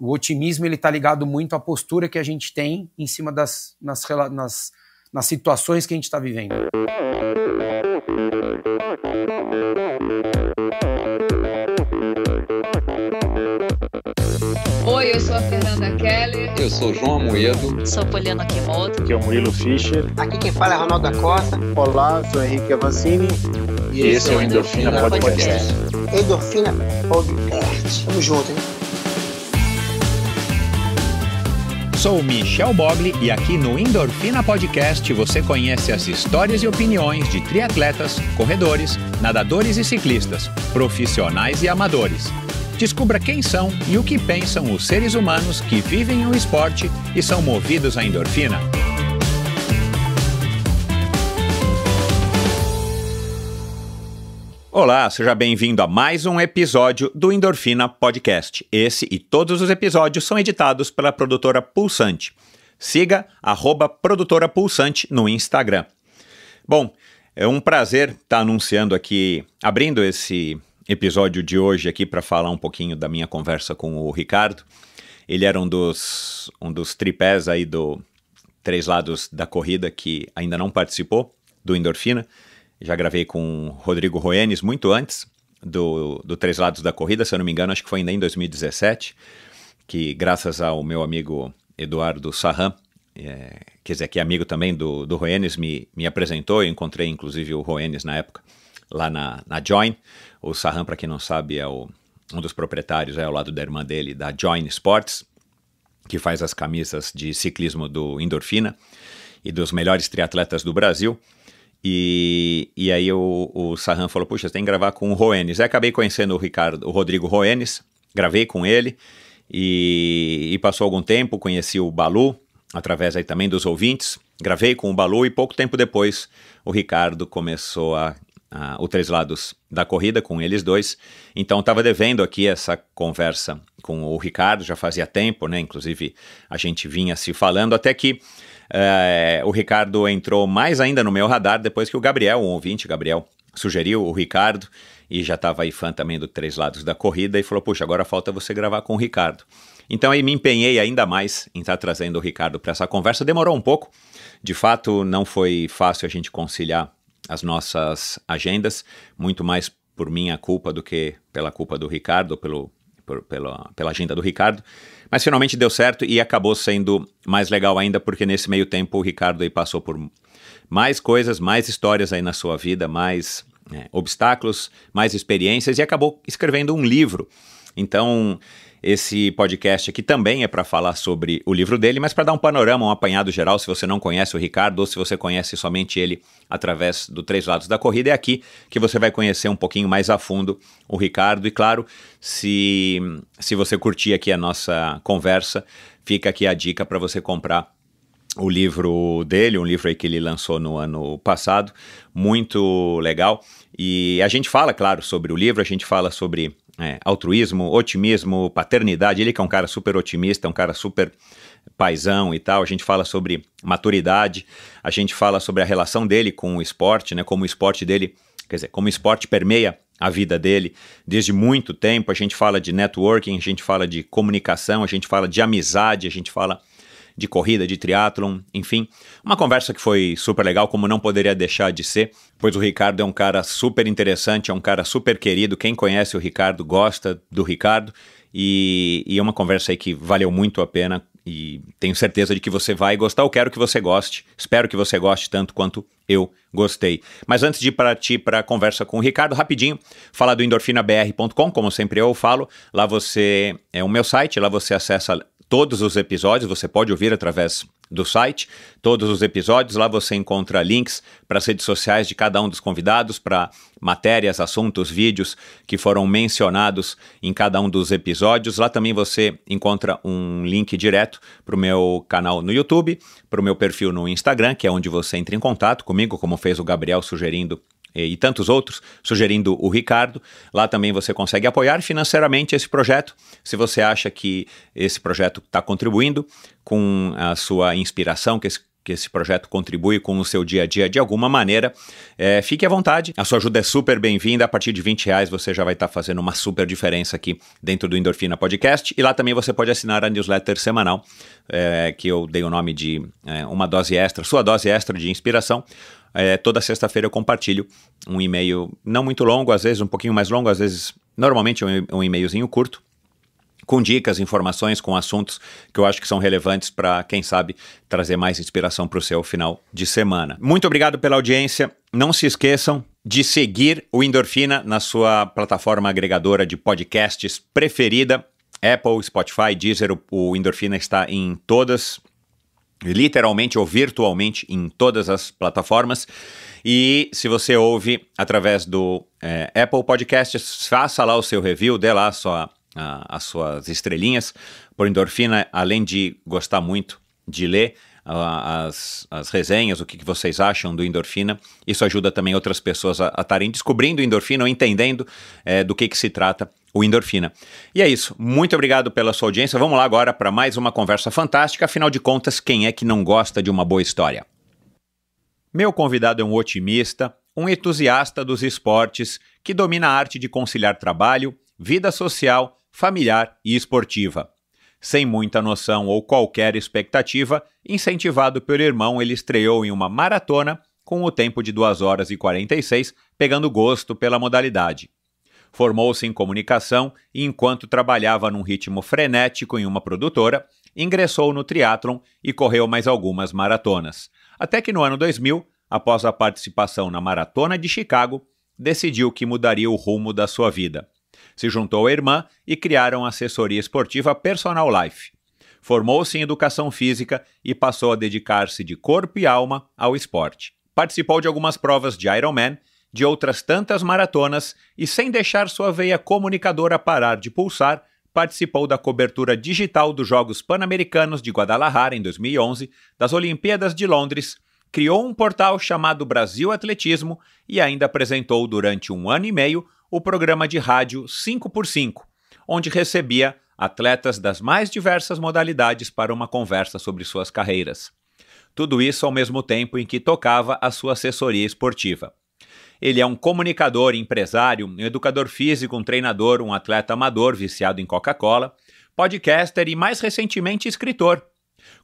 o otimismo ele está ligado muito à postura que a gente tem em cima das nas, nas, nas situações que a gente está vivendo. Oi, eu sou a Fernanda Keller. Eu sou o João Amoedo. Sou Poliana Quimoto. Aqui é o Murilo Fischer. Aqui quem fala é Ronaldo da Costa. Olá, sou Henrique Avancini. E, e esse, esse é o Endorfina, Endorfina Podcast. Podcast. Endorfina Podcast. Tamo junto, hein? sou o Michel Bogli e aqui no Endorfina Podcast você conhece as histórias e opiniões de triatletas, corredores, nadadores e ciclistas, profissionais e amadores. Descubra quem são e o que pensam os seres humanos que vivem o esporte e são movidos à endorfina. Olá, seja bem-vindo a mais um episódio do Endorfina Podcast. Esse e todos os episódios são editados pela produtora Pulsante. Siga @produtorapulsante no Instagram. Bom, é um prazer estar tá anunciando aqui, abrindo esse episódio de hoje aqui para falar um pouquinho da minha conversa com o Ricardo. Ele era um dos, um dos tripés aí do Três Lados da Corrida que ainda não participou do Endorfina. Já gravei com Rodrigo Roenes muito antes do, do Três Lados da Corrida, se eu não me engano, acho que foi ainda em 2017, que graças ao meu amigo Eduardo Sarran, é, quer dizer, que é amigo também do, do Roenes, me, me apresentou, eu encontrei inclusive o Roenes na época, lá na, na Join. O Sarran, para quem não sabe, é o, um dos proprietários, é ao lado da irmã dele, da Join Sports, que faz as camisas de ciclismo do Endorfina e dos melhores triatletas do Brasil. E, e aí o, o Sarran falou, puxa, você tem que gravar com o Roenis. Aí acabei conhecendo o Ricardo, o Rodrigo Roenis, gravei com ele e, e passou algum tempo, conheci o Balu, através aí também dos ouvintes, gravei com o Balu e pouco tempo depois o Ricardo começou a, a o Três Lados da Corrida com eles dois. Então estava devendo aqui essa conversa com o Ricardo, já fazia tempo, né? Inclusive a gente vinha se falando até que é, o Ricardo entrou mais ainda no meu radar depois que o Gabriel, um ouvinte, Gabriel, sugeriu o Ricardo e já estava aí fã também do Três Lados da Corrida e falou: Puxa, agora falta você gravar com o Ricardo. Então aí me empenhei ainda mais em estar tá trazendo o Ricardo para essa conversa. Demorou um pouco, de fato, não foi fácil a gente conciliar as nossas agendas, muito mais por minha culpa do que pela culpa do Ricardo, pelo, por, pela, pela agenda do Ricardo. Mas finalmente deu certo e acabou sendo mais legal ainda, porque nesse meio tempo o Ricardo aí passou por mais coisas, mais histórias aí na sua vida, mais é, obstáculos, mais experiências e acabou escrevendo um livro. Então, esse podcast aqui também é para falar sobre o livro dele, mas para dar um panorama, um apanhado geral, se você não conhece o Ricardo ou se você conhece somente ele através do Três Lados da Corrida, é aqui que você vai conhecer um pouquinho mais a fundo o Ricardo. E claro, se, se você curtir aqui a nossa conversa, fica aqui a dica para você comprar o livro dele, um livro aí que ele lançou no ano passado, muito legal. E a gente fala, claro, sobre o livro, a gente fala sobre é, altruísmo, otimismo, paternidade. Ele que é um cara super otimista, um cara super paisão e tal. A gente fala sobre maturidade, a gente fala sobre a relação dele com o esporte, né? Como o esporte dele, quer dizer, como o esporte permeia a vida dele desde muito tempo. A gente fala de networking, a gente fala de comunicação, a gente fala de amizade, a gente fala de corrida, de triatlon, enfim. Uma conversa que foi super legal, como não poderia deixar de ser, pois o Ricardo é um cara super interessante, é um cara super querido. Quem conhece o Ricardo gosta do Ricardo. E, e é uma conversa aí que valeu muito a pena e tenho certeza de que você vai gostar. Eu quero que você goste, espero que você goste tanto quanto eu gostei. Mas antes de ir para para a conversa com o Ricardo, rapidinho, falar do endorfinabr.com, como sempre eu falo. Lá você é o meu site, lá você acessa Todos os episódios você pode ouvir através do site. Todos os episódios lá você encontra links para as redes sociais de cada um dos convidados, para matérias, assuntos, vídeos que foram mencionados em cada um dos episódios. Lá também você encontra um link direto para o meu canal no YouTube, para o meu perfil no Instagram, que é onde você entra em contato comigo, como fez o Gabriel sugerindo e tantos outros, sugerindo o Ricardo. Lá também você consegue apoiar financeiramente esse projeto, se você acha que esse projeto está contribuindo com a sua inspiração, que esse que esse projeto contribui com o seu dia a dia de alguma maneira, é, fique à vontade. A sua ajuda é super bem-vinda. A partir de 20 reais você já vai estar tá fazendo uma super diferença aqui dentro do Endorfina Podcast. E lá também você pode assinar a newsletter semanal, é, que eu dei o nome de é, Uma Dose Extra, Sua Dose Extra de Inspiração, é, toda sexta-feira eu compartilho um e-mail, não muito longo, às vezes um pouquinho mais longo, às vezes, normalmente um, um e-mailzinho curto, com dicas, informações, com assuntos que eu acho que são relevantes para, quem sabe, trazer mais inspiração para o seu final de semana. Muito obrigado pela audiência. Não se esqueçam de seguir o Endorfina na sua plataforma agregadora de podcasts preferida. Apple, Spotify, Deezer, o Endorfina está em todas literalmente ou virtualmente em todas as plataformas. E se você ouve através do é, Apple Podcasts faça lá o seu review, dê lá a sua, a, as suas estrelinhas por endorfina, além de gostar muito de ler as, as resenhas, o que, que vocês acham do endorfina. Isso ajuda também outras pessoas a estarem descobrindo endorfina ou entendendo é, do que, que se trata o endorfina. E é isso. Muito obrigado pela sua audiência. Vamos lá agora para mais uma conversa fantástica. Afinal de contas, quem é que não gosta de uma boa história? Meu convidado é um otimista, um entusiasta dos esportes que domina a arte de conciliar trabalho, vida social, familiar e esportiva. Sem muita noção ou qualquer expectativa, incentivado pelo irmão, ele estreou em uma maratona com o tempo de 2 horas e 46, pegando gosto pela modalidade. Formou-se em comunicação e, enquanto trabalhava num ritmo frenético em uma produtora, ingressou no triatlon e correu mais algumas maratonas. Até que no ano 2000, após a participação na Maratona de Chicago, decidiu que mudaria o rumo da sua vida. Se juntou à irmã e criaram a assessoria esportiva Personal Life. Formou-se em educação física e passou a dedicar-se de corpo e alma ao esporte. Participou de algumas provas de Ironman, de outras tantas maratonas e, sem deixar sua veia comunicadora parar de pulsar, participou da cobertura digital dos Jogos Pan-Americanos de Guadalajara em 2011, das Olimpíadas de Londres, criou um portal chamado Brasil Atletismo e ainda apresentou durante um ano e meio o programa de rádio 5x5, onde recebia atletas das mais diversas modalidades para uma conversa sobre suas carreiras. Tudo isso ao mesmo tempo em que tocava a sua assessoria esportiva. Ele é um comunicador, empresário, um educador físico, um treinador, um atleta amador viciado em Coca-Cola, podcaster e, mais recentemente, escritor.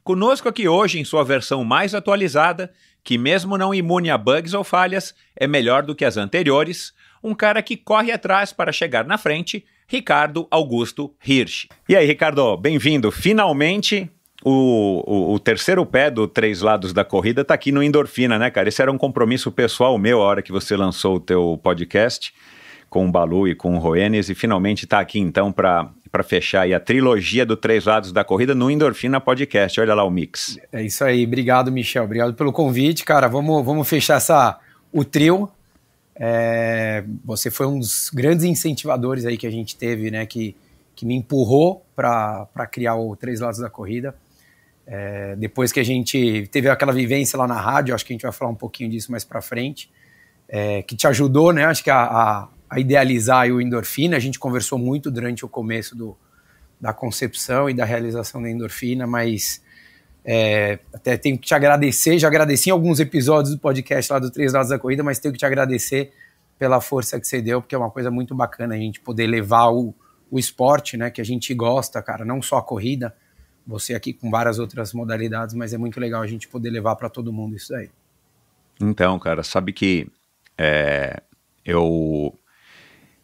Conosco aqui hoje, em sua versão mais atualizada, que, mesmo não imune a bugs ou falhas, é melhor do que as anteriores, um cara que corre atrás para chegar na frente, Ricardo Augusto Hirsch. E aí, Ricardo, bem-vindo. Finalmente, o, o, o, terceiro pé do Três Lados da Corrida está aqui no Endorfina, né, cara? Esse era um compromisso pessoal meu a hora que você lançou o teu podcast com o Balu e com o Roenes e finalmente está aqui então para para fechar aí a trilogia do Três Lados da Corrida no Endorfina Podcast. Olha lá o mix. É isso aí. Obrigado, Michel. Obrigado pelo convite, cara. Vamos, vamos fechar essa o trio é, você foi um dos grandes incentivadores aí que a gente teve, né? Que, que me empurrou para criar o Três Lados da Corrida. É, depois que a gente teve aquela vivência lá na rádio, acho que a gente vai falar um pouquinho disso mais para frente, é, que te ajudou, né? Acho que a, a, a idealizar o endorfina. A gente conversou muito durante o começo do, da concepção e da realização da endorfina, mas é, até tenho que te agradecer, já agradeci em alguns episódios do podcast lá do Três Lados da Corrida, mas tenho que te agradecer pela força que você deu, porque é uma coisa muito bacana a gente poder levar o, o esporte, né, que a gente gosta, cara, não só a corrida, você aqui com várias outras modalidades, mas é muito legal a gente poder levar para todo mundo isso daí. Então, cara, sabe que é, eu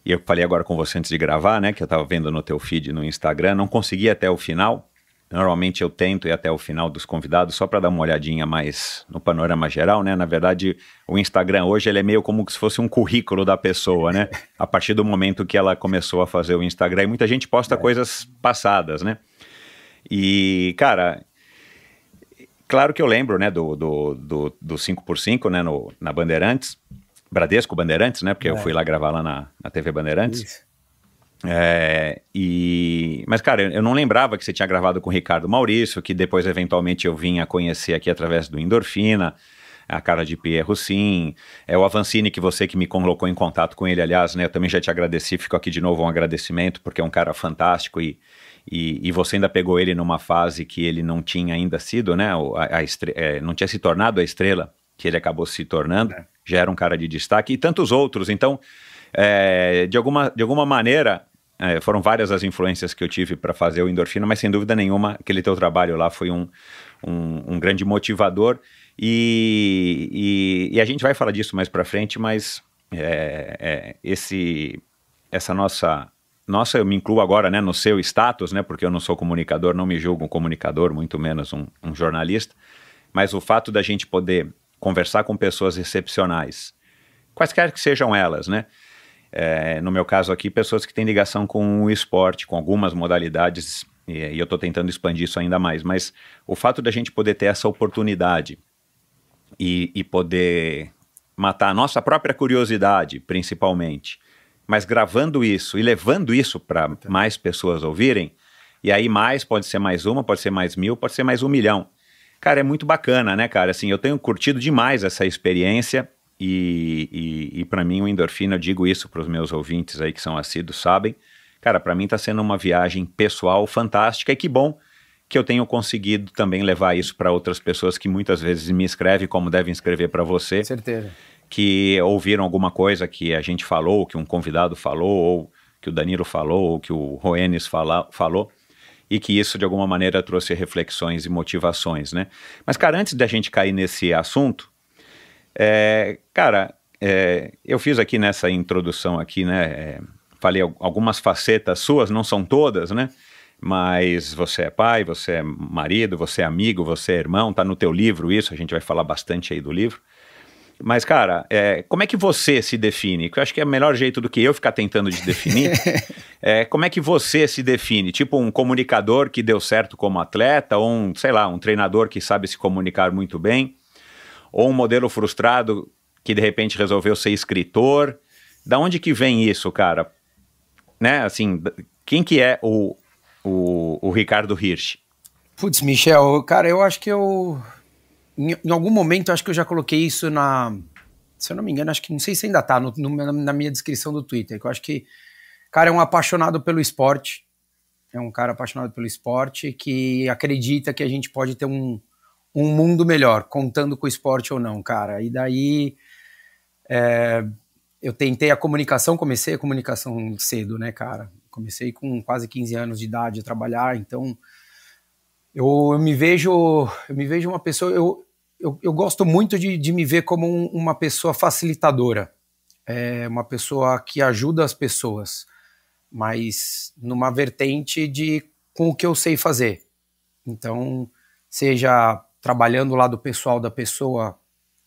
eu falei agora com você antes de gravar, né, que eu estava vendo no teu feed no Instagram, não consegui até o final, Normalmente eu tento ir até o final dos convidados só para dar uma olhadinha mais no panorama geral, né? Na verdade, o Instagram hoje ele é meio como se fosse um currículo da pessoa, né? A partir do momento que ela começou a fazer o Instagram, e muita gente posta é. coisas passadas, né? E, cara, claro que eu lembro, né, do, do, do, do 5x5, né, no, na Bandeirantes, Bradesco Bandeirantes, né? Porque é. eu fui lá gravar lá na, na TV Bandeirantes. Isso. É, e, mas, cara, eu não lembrava que você tinha gravado com o Ricardo Maurício, que depois, eventualmente, eu vim a conhecer aqui através do Endorfina, a cara de Pierro, sim. É o Avancini, que você que me colocou em contato com ele, aliás, né? Eu também já te agradeci, fico aqui de novo um agradecimento, porque é um cara fantástico e, e, e você ainda pegou ele numa fase que ele não tinha ainda sido, né? A, a estre... é, não tinha se tornado a estrela que ele acabou se tornando, é. já era um cara de destaque, e tantos outros. Então, é, de, alguma, de alguma maneira é, foram várias as influências que eu tive para fazer o Endorfina, mas sem dúvida nenhuma, aquele teu trabalho lá foi um, um, um grande motivador. E, e, e, a gente vai falar disso mais para frente, mas é, é, esse, essa nossa. Nossa, eu me incluo agora né, no seu status, né, porque eu não sou comunicador, não me julgo um comunicador, muito menos um, um jornalista, mas o fato da gente poder conversar com pessoas excepcionais, quaisquer que sejam elas, né? é, no meu caso aqui, pessoas que têm ligação com o esporte, com algumas modalidades, e, e eu estou tentando expandir isso ainda mais, mas o fato da gente poder ter essa oportunidade e, e poder matar a nossa própria curiosidade, principalmente, mas gravando isso e levando isso para tá. mais pessoas ouvirem, e aí mais pode ser mais uma, pode ser mais mil, pode ser mais um milhão. Cara, é muito bacana, né, cara? Assim, eu tenho curtido demais essa experiência e, e, e para mim, o endorfina, eu digo isso para os meus ouvintes aí que são assíduos, sabem. Cara, para mim está sendo uma viagem pessoal fantástica e que bom que eu tenho conseguido também levar isso para outras pessoas que muitas vezes me escrevem, como devem escrever para você. Certeza. Que ouviram alguma coisa que a gente falou, que um convidado falou, ou que o Danilo falou, ou que o Roenis fala, falou, e que isso de alguma maneira trouxe reflexões e motivações, né? Mas, cara, antes da gente cair nesse assunto, é, cara, é, eu fiz aqui nessa introdução aqui, né? É, falei algumas facetas suas, não são todas, né? Mas você é pai, você é marido, você é amigo, você é irmão, tá no teu livro isso, a gente vai falar bastante aí do livro. Mas, cara, é, como é que você se define? Que eu acho que é o melhor jeito do que eu ficar tentando de definir. é, como é que você se define? Tipo um comunicador que deu certo como atleta, ou um, sei lá, um treinador que sabe se comunicar muito bem. Ou um modelo frustrado que de repente resolveu ser escritor. Da onde que vem isso, cara? Né, assim, quem que é o, o, o Ricardo Hirsch? Putz, Michel, cara, eu acho que eu... Em, em algum momento, acho que eu já coloquei isso na... Se eu não me engano, acho que não sei se ainda tá no, no, na minha descrição do Twitter, que eu acho que, cara, é um apaixonado pelo esporte, é um cara apaixonado pelo esporte que acredita que a gente pode ter um, um mundo melhor, contando com o esporte ou não, cara. E daí é, eu tentei a comunicação, comecei a comunicação cedo, né, cara? Comecei com quase 15 anos de idade a trabalhar, então eu, eu me vejo, eu me vejo uma pessoa, eu, eu, eu gosto muito de, de, me ver como um, uma pessoa facilitadora, é, uma pessoa que ajuda as pessoas, mas numa vertente de com o que eu sei fazer. Então, seja trabalhando lá do pessoal da pessoa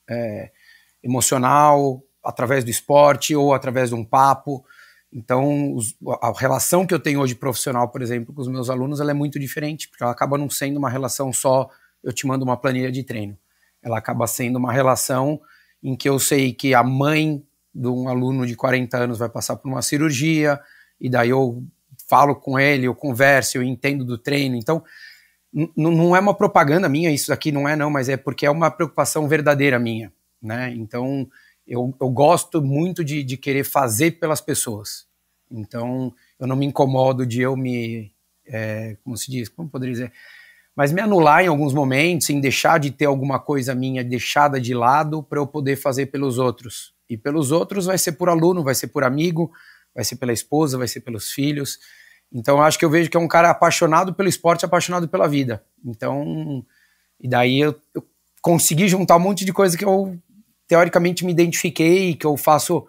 é, emocional, através do esporte ou através de um papo. Então, os, a relação que eu tenho hoje profissional, por exemplo, com os meus alunos, ela é muito diferente, porque ela acaba não sendo uma relação só eu te mando uma planilha de treino. Ela acaba sendo uma relação em que eu sei que a mãe de um aluno de 40 anos vai passar por uma cirurgia, e daí eu falo com ele, eu converso, eu entendo do treino. Então, não é uma propaganda minha, isso aqui não é, não, mas é porque é uma preocupação verdadeira minha, né? Então, eu, eu gosto muito de, de querer fazer pelas pessoas. Então, eu não me incomodo de eu me. É, como se diz? Como poderia dizer? Mas me anular em alguns momentos, em deixar de ter alguma coisa minha deixada de lado para eu poder fazer pelos outros. E pelos outros vai ser por aluno, vai ser por amigo, vai ser pela esposa, vai ser pelos filhos então, acho que eu vejo que é um cara apaixonado pelo esporte, apaixonado pela vida. Então, e daí eu, eu consegui juntar um monte de coisa que eu, teoricamente, me identifiquei, que eu faço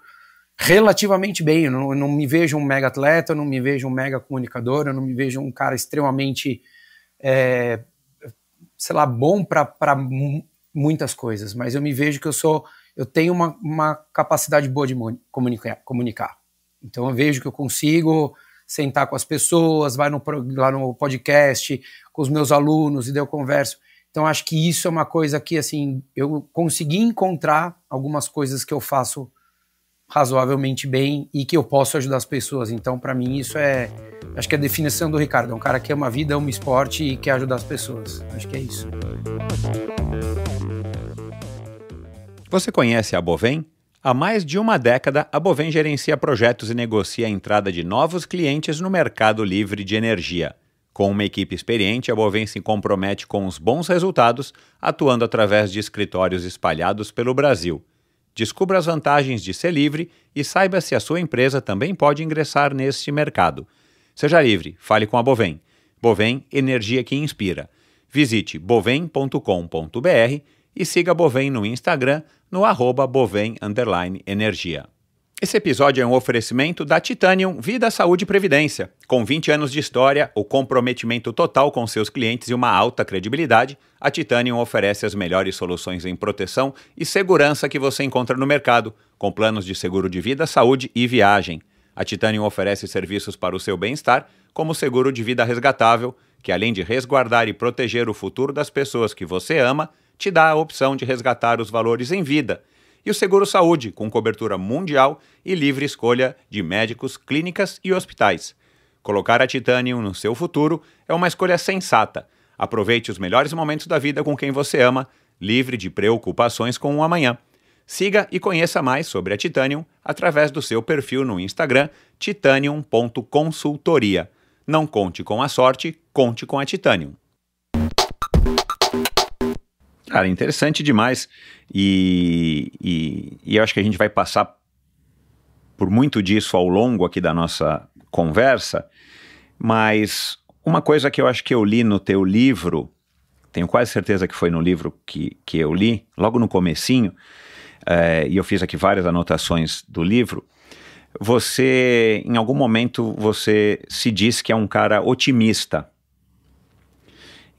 relativamente bem. Eu não, eu não me vejo um mega atleta, eu não me vejo um mega comunicador, eu não me vejo um cara extremamente, é, sei lá, bom para muitas coisas, mas eu me vejo que eu sou, eu tenho uma, uma capacidade boa de comunicar, comunicar. Então eu vejo que eu consigo sentar com as pessoas, vai no, lá no podcast com os meus alunos e deu converso. Então acho que isso é uma coisa que assim eu consegui encontrar algumas coisas que eu faço razoavelmente bem e que eu posso ajudar as pessoas. Então para mim isso é acho que é a definição do Ricardo, é um cara que ama a vida, ama esporte e quer ajudar as pessoas. Acho que é isso. Você conhece a Bovem? Há mais de uma década, a Bovem gerencia projetos e negocia a entrada de novos clientes no mercado livre de energia. Com uma equipe experiente, a Bovem se compromete com os bons resultados, atuando através de escritórios espalhados pelo Brasil. Descubra as vantagens de ser livre e saiba se a sua empresa também pode ingressar neste mercado. Seja livre, fale com a Bovem. Bovem, energia que inspira. Visite bovem.com.br e siga a Bovem no Instagram no arroba bovem, energia. Esse episódio é um oferecimento da Titanium Vida, Saúde e Previdência. Com 20 anos de história, o comprometimento total com seus clientes e uma alta credibilidade, a Titanium oferece as melhores soluções em proteção e segurança que você encontra no mercado, com planos de seguro de vida, saúde e viagem. A Titanium oferece serviços para o seu bem-estar, como o seguro de vida resgatável, que além de resguardar e proteger o futuro das pessoas que você ama, te dá a opção de resgatar os valores em vida. E o Seguro Saúde, com cobertura mundial e livre escolha de médicos, clínicas e hospitais. Colocar a Titanium no seu futuro é uma escolha sensata. Aproveite os melhores momentos da vida com quem você ama, livre de preocupações com o amanhã. Siga e conheça mais sobre a Titanium através do seu perfil no Instagram titanium.consultoria. Não conte com a sorte, conte com a Titanium. Cara, interessante demais. E, e, e eu acho que a gente vai passar por muito disso ao longo aqui da nossa conversa, mas uma coisa que eu acho que eu li no teu livro, tenho quase certeza que foi no livro que, que eu li, logo no comecinho, é, e eu fiz aqui várias anotações do livro, você, em algum momento, você se diz que é um cara otimista.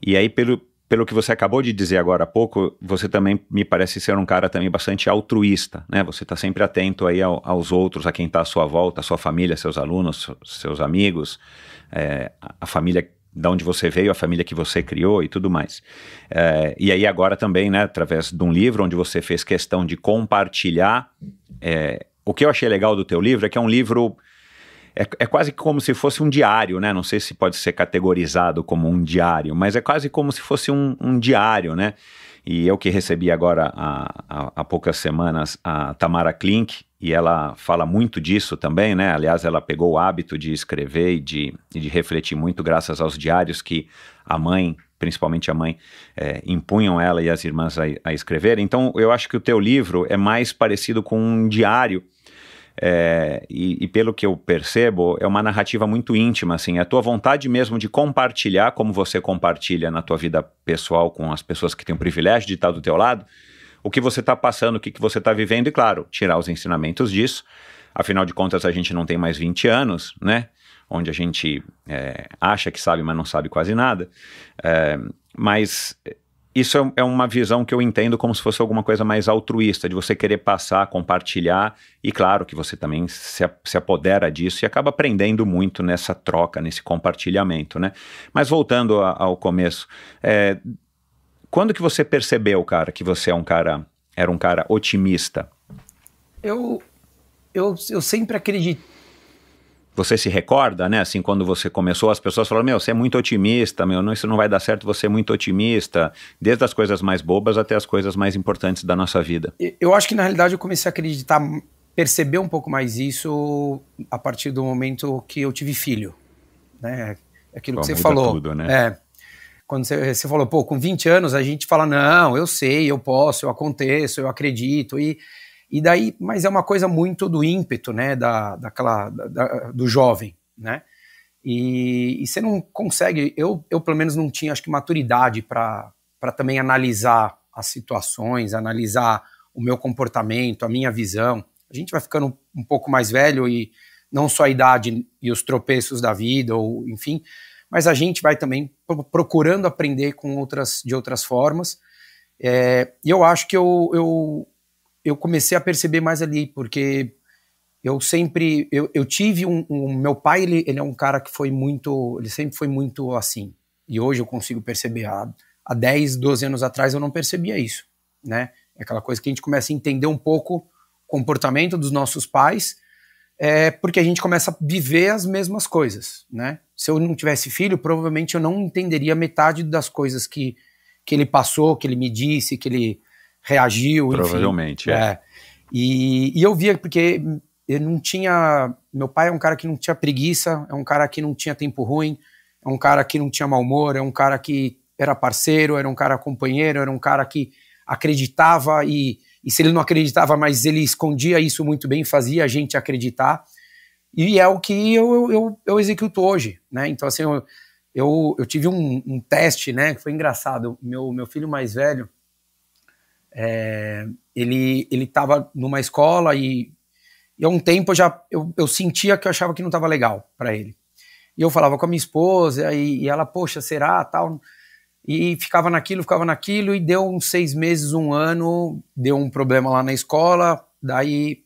E aí, pelo, pelo que você acabou de dizer agora há pouco, você também me parece ser um cara também bastante altruísta, né? Você está sempre atento aí ao, aos outros, a quem está à sua volta, à sua família, seus alunos, seus amigos, é, a família da onde você veio, a família que você criou e tudo mais. É, e aí agora também, né, através de um livro onde você fez questão de compartilhar. É, o que eu achei legal do teu livro é que é um livro é, é quase como se fosse um diário, né? Não sei se pode ser categorizado como um diário, mas é quase como se fosse um, um diário, né? E eu que recebi agora há, há, há, poucas semanas a Tamara Klink, e ela fala muito disso também, né? Aliás, ela pegou o hábito de escrever e de, e de refletir muito, graças aos diários que a mãe, principalmente a mãe, é, impunham ela e as irmãs a, a escrever. Então, eu acho que o teu livro é mais parecido com um diário é, e, e, pelo que eu percebo, é uma narrativa muito íntima, assim, é a tua vontade mesmo de compartilhar como você compartilha na tua vida pessoal com as pessoas que têm o privilégio de estar do teu lado, o que você está passando, o que, que você está vivendo e, claro, tirar os ensinamentos disso. Afinal de contas, a gente não tem mais 20 anos, né? Onde a gente é, acha que sabe, mas não sabe quase nada. É, mas isso é, é uma visão que eu entendo como se fosse alguma coisa mais altruísta, de você querer passar, compartilhar, e claro que você também se, se apodera disso e acaba aprendendo muito nessa troca, nesse compartilhamento, né? Mas voltando a, ao começo, é, quando que você percebeu, cara, que você é um cara, era um cara otimista? Eu, eu, eu sempre acreditei você se recorda, né? Assim, quando você começou, as pessoas falaram: Meu, você é muito otimista, meu, não, isso não vai dar certo, você é muito otimista. Desde as coisas mais bobas até as coisas mais importantes da nossa vida. Eu acho que, na realidade, eu comecei a acreditar, perceber um pouco mais isso a partir do momento que eu tive filho. Né? É aquilo que você falou. Tudo, né? É. Quando você, você falou, pô, com 20 anos a gente fala, não, eu sei, eu posso, eu aconteço, eu acredito. E e daí, mas é uma coisa muito do ímpeto, né, da, daquela, da, da, do jovem, né? E, e, você não consegue, eu, eu pelo menos não tinha, acho que maturidade para também analisar as situações, analisar o meu comportamento, a minha visão. A gente vai ficando um pouco mais velho e não só a idade e os tropeços da vida, ou enfim, mas a gente vai também procurando aprender com outras de outras formas. É, e eu acho que eu, eu eu comecei a perceber mais ali, porque eu sempre, eu, eu tive um, um, meu pai, ele, ele é um cara que foi muito, ele sempre foi muito assim, e hoje eu consigo perceber, há, há 10, 12 anos atrás eu não percebia isso, né, é aquela coisa que a gente começa a entender um pouco o comportamento dos nossos pais, é porque a gente começa a viver as mesmas coisas, né, se eu não tivesse filho, provavelmente eu não entenderia metade das coisas que, que ele passou, que ele me disse, que ele reagiu. Provavelmente, enfim, é. é. E, e eu via porque eu não tinha. Meu pai é um cara que não tinha preguiça, é um cara que não tinha tempo ruim, é um cara que não tinha mau humor, é um cara que era parceiro, era um cara companheiro, era um cara que acreditava e, e se ele não acreditava, mas ele escondia isso muito bem, fazia a gente acreditar. E é o que eu, eu, eu executo hoje, né? Então, assim, eu, eu, eu tive um, um teste, né? Que foi engraçado. Meu, meu filho mais velho, é, ele ele estava numa escola e, e há um tempo eu já eu, eu sentia que eu achava que não estava legal para ele. E eu falava com a minha esposa e, e ela, poxa, será tal? E ficava naquilo, ficava naquilo e deu uns seis meses, um ano, deu um problema lá na escola. Daí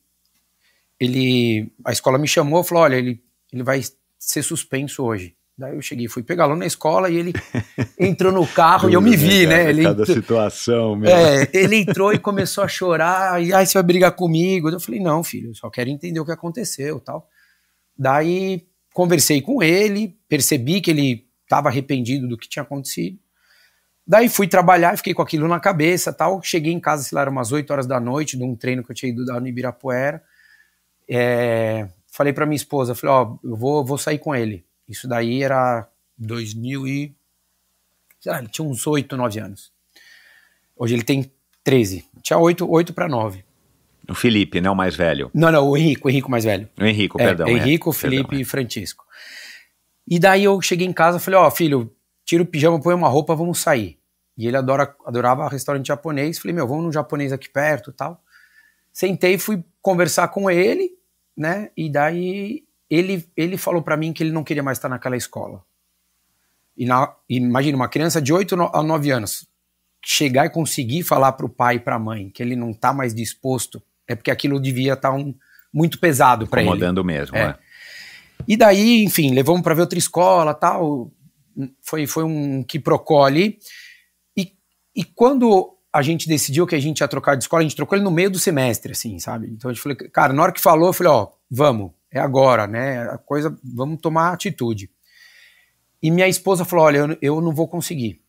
ele, a escola me chamou, falou, olha, ele, ele vai ser suspenso hoje. Daí eu cheguei, fui pegar lá na escola e ele entrou no carro e eu me vi, né? Ele cada entrou, situação, É, ele entrou e começou a chorar, e aí você vai brigar comigo. Eu falei, não, filho, eu só quero entender o que aconteceu tal. Daí conversei com ele, percebi que ele estava arrependido do que tinha acontecido. Daí fui trabalhar, fiquei com aquilo na cabeça tal. Cheguei em casa, sei lá, eram umas 8 horas da noite, de um treino que eu tinha ido dar no Ibirapuera. É, falei para minha esposa, falei, ó, oh, eu vou, vou sair com ele isso daí era 2000 e... Sei lá, ele tinha uns 8, 9 anos. Hoje ele tem 13. Tinha 8, 8 para 9. O Felipe, né? O mais velho. Não, não, o Henrico, o Henrico mais velho. O Henrico, é, é perdão. Henrico, é, Felipe perdão, é. e Francisco. E daí eu cheguei em casa e falei, ó, oh, filho, tira o pijama, põe uma roupa, vamos sair. E ele adora, adorava restaurante japonês. Falei, meu, vamos num japonês aqui perto tal. Sentei, fui conversar com ele, né? E daí ele, ele falou para mim que ele não queria mais estar naquela escola. E na, imagina, uma criança de 8 a 9 anos chegar e conseguir falar para o pai e para a mãe que ele não está mais disposto, é porque aquilo devia estar tá um, muito pesado para ele. Incomodando mesmo, é. Né? E daí, enfim, levamos para ver outra escola tal. Foi, foi um que procole. E, e quando a gente decidiu que a gente ia trocar de escola, a gente trocou ele no meio do semestre, assim, sabe? Então a gente falou, cara, na hora que falou, eu falei, ó, vamos, é agora, né? A coisa, vamos tomar atitude. E minha esposa falou: olha, eu, não vou conseguir.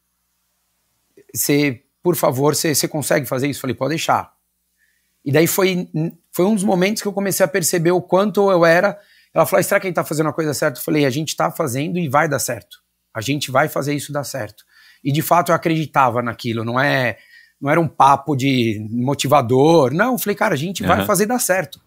Você, por favor, você, consegue fazer isso? Eu falei: pode deixar. E daí foi, foi um dos momentos que eu comecei a perceber o quanto eu era. Ela falou: ah, será que a gente tá fazendo a coisa certa? Eu falei: a gente tá fazendo e vai dar certo. A gente vai fazer isso dar certo. E de fato eu acreditava naquilo, não é. Não era um papo de motivador. Não, eu falei, cara, a gente uhum. vai fazer dar certo.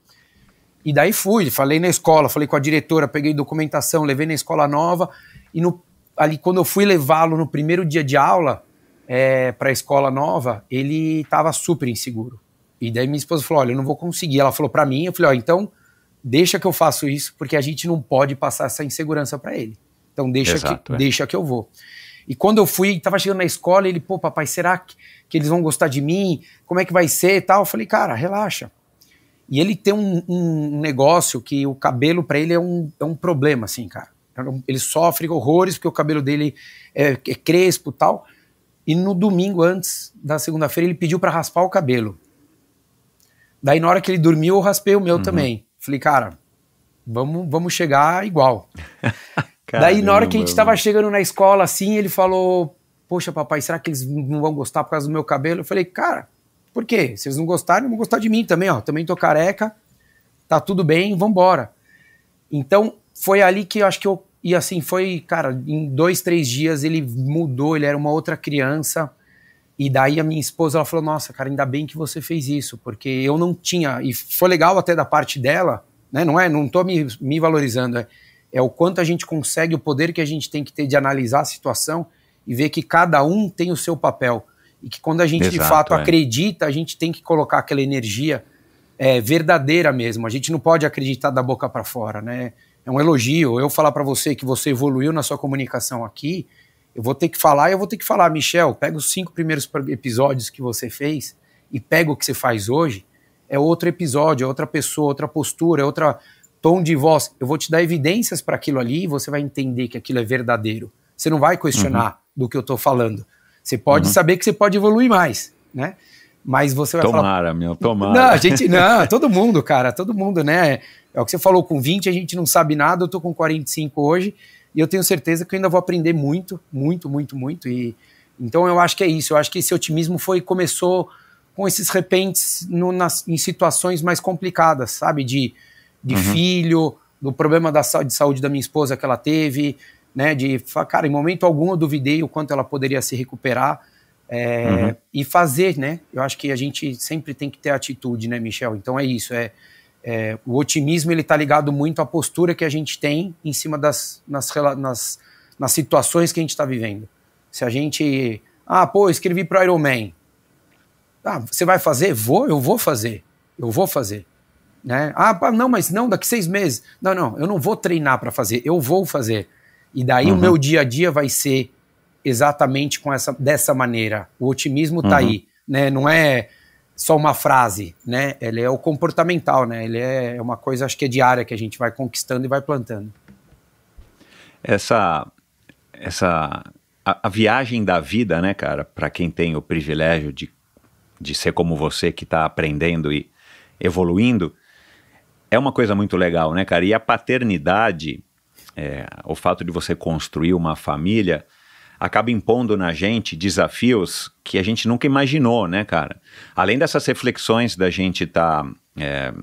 E daí fui, falei na escola, falei com a diretora, peguei documentação, levei na escola nova. E no, ali, quando eu fui levá-lo no primeiro dia de aula é, para a escola nova, ele estava super inseguro. E daí minha esposa falou: Olha, eu não vou conseguir. Ela falou para mim, eu falei: Ó, então deixa que eu faço isso, porque a gente não pode passar essa insegurança para ele. Então deixa, Exato, que, é. deixa que eu vou. E quando eu fui, tava chegando na escola, ele, pô, papai, será que, que eles vão gostar de mim? Como é que vai ser e tal? Eu falei, cara, relaxa. E ele tem um, um negócio que o cabelo para ele é um, é um problema, assim, cara. Ele sofre horrores porque o cabelo dele é, é crespo tal. E no domingo antes da segunda-feira ele pediu para raspar o cabelo. Daí na hora que ele dormiu eu raspei o meu uhum. também. Falei, cara, vamos, vamos chegar igual. Caramba, Daí na hora que a gente estava chegando na escola assim, ele falou: "Poxa, papai, será que eles não vão gostar por causa do meu cabelo?" Eu falei: "Cara, por quê? Se eles não gostarem, vão gostar de mim também, ó. Também tô careca, tá tudo bem, vambora. Então, foi ali que eu acho que eu. E assim, foi, cara, em dois, três dias ele mudou, ele era uma outra criança. E daí a minha esposa, ela falou: Nossa, cara, ainda bem que você fez isso, porque eu não tinha. E foi legal até da parte dela, né? Não é? Não tô me, me valorizando, é, é o quanto a gente consegue, o poder que a gente tem que ter de analisar a situação e ver que cada um tem o seu papel. E que quando a gente Exato, de fato é. acredita, a gente tem que colocar aquela energia é, verdadeira mesmo. A gente não pode acreditar da boca para fora, né? É um elogio. Eu falar para você que você evoluiu na sua comunicação aqui, eu vou ter que falar e eu vou ter que falar, Michel, pega os cinco primeiros episódios que você fez e pega o que você faz hoje, é outro episódio, é outra pessoa, outra postura, é outro tom de voz. Eu vou te dar evidências para aquilo ali e você vai entender que aquilo é verdadeiro. Você não vai questionar uhum. do que eu estou falando. Você pode uhum. saber que você pode evoluir mais, né? Mas você vai tomara, falar. Tomara, meu, tomara. Não, a gente, não, todo mundo, cara, todo mundo, né? É o que você falou, com 20 a gente não sabe nada, eu tô com 45 hoje e eu tenho certeza que eu ainda vou aprender muito, muito, muito, muito. E então eu acho que é isso. Eu acho que esse otimismo foi começou com esses repentes no, nas, em situações mais complicadas, sabe? De, de uhum. filho, do problema da, de saúde da minha esposa que ela teve, né? De, cara, em momento algum eu duvidei o quanto ela poderia se recuperar é, uhum. e fazer, né? Eu acho que a gente sempre tem que ter atitude, né, Michel? Então é isso, é, é o otimismo ele tá ligado muito à postura que a gente tem em cima das nas, nas, nas situações que a gente está vivendo. Se a gente, ah, pô, escrevi para Iron Man, ah, você vai fazer? Vou, eu vou fazer, eu vou fazer. Né? Ah, não, mas não, daqui seis meses. Não, não, eu não vou treinar para fazer, eu vou fazer. E daí uhum. o meu dia a dia vai ser exatamente com essa, dessa maneira. O otimismo está uhum. aí, né? Não é só uma frase, né? Ele é o comportamental, né? Ele é, é uma coisa, acho que é diária que a gente vai conquistando e vai plantando. Essa, essa, a, a viagem da vida, né, cara? Para quem tem o privilégio de, de ser como você que está aprendendo e evoluindo, é uma coisa muito legal, né, cara? E a paternidade é, o fato de você construir uma família acaba impondo na gente desafios que a gente nunca imaginou, né, cara? Além dessas reflexões da gente estar tá, é,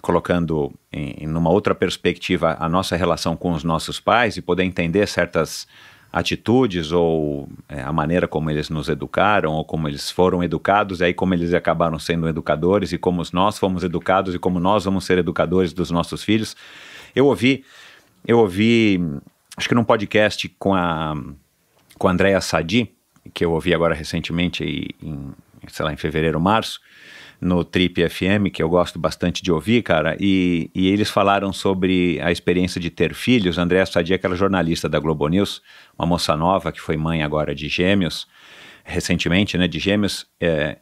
colocando em, numa outra perspectiva a nossa relação com os nossos pais e poder entender certas atitudes ou é, a maneira como eles nos educaram ou como eles foram educados e aí como eles acabaram sendo educadores e como nós fomos educados e como nós vamos ser educadores dos nossos filhos. Eu ouvi eu ouvi, acho que num podcast com a, com a Andrea Sadi, que eu ouvi agora recentemente, em, sei lá, em fevereiro, março, no Trip FM, que eu gosto bastante de ouvir, cara, e, e eles falaram sobre a experiência de ter filhos. A Andréa é aquela jornalista da Globo News, uma moça nova que foi mãe agora de gêmeos, recentemente, né, de gêmeos, é,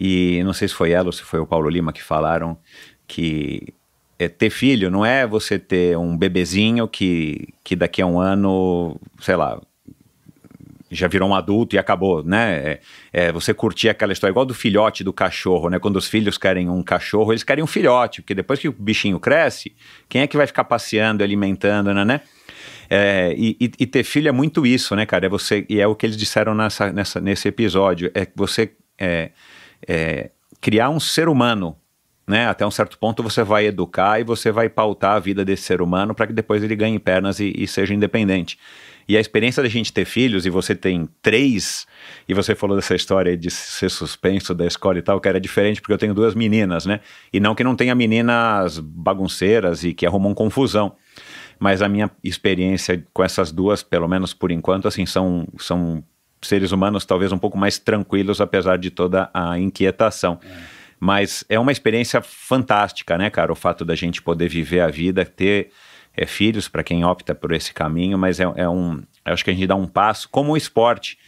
e não sei se foi ela ou se foi o Paulo Lima que falaram que é ter filho não é você ter um bebezinho que, que daqui a um ano, sei lá, já virou um adulto e acabou, né? É, é, você curtir aquela história, igual do filhote do cachorro, né? Quando os filhos querem um cachorro, eles querem um filhote, porque depois que o bichinho cresce, quem é que vai ficar passeando, alimentando, né? né? É, e, e, ter filho é muito isso, né, cara? É você, e é o que eles disseram nessa, nessa, nesse episódio, é você é, é, criar um ser humano né? Até um certo ponto você vai educar e você vai pautar a vida desse ser humano para que depois ele ganhe pernas e, e seja independente. E a experiência da gente ter filhos, e você tem três, e você falou dessa história de ser suspenso da escola e tal, que era diferente, porque eu tenho duas meninas, né? E não que não tenha meninas bagunceiras e que arrumam confusão. Mas a minha experiência com essas duas, pelo menos por enquanto, assim, são, são seres humanos talvez um pouco mais tranquilos, apesar de toda a inquietação. É. Mas é uma experiência fantástica, né, cara? O fato da gente poder viver a vida, ter é, filhos para quem opta por esse caminho, mas é, é um. acho que a gente dá um passo, como o esporte.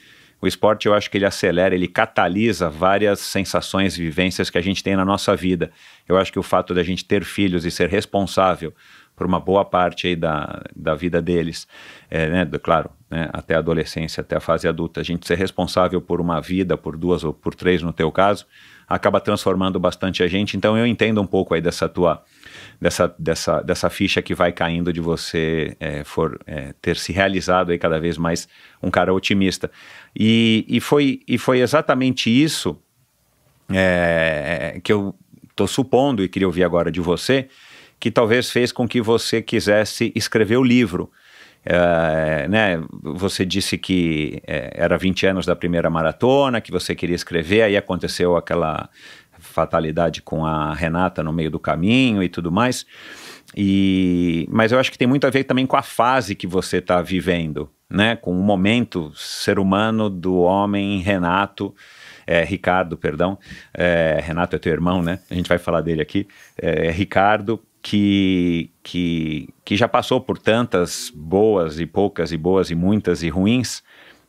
O esporte, eu acho que ele acelera, ele catalisa várias sensações, vivências que a gente tem na nossa vida. Eu acho que o fato da gente ter filhos e ser responsável por uma boa parte aí da, da vida deles, é, né, do, claro, né, até a adolescência, até a fase adulta, a gente ser responsável por uma vida, por duas ou por três no teu caso, acaba transformando bastante a gente. Então eu entendo um pouco aí dessa tua dessa, dessa, dessa ficha que vai caindo de você é, for é, ter se realizado aí cada vez mais um cara otimista. E, e, foi, e foi exatamente isso é, que eu estou supondo e queria ouvir agora de você, que talvez fez com que você quisesse escrever o livro. É, né, você disse que é, era 20 anos da primeira maratona, que você queria escrever, aí aconteceu aquela fatalidade com a Renata no meio do caminho e tudo mais. E, mas eu acho que tem muito a ver também com a fase que você está vivendo, né? Com o momento ser humano do homem Renato, é, Ricardo, perdão, é, Renato é teu irmão, né? A gente vai falar dele aqui, é, Ricardo que, que, que já passou por tantas boas e poucas e boas e muitas e ruins,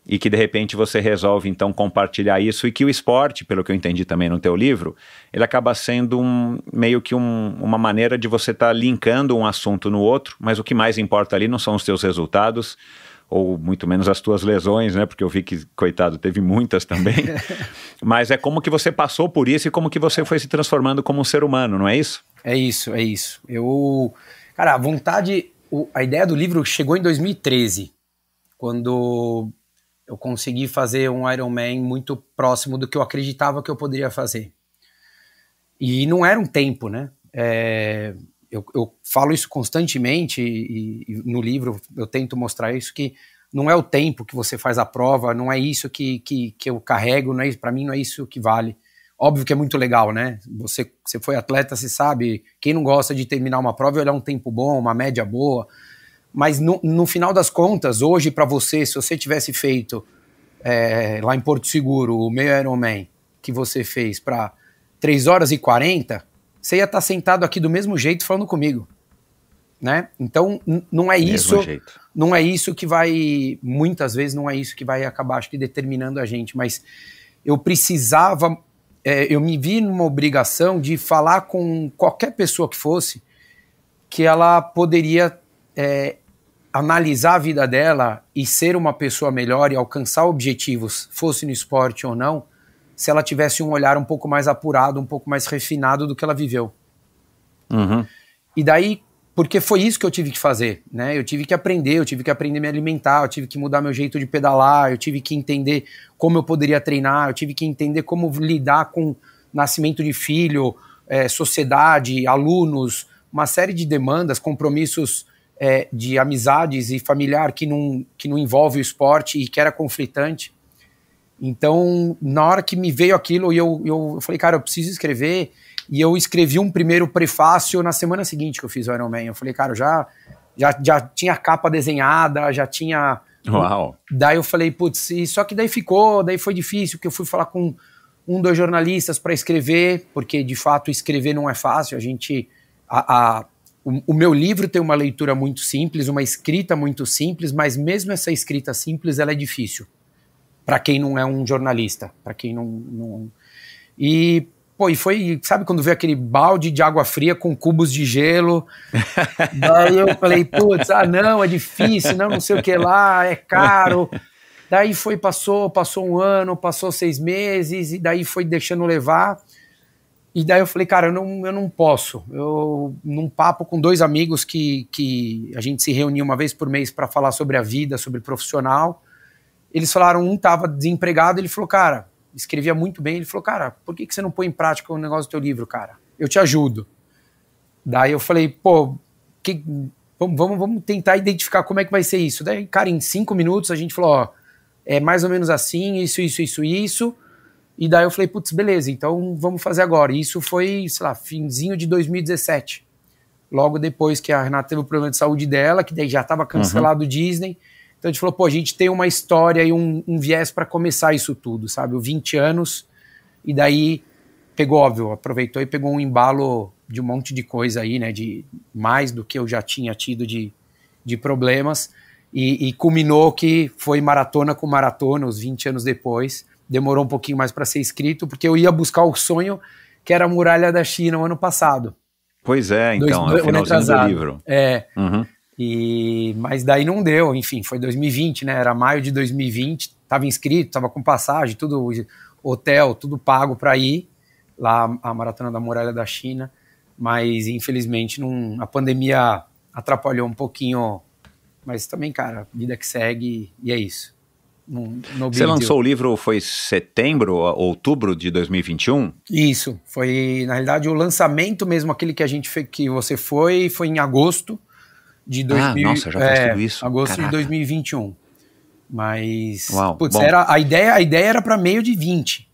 e que de repente você resolve então compartilhar isso e que o esporte, pelo que eu entendi também no teu livro, ele acaba sendo um, meio que um, uma maneira de você estar tá linkando um assunto no outro, mas o que mais importa ali não são os teus resultados ou muito menos as tuas lesões, né? Porque eu vi que coitado teve muitas também. mas é como que você passou por isso e como que você foi se transformando como um ser humano, não é isso? É isso, é isso. Eu. Cara, a vontade. A ideia do livro chegou em 2013, quando eu consegui fazer um Iron Man muito próximo do que eu acreditava que eu poderia fazer. E não era um tempo, né? É, eu, eu, falo isso constantemente e, e, no livro eu tento mostrar isso que não é o tempo que você faz a prova, não é isso que, que, que eu carrego, não é para mim não é isso que vale. Óbvio que é muito legal, né? Você, você foi atleta, você sabe. Quem não gosta de terminar uma prova e olhar um tempo bom, uma média boa. Mas no, no final das contas, hoje, para você, se você tivesse feito é, lá em Porto Seguro o meio Ironman que você fez para 3 horas e 40, você ia estar tá sentado aqui do mesmo jeito falando comigo. Né? Então, não é isso, não é isso que vai muitas vezes não é isso que vai acabar acho que determinando a gente, mas eu precisava é, eu me vi numa obrigação de falar com qualquer pessoa que fosse que ela poderia é, analisar a vida dela e ser uma pessoa melhor e alcançar objetivos, fosse no esporte ou não, se ela tivesse um olhar um pouco mais apurado, um pouco mais refinado do que ela viveu. Uhum. E daí, porque foi isso que eu tive que fazer, né? Eu tive que aprender, eu tive que aprender a me alimentar, eu tive que mudar meu jeito de pedalar, eu tive que entender como eu poderia treinar, eu tive que entender como lidar com nascimento de filho, é, sociedade, alunos, uma série de demandas, compromissos é, de amizades e familiar que não, que não envolve o esporte e que era conflitante. Então, na hora que me veio aquilo, eu, eu, eu falei, cara, eu preciso escrever e eu escrevi um primeiro prefácio na semana seguinte que eu fiz o Iron Man. Eu falei, cara, eu já, já, já tinha a capa desenhada, já tinha. Uau! Daí eu falei, putz, só que daí ficou, daí foi difícil, porque eu fui falar com um, dois jornalistas para escrever, porque de fato escrever não é fácil. A gente. A, a o, o, meu livro tem uma leitura muito simples, uma escrita muito simples, mas mesmo essa escrita simples, ela é difícil. Para quem não é um jornalista, para quem não, não. E Pô, e foi, sabe quando veio aquele balde de água fria com cubos de gelo? Daí eu falei, putz, ah não, é difícil, não, não sei o que lá, é caro. Daí foi, passou, passou um ano, passou seis meses, e daí foi deixando levar. E daí eu falei, cara, eu não, eu não posso. Eu, num papo com dois amigos que, que a gente se reunia uma vez por mês para falar sobre a vida, sobre profissional, eles falaram, um tava desempregado, ele falou, cara, escrevia muito bem, ele falou, cara, por que, que você não põe em prática o negócio do teu livro, cara? Eu te ajudo. Daí eu falei, pô, que, vamos, vamos, vamos tentar identificar como é que vai ser isso. Daí, cara, em cinco minutos a gente falou, ó, é mais ou menos assim, isso, isso, isso, isso. E daí eu falei, putz, beleza, então vamos fazer agora. isso foi, sei lá, finzinho de 2017. Logo depois que a Renata teve o problema de saúde dela, que daí já estava uhum. cancelado o Disney. Então a gente falou, pô, a gente tem uma história e um, um viés para começar isso tudo, sabe? O 20 anos, e daí pegou, óbvio, aproveitou e pegou um embalo de um monte de coisa aí, né? De mais do que eu já tinha tido de, de problemas. E, e culminou que foi maratona com maratona, os 20 anos depois. Demorou um pouquinho mais para ser escrito, porque eu ia buscar o sonho que era a muralha da China o ano passado. Pois é, então, dois, é o finalzinho do livro. É. Uhum. E, mas daí não deu, enfim, foi 2020, né? Era maio de 2020, estava inscrito, estava com passagem, tudo hotel, tudo pago para ir lá a maratona da muralha da China, mas infelizmente não, a pandemia atrapalhou um pouquinho, mas também, cara, vida que segue e é isso. No, no Você lançou o livro foi setembro, outubro de 2021? Isso, foi na realidade o lançamento mesmo aquele que a gente fez, que você foi foi em agosto de 2000, ah, nossa, já faz é, tudo isso. Agosto Caraca. de 2021. Mas Uau, putz, era a ideia, a ideia era para meio de 20.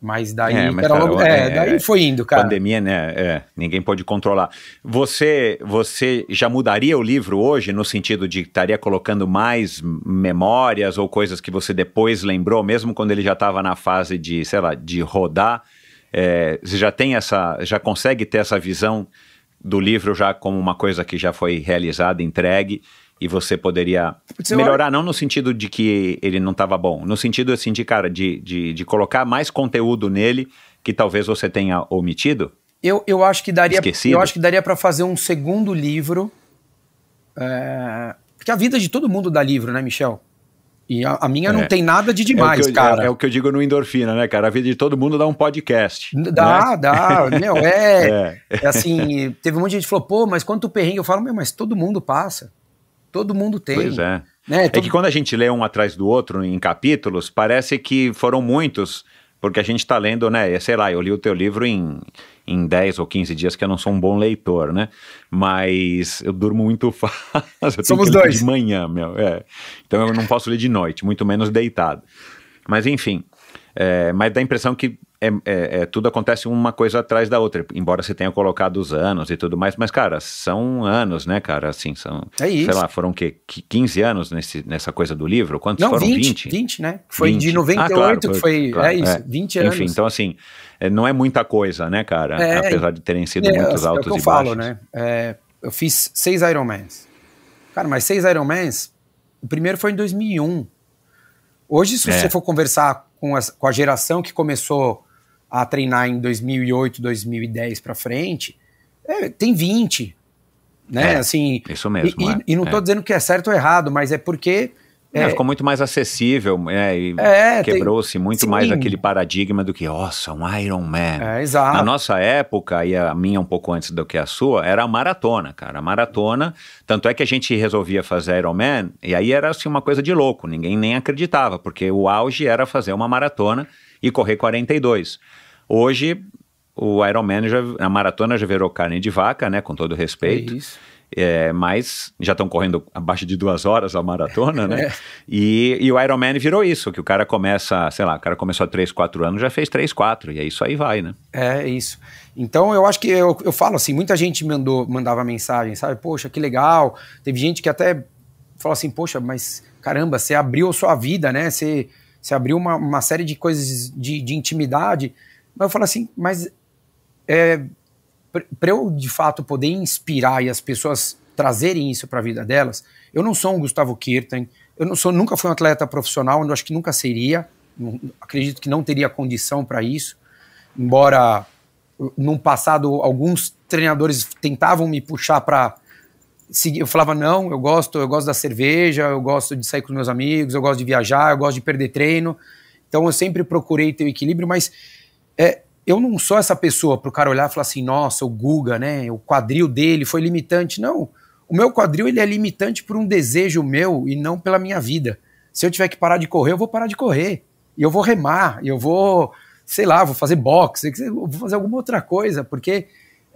Mas daí é, mas cara, logo, é, é, daí é, foi indo, cara. Pandemia, né? É, ninguém pode controlar. Você, você já mudaria o livro hoje no sentido de estaria colocando mais memórias ou coisas que você depois lembrou, mesmo quando ele já estava na fase de, sei lá, de rodar? É, você já tem essa, já consegue ter essa visão do livro já como uma coisa que já foi realizada, entregue, e você poderia melhorar, não no sentido de que ele não estava bom, no sentido, assim, de, cara, de, de, de, colocar mais conteúdo nele que talvez você tenha omitido? Eu, eu acho que daria, Esquecido. eu acho que daria para fazer um segundo livro, é... porque a vida de todo mundo dá livro, né, Michel? E a, a minha é. não tem nada de é demais, é eu, cara. É, é, o que eu digo no endorfina, né, cara? A vida de todo mundo dá um podcast. Dá, né? dá. meu, é. É. é, Assim, teve um monte de gente que falou, pô, mas quanto perrengue? Eu falo, meu, mas todo mundo passa. Todo mundo tem. Pois é. Né? Todo... É que quando a gente lê um atrás do outro em capítulos, parece que foram muitos, porque a gente está lendo, né? Sei lá, eu li o teu livro em em 10 ou 15 dias, que eu não sou um bom leitor, né? Mas eu durmo muito fácil. Somos dois. De manhã, meu. É. Então eu não posso ler de noite, muito menos deitado. Mas enfim. É, mas dá a impressão que é, é, é, tudo acontece uma coisa atrás da outra, embora você tenha colocado os anos e tudo mais, mas, cara, são anos, né, cara? Assim, são. É isso. Sei lá, foram o quê? 15 anos nesse, nessa coisa do livro? Quantos não, foram? 20, 20? 20, né? Foi 20. de 98 ah, claro, foi, foi. É claro, é isso, é. 20 anos. Enfim, então, assim, é, não é muita coisa, né, cara? É, Apesar de terem sido é, muitos altos é o que eu falo, baixos. né? eu fiz seis Ironmans. Cara, mas seis Ironmans, o primeiro foi em 2001. Hoje, se você for conversar com a, com a geração que começou a treinar em 2008, 2010 para frente, é, tem 20. Né? É, assim, isso mesmo. E, é, e não estou é. dizendo que é certo ou errado, mas é porque. É, ficou muito mais acessível, é, é quebrou-se muito sim. mais aquele paradigma do que, nossa, um Iron Man. Na nossa época, e a minha um pouco antes do que a sua, era a maratona, cara. A maratona, tanto é que a gente resolvia fazer Iron Man, e aí era assim uma coisa de louco, ninguém nem acreditava, porque o auge era fazer uma maratona e correr 42. Hoje, o Ironman, já, a maratona já virou carne de vaca, né? Com todo respeito. É isso. É, mas já estão correndo abaixo de duas horas a maratona, né? É. E, e, o Ironman virou isso, que o cara começa, sei lá, o cara começou há 3, 4 anos, já fez 3, 4, e é isso aí vai, né? É, é, isso. Então eu acho que eu, eu falo assim, muita gente mandou, mandava mensagem, sabe? Poxa, que legal. Teve gente que até falou assim, poxa, mas caramba, você abriu sua vida, né? Você se abriu uma, uma série de coisas de, de intimidade. Mas eu falo assim, mas é, para eu de fato poder inspirar e as pessoas trazerem isso para a vida delas, eu não sou um Gustavo Kirten, eu não sou, nunca fui um atleta profissional, eu acho que nunca seria, não, acredito que não teria condição para isso, embora num passado alguns treinadores tentavam me puxar para eu falava não, eu gosto, eu gosto da cerveja, eu gosto de sair com meus amigos, eu gosto de viajar, eu gosto de perder treino. Então eu sempre procurei ter o equilíbrio, mas é, eu não sou essa pessoa para o cara olhar e falar assim, nossa, o Guga, né? O quadril dele foi limitante. Não, o meu quadril ele é limitante por um desejo meu e não pela minha vida. Se eu tiver que parar de correr, eu vou parar de correr. E eu vou remar, e eu vou, sei lá, vou fazer boxe, vou fazer alguma outra coisa, porque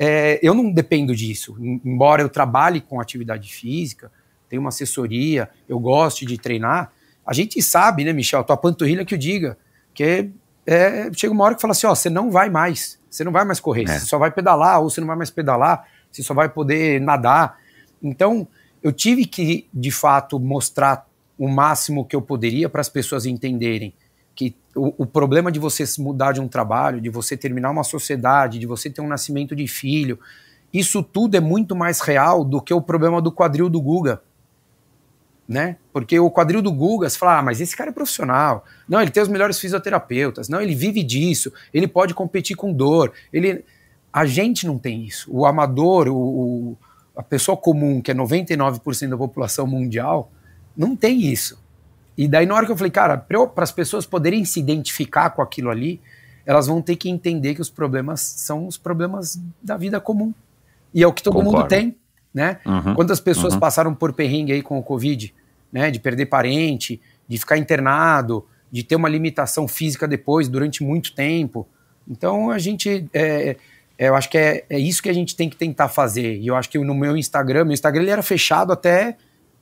é, eu não dependo disso. Embora eu trabalhe com atividade física, tenho uma assessoria, eu gosto de treinar, a gente sabe, né, Michel, tua panturrilha que o diga, que é, chega uma hora que fala assim, ó, você não vai mais, você não vai mais correr, é. você só vai pedalar, ou você não vai mais pedalar, você só vai poder nadar. Então, eu tive que, de fato, mostrar o máximo que eu poderia para as pessoas entenderem o, o, problema de você mudar de um trabalho, de você terminar uma sociedade, de você ter um nascimento de filho, isso tudo é muito mais real do que o problema do quadril do Guga. Né? Porque o quadril do Guga, você fala, ah, mas esse cara é profissional. Não, ele tem os melhores fisioterapeutas. Não, ele vive disso. Ele pode competir com dor. Ele... A gente não tem isso. O amador, o, o a pessoa comum, que é 99% da população mundial, não tem isso. E daí, na hora que eu falei, cara, para as pessoas poderem se identificar com aquilo ali, elas vão ter que entender que os problemas são os problemas da vida comum. E é o que todo Concordo. mundo tem, né? Uhum, Quantas pessoas uhum. passaram por perrengue aí com o Covid, né? De perder parente, de ficar internado, de ter uma limitação física depois, durante muito tempo. Então, a gente. É, é eu acho que é, é isso que a gente tem que tentar fazer. E eu acho que no meu Instagram, meu Instagram ele era fechado até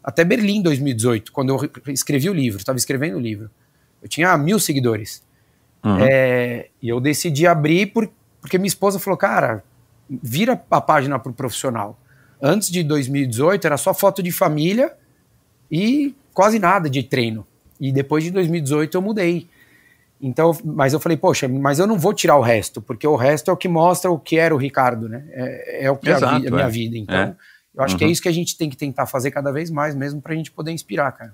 até Berlim 2018, quando eu escrevi o livro, estava escrevendo o livro. Eu tinha ah, mil seguidores. Uhum. É, e eu decidi abrir por, porque minha esposa falou, cara, vira a página para o profissional. Antes de 2018 era só foto de família e quase nada de treino. E depois de 2018 eu mudei. Então, mas eu falei, poxa, mas eu não vou tirar o resto, porque o resto é o que mostra o que era o Ricardo, né? É, é o que é Exato, a, vi, a minha é. vida. Então, é. Eu acho uhum. que é uhum. isso que a gente tem que tentar fazer cada vez mais, mesmo para a gente poder inspirar, cara.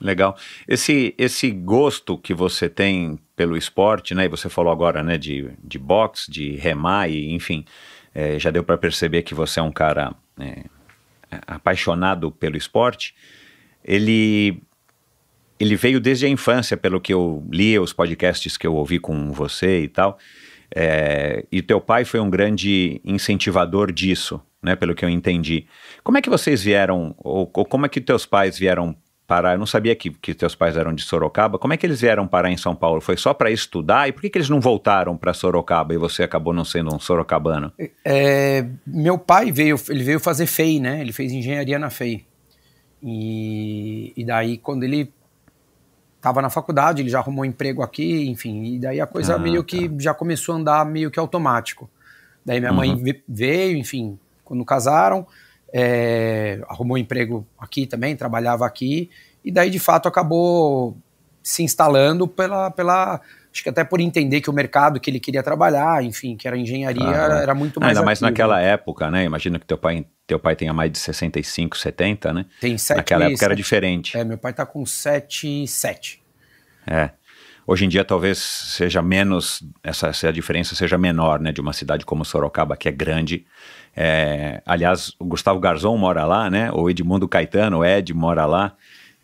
Legal. Esse, esse gosto que você tem pelo esporte, né? E você falou agora, né, de, de boxe, de remar, e, enfim, é, já deu para perceber que você é um cara é, apaixonado pelo esporte. Ele, ele veio desde a infância, pelo que eu li, os podcasts que eu ouvi com você e tal. É, e teu pai foi um grande incentivador disso, né? Pelo que eu entendi. Como é que vocês vieram, ou, ou como é que teus pais vieram parar? Eu não sabia que, que teus pais eram de Sorocaba. Como é que eles vieram parar em São Paulo? Foi só para estudar? E por que, que eles não voltaram para Sorocaba e você acabou não sendo um sorocabano? É, meu pai veio, ele veio fazer FEI, né? Ele fez engenharia na FEI. E, e daí, quando ele estava na faculdade, ele já arrumou um emprego aqui, enfim. E daí a coisa ah, meio tá. que já começou a andar meio que automático. Daí minha uhum. mãe veio, enfim, quando casaram, é, arrumou emprego aqui também, trabalhava aqui, e daí de fato acabou se instalando pela, pela acho que até por entender que o mercado que ele queria trabalhar, enfim, que era engenharia, era muito mais. Ainda ativo, mais naquela época, né? Imagino que teu pai, teu pai tenha mais de 65, 70, né? Tem 7 Naquela época era diferente. É, meu pai tá com 7, 7. É. Hoje em dia talvez seja menos, essa, essa diferença seja menor, né? De uma cidade como Sorocaba, que é grande. É, aliás, o Gustavo Garzon mora lá, né? O Edmundo Caetano, o Ed, mora lá.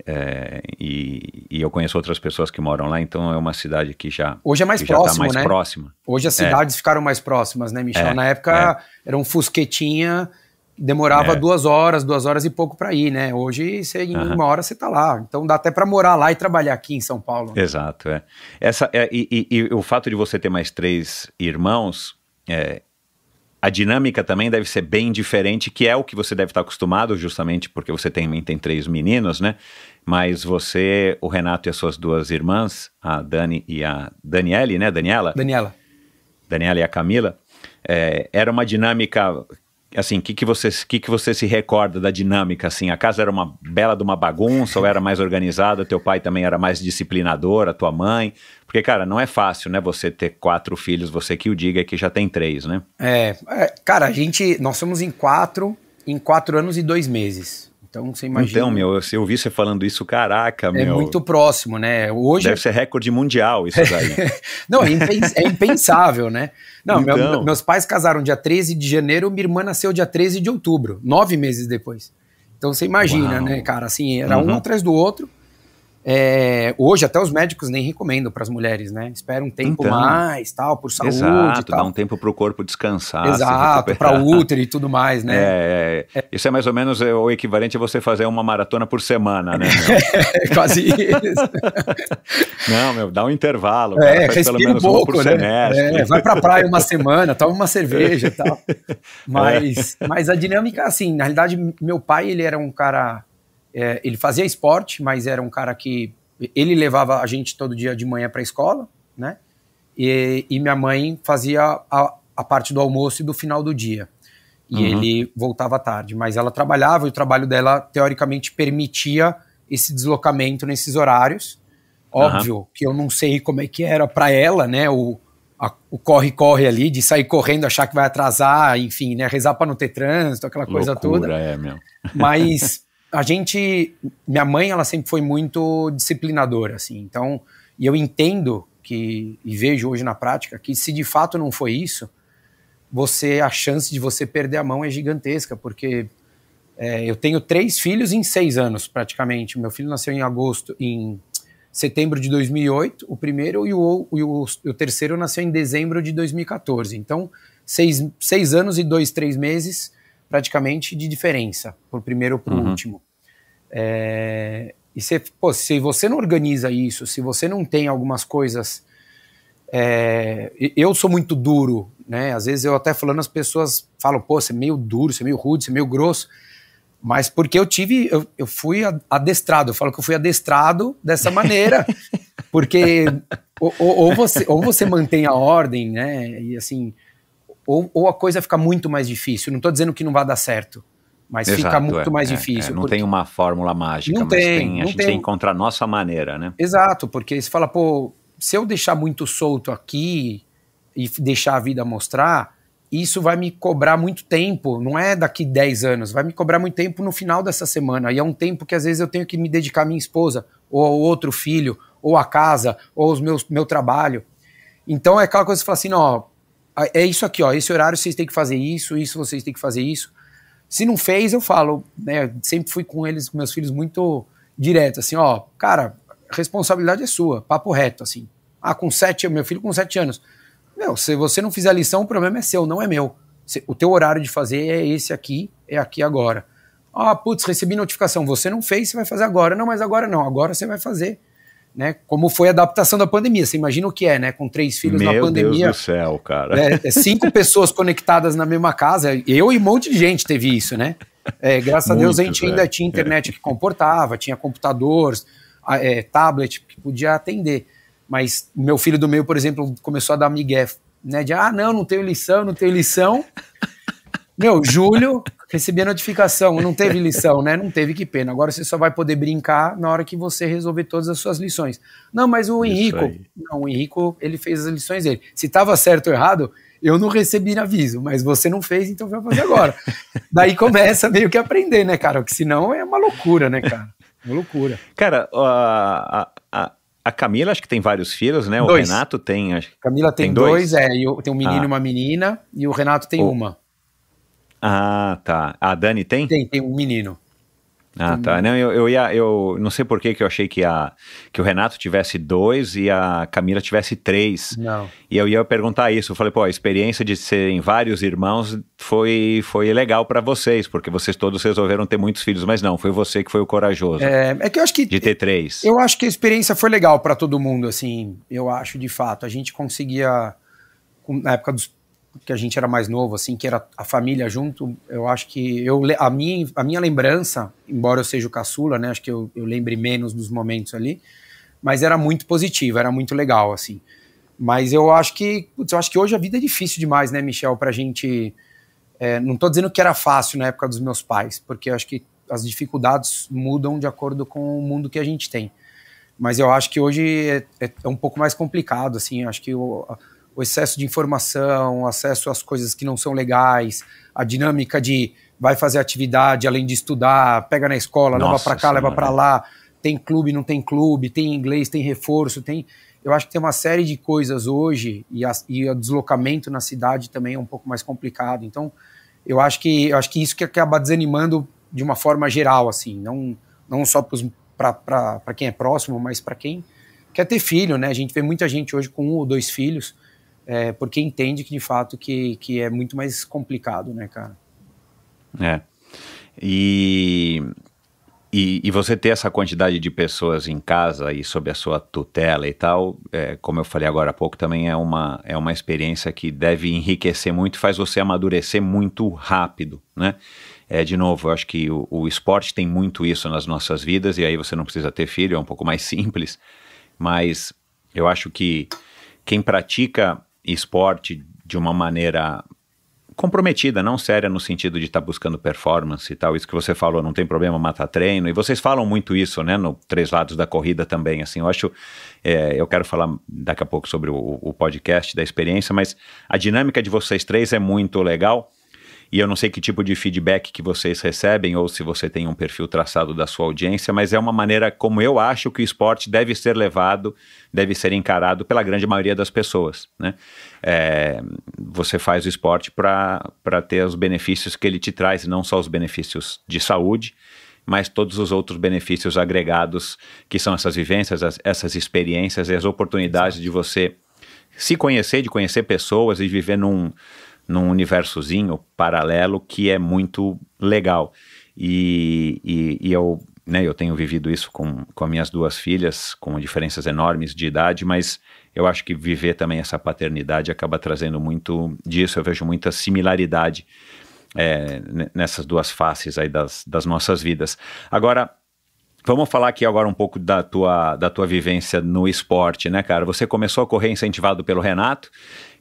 É, e, e, eu conheço outras pessoas que moram lá, então é uma cidade que já hoje é mais, tá né? próxima. Hoje as é. cidades é. ficaram mais próximas, né, Michel? É, Na época é. era um fusquetinha demorava é. duas horas, duas horas e pouco para ir, né? Hoje, você, em uhum. uma hora você está lá. Então dá até para morar lá e trabalhar aqui em São Paulo. Né? Exato, é. Essa, é, e, e, e, o fato de você ter mais três irmãos, é, a dinâmica também deve ser bem diferente, que é o que você deve estar acostumado, justamente porque você também tem, três meninos, né? Mas você, o Renato e as suas duas irmãs, a Dani e a Daniele, né? Daniela? Daniela. Daniela e a Camila. É, era uma dinâmica assim, o que, que, você, que, que você se recorda da dinâmica, assim? A casa era uma bela de uma bagunça ou era mais organizada? Teu pai também era mais disciplinador, a tua mãe? Porque, cara, não é fácil, né, você ter quatro filhos, você que o diga é que já tem três, né? É, é cara, a gente, nós somos em quatro, em quatro anos e dois meses. Então você então, imagina. Então, meu, se eu ouvi você falando isso, caraca, é meu. É muito próximo, né? Hoje. Deve ser recorde mundial isso daí. Não, é, impens... é, impensável, né? Não, então... meu, meus pais casaram dia 13 de janeiro, minha irmã nasceu dia 13 de outubro, nove meses depois. Então você imagina, né, Uau. né, cara? Assim, era uhum. um atrás do outro. É, hoje até os médicos nem recomendam para as mulheres, né? Espera um tempo então, mais, tal, por saúde. Exato, dá um tempo para o corpo descansar. Exato, para o útero e tudo mais, né? É, é, isso é mais ou menos é, o equivalente a você fazer uma maratona por semana, né? Quase isso. Não, meu, dá um intervalo. É, cara, é, faz pelo menos um pouco, por né? semestre. É, vai para a praia uma semana, toma uma cerveja e tal. Mas, mas a dinâmica, assim, na realidade, meu pai, ele era um cara é, ele fazia esporte, mas era um cara que ele levava a gente todo dia de manhã para a escola, né? E, e, minha mãe fazia a, a, parte do almoço e do final do dia. E uhum. ele voltava à tarde. Mas ela trabalhava e o trabalho dela, teoricamente, permitia esse deslocamento nesses horários. Óbvio uhum. que eu não sei como é que era para ela, né? O, a, o corre-corre ali, de sair correndo, achar que vai atrasar, enfim, né? Rezar para não ter trânsito, aquela Loucura, coisa toda. É, meu. Mas. a gente, minha mãe, ela sempre foi muito disciplinadora, assim. Então, e eu entendo que e vejo hoje na prática que se de fato não foi isso, você a chance de você perder a mão é gigantesca, porque é, eu tenho três filhos em seis anos praticamente. Meu filho nasceu em agosto, em setembro de 2008, o primeiro e o, e o, o terceiro nasceu em dezembro de 2014. Então, seis, seis anos e dois, três meses praticamente de diferença, por primeiro ou por uhum. último. É, e se, pô, se você não organiza isso, se você não tem algumas coisas. É, eu sou muito duro, né? Às vezes eu até falando, as pessoas falam, pô, você é meio duro, você é meio rude, você é meio grosso. Mas porque eu tive, eu, eu fui adestrado, eu falo que eu fui adestrado dessa maneira, porque ou, ou, você, ou você mantém a ordem, né? E assim, ou, ou a coisa fica muito mais difícil. Não estou dizendo que não vai dar certo, mas Exato, fica muito é, mais é, é. difícil. É, não porque... tem uma fórmula mágica, não tem, tem, não a gente tem. que encontrar a nossa maneira, né? Exato, porque você fala, pô, se eu deixar muito solto aqui e deixar a vida mostrar, isso vai me cobrar muito tempo, não é daqui 10 anos, vai me cobrar muito tempo no final dessa semana. E é um tempo que às vezes eu tenho que me dedicar à minha esposa, ou ao outro filho, ou à casa, ou ao meu, meu trabalho. Então é aquela coisa que você fala assim: ó, ah, é isso aqui, ó, esse horário vocês têm que fazer isso, isso vocês têm que fazer isso. Se não fez, eu falo, né, sempre fui com eles, com meus filhos, muito direto, assim, ó, cara, responsabilidade é sua, papo reto, assim. Ah, com sete, meu filho com sete anos. Meu, se você não fizer a lição, o problema é seu, não é meu. O teu horário de fazer é esse aqui, é aqui agora. Ah, putz, recebi notificação, você não fez, você vai fazer agora. Não, mas agora não, agora você vai fazer né? Como foi a adaptação da pandemia. Você imagina o que é, né? Com três filhos Meu na pandemia. Meu Deus do céu, cara. É, é cinco pessoas conectadas na mesma casa. Eu e um monte de gente teve isso, né? É, graças Muito, a Deus a gente ainda é. tinha internet que comportava, tinha computadores, tablet que podia atender. Mas meu filho do meio, por exemplo, começou a dar migué, né? De ah, não, não tenho lição, não tenho lição. Meu, julho, Recebi a notificação, não teve lição, né? Não teve, que pena. Agora você só vai poder brincar na hora que você resolver todas as suas lições. Não, mas o Henrico. Não, o Henrico, ele fez as lições dele. Se estava certo ou errado, eu não recebi aviso, mas você não fez, então vai fazer agora. Daí começa meio que aprender, né, cara? Porque senão é uma loucura, né, cara? Uma loucura. Cara, a, a, a Camila acho que tem vários filhos, né? Dois. O Renato tem. Acho, Camila tem, tem dois, dois, é. tem um menino ah. e uma menina, e o Renato tem o, uma. Ah, tá. A Dani tem? Tem, tem um menino. Ah, tá. Não, eu, eu ia. Eu não sei por que eu achei que, a, que o Renato tivesse dois e a Camila tivesse três. Não. E eu ia perguntar isso. Eu falei, pô, a experiência de serem vários irmãos foi, foi legal para vocês, porque vocês todos resolveram ter muitos filhos, mas não, foi você que foi o corajoso. É, é que eu acho que. De ter três. Eu acho que a experiência foi legal para todo mundo, assim. Eu acho, de fato. A gente conseguia. Na época dos que a gente era mais novo, assim, que era a família junto, eu acho que eu, a, minha, a minha lembrança, embora eu seja o caçula, né, acho que eu, eu lembre menos dos momentos ali, mas era muito positiva, era muito legal, assim. Mas eu acho que, putz, eu acho que hoje a vida é difícil demais, né, Michel, pra gente... É, não estou dizendo que era fácil na época dos meus pais, porque eu acho que as dificuldades mudam de acordo com o mundo que a gente tem. Mas eu acho que hoje é, é, é um pouco mais complicado, assim, acho que... o, o excesso de informação, acesso às coisas que não são legais, a dinâmica de vai fazer atividade além de estudar, pega na escola, Nossa, leva para cá, leva para lá, tem clube, não tem clube, tem inglês, tem reforço, tem. Eu acho que tem uma série de coisas hoje e, a, e o deslocamento na cidade também é um pouco mais complicado. Então, eu acho que eu acho que isso que acaba desanimando de uma forma geral, assim, não não só para quem é próximo, mas para quem quer ter filho, né? A gente vê muita gente hoje com um ou dois filhos é, porque entende que de fato que, que é muito mais complicado, né, cara? É. E, e, e, você ter essa quantidade de pessoas em casa e sob a sua tutela e tal, é, como eu falei agora há pouco, também é uma, é uma experiência que deve enriquecer muito, faz você amadurecer muito rápido, né? É, de novo, eu acho que o, o esporte tem muito isso nas nossas vidas, e aí você não precisa ter filho, é um pouco mais simples, mas eu acho que quem pratica esporte de uma maneira comprometida, não séria no sentido de estar tá buscando performance e tal. Isso que você falou, não tem problema matar treino. E vocês falam muito isso, né? No Três Lados da Corrida também, assim. Eu acho... É, eu quero falar daqui a pouco sobre o, o podcast da experiência, mas a dinâmica de vocês três é muito legal e eu não sei que tipo de feedback que vocês recebem ou se você tem um perfil traçado da sua audiência, mas é uma maneira como eu acho que o esporte deve ser levado, deve ser encarado pela grande maioria das pessoas. Né? É, você faz o esporte para ter os benefícios que ele te traz, não só os benefícios de saúde, mas todos os outros benefícios agregados, que são essas vivências, as, essas experiências e as oportunidades de você se conhecer, de conhecer pessoas e viver num, num universozinho paralelo que é muito legal. E, e, e eu, né, eu tenho vivido isso com, com minhas duas filhas, com diferenças enormes de idade, mas eu acho que viver também essa paternidade acaba trazendo muito disso. Eu vejo muita similaridade é, nessas duas faces aí das, das nossas vidas. Agora, Vamos falar aqui agora um pouco da tua, da tua vivência no esporte, né, cara? Você começou a correr incentivado pelo Renato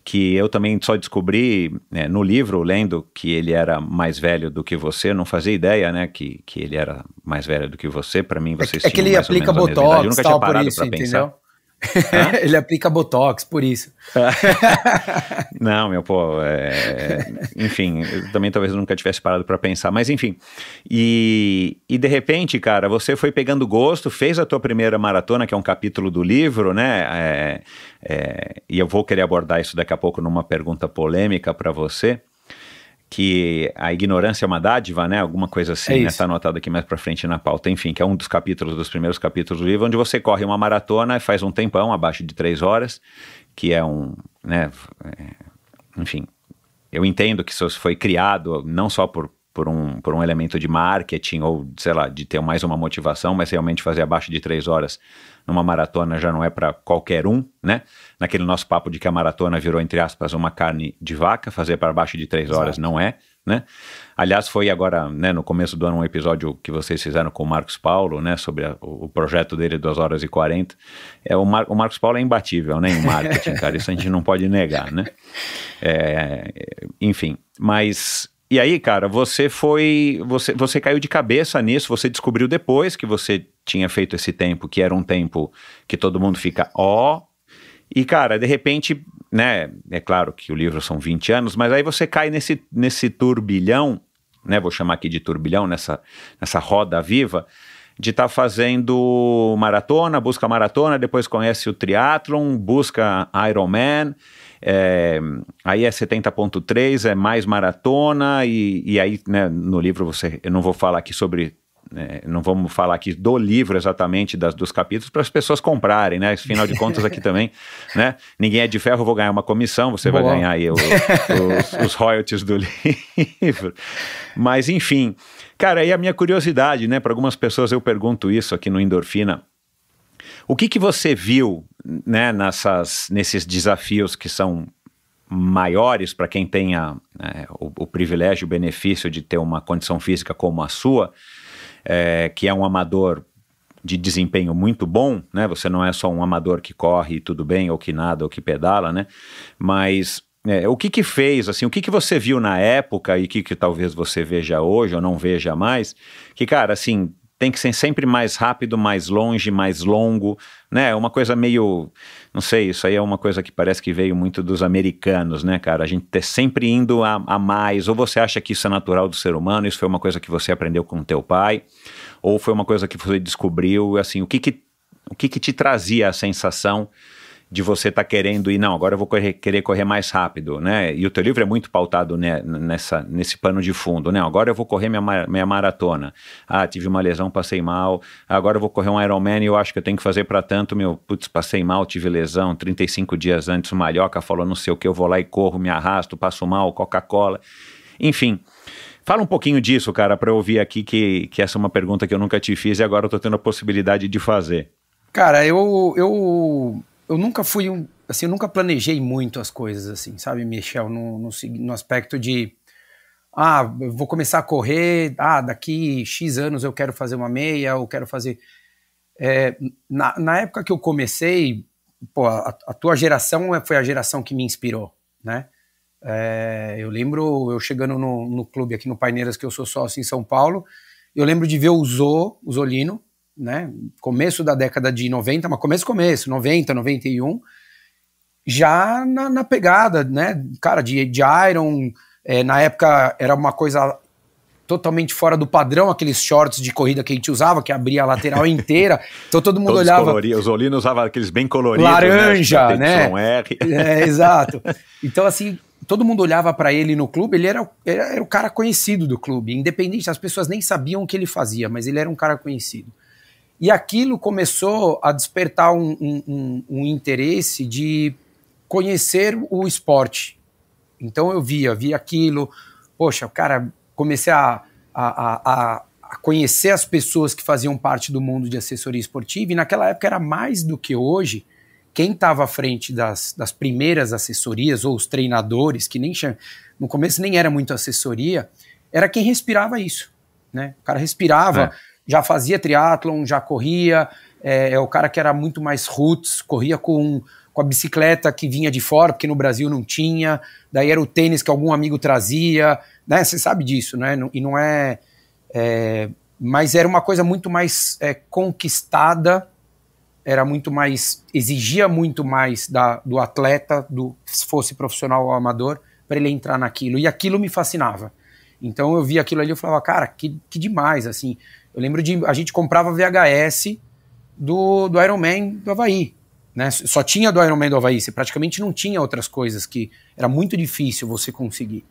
que eu também só descobri né, no livro, lendo que ele era mais velho do que você, não fazia ideia, né, que, que ele era mais velho do que você, para mim é vocês é, é que ele aplica botox, eu nunca tinha parado para pensar. ele aplica Botox, por isso. não, meu pô, é, enfim, também talvez nunca tivesse parado para pensar, mas enfim. E, e de repente, cara, você foi pegando gosto, fez a tua primeira maratona, que é um capítulo do livro, né? É, é, e eu vou querer abordar isso daqui a pouco numa pergunta polêmica para você que a ignorância é uma dádiva, né? Alguma coisa assim, é né? Tá anotado aqui mais para frente na pauta. Enfim, que é um dos capítulos, dos primeiros capítulos do livro, onde você corre uma maratona faz um tempão, abaixo de três horas, que é um, né? É, enfim, eu entendo que isso foi criado não só por por um, por um elemento de marketing ou, sei lá, de ter mais uma motivação, mas realmente fazer abaixo de três horas numa maratona já não é para qualquer um, né? Naquele nosso papo de que a maratona virou, entre aspas, uma carne de vaca, fazer para abaixo de três Exato. horas não é, né? Aliás, foi agora, né, no começo do ano, um episódio que vocês fizeram com o Marcos Paulo, né, sobre a, o projeto dele, 2 horas e 40. É, o, Mar, o Marcos Paulo é imbatível, né, em marketing, cara, isso a gente não pode negar, né? É, enfim, mas e aí, cara, você foi. Você, você caiu de cabeça nisso, você descobriu depois que você tinha feito esse tempo, que era um tempo que todo mundo fica ó. E, cara, de repente, né? É claro que o livro são 20 anos, mas aí você cai nesse, nesse turbilhão, né? Vou chamar aqui de turbilhão, nessa, nessa roda viva, de estar tá fazendo maratona, busca maratona, depois conhece o triatlon, busca Iron Man é, aí é 70.3, é mais maratona, e, e aí né, no livro você. Eu não vou falar aqui sobre é, não vamos falar aqui do livro exatamente das, dos capítulos para as pessoas comprarem, né? Afinal de contas, aqui também, né? Ninguém é de ferro, eu vou ganhar uma comissão, você Boa. vai ganhar aí o, os, os, royalties do livro. Mas, enfim, cara, aí a minha curiosidade, né? Para algumas pessoas eu pergunto isso aqui no Endorfina. O que, que você viu né, nessas, nesses desafios que são maiores para quem tenha né, o, o, privilégio, o benefício de ter uma condição física como a sua, é, que é um amador de desempenho muito bom, né? Você não é só um amador que corre e tudo bem, ou que nada, ou que pedala, né? Mas é, o que que fez, assim, o que que você viu na época e que, que talvez você veja hoje ou não veja mais, que, cara, assim, tem que ser sempre mais rápido, mais longe, mais longo, né? É uma coisa meio, não sei, isso aí é uma coisa que parece que veio muito dos americanos, né, cara? A gente ter tá sempre indo a, a mais, ou você acha que isso é natural do ser humano, isso foi uma coisa que você aprendeu com teu pai, ou foi uma coisa que você descobriu, assim, o que que, o que, que te trazia a sensação de você estar tá querendo ir, não, agora eu vou correr, querer correr mais rápido, né? E o teu livro é muito pautado né, nessa, nesse pano de fundo, né? Agora eu vou correr minha, minha maratona. Ah, tive uma lesão, passei mal. Agora eu vou correr um Ironman e eu acho que eu tenho que fazer para tanto, meu, putz, passei mal, tive lesão, 35 dias antes o Malhoca falou não sei o que, eu vou lá e corro, me arrasto, passo mal, Coca-Cola. Enfim, Fala um pouquinho disso, cara, para eu ouvir aqui que, que essa é uma pergunta que eu nunca te fiz e agora eu tô tendo a possibilidade de fazer. Cara, eu, eu eu nunca fui um. Assim, eu nunca planejei muito as coisas, assim, sabe, Michel? No, no, no aspecto de. Ah, vou começar a correr. Ah, daqui X anos eu quero fazer uma meia, eu quero fazer. É, na, na época que eu comecei, pô, a, a, tua geração é, foi a geração que me inspirou, né? É, eu lembro eu chegando no, no clube aqui no Paineiras, que eu sou sócio em São Paulo, eu lembro de ver o Zô, o Zolino, né, começo da década de 90, mas começo, começo, 90, 91, já na, na pegada, né, cara, de, de Iron, é, na época era uma coisa totalmente fora do padrão, aqueles shorts de corrida que a gente usava, que abria a lateral inteira. Então todo mundo Todos olhava. os Olino usavam aqueles bem coloridos. Né, Laranja, né? né? É, exato. Então, assim, todo mundo olhava para ele no clube, ele era, era, era o cara conhecido do clube, independente, as pessoas nem sabiam o que ele fazia, mas ele era um cara conhecido. E aquilo começou a despertar um, um, um interesse de conhecer o esporte. Então eu via, via aquilo. Poxa, cara, comecei a, a, a, a, conhecer as pessoas que faziam parte do mundo de assessoria esportiva. E naquela época era mais do que hoje. Quem estava à frente das, das primeiras assessorias ou os treinadores, que nem no começo nem era muito assessoria, era quem respirava isso. Né? O cara respirava. É já fazia triatlon, já corria, é, é, o cara que era muito mais roots, corria com, com a bicicleta que vinha de fora, porque no Brasil não tinha, daí era o tênis que algum amigo trazia, né? Você sabe disso, né? E não é, é mas era uma coisa muito mais é, conquistada, era muito mais, exigia muito mais da, do atleta, do se fosse profissional ou amador, para ele entrar naquilo. E aquilo me fascinava. Então eu via aquilo ali, eu falava, cara, que, que demais, assim. Eu lembro de. A gente comprava VHS do, do Iron Man do Havaí. Né? Só tinha do Iron Man do Havaí, você praticamente não tinha outras coisas que era muito difícil você conseguir.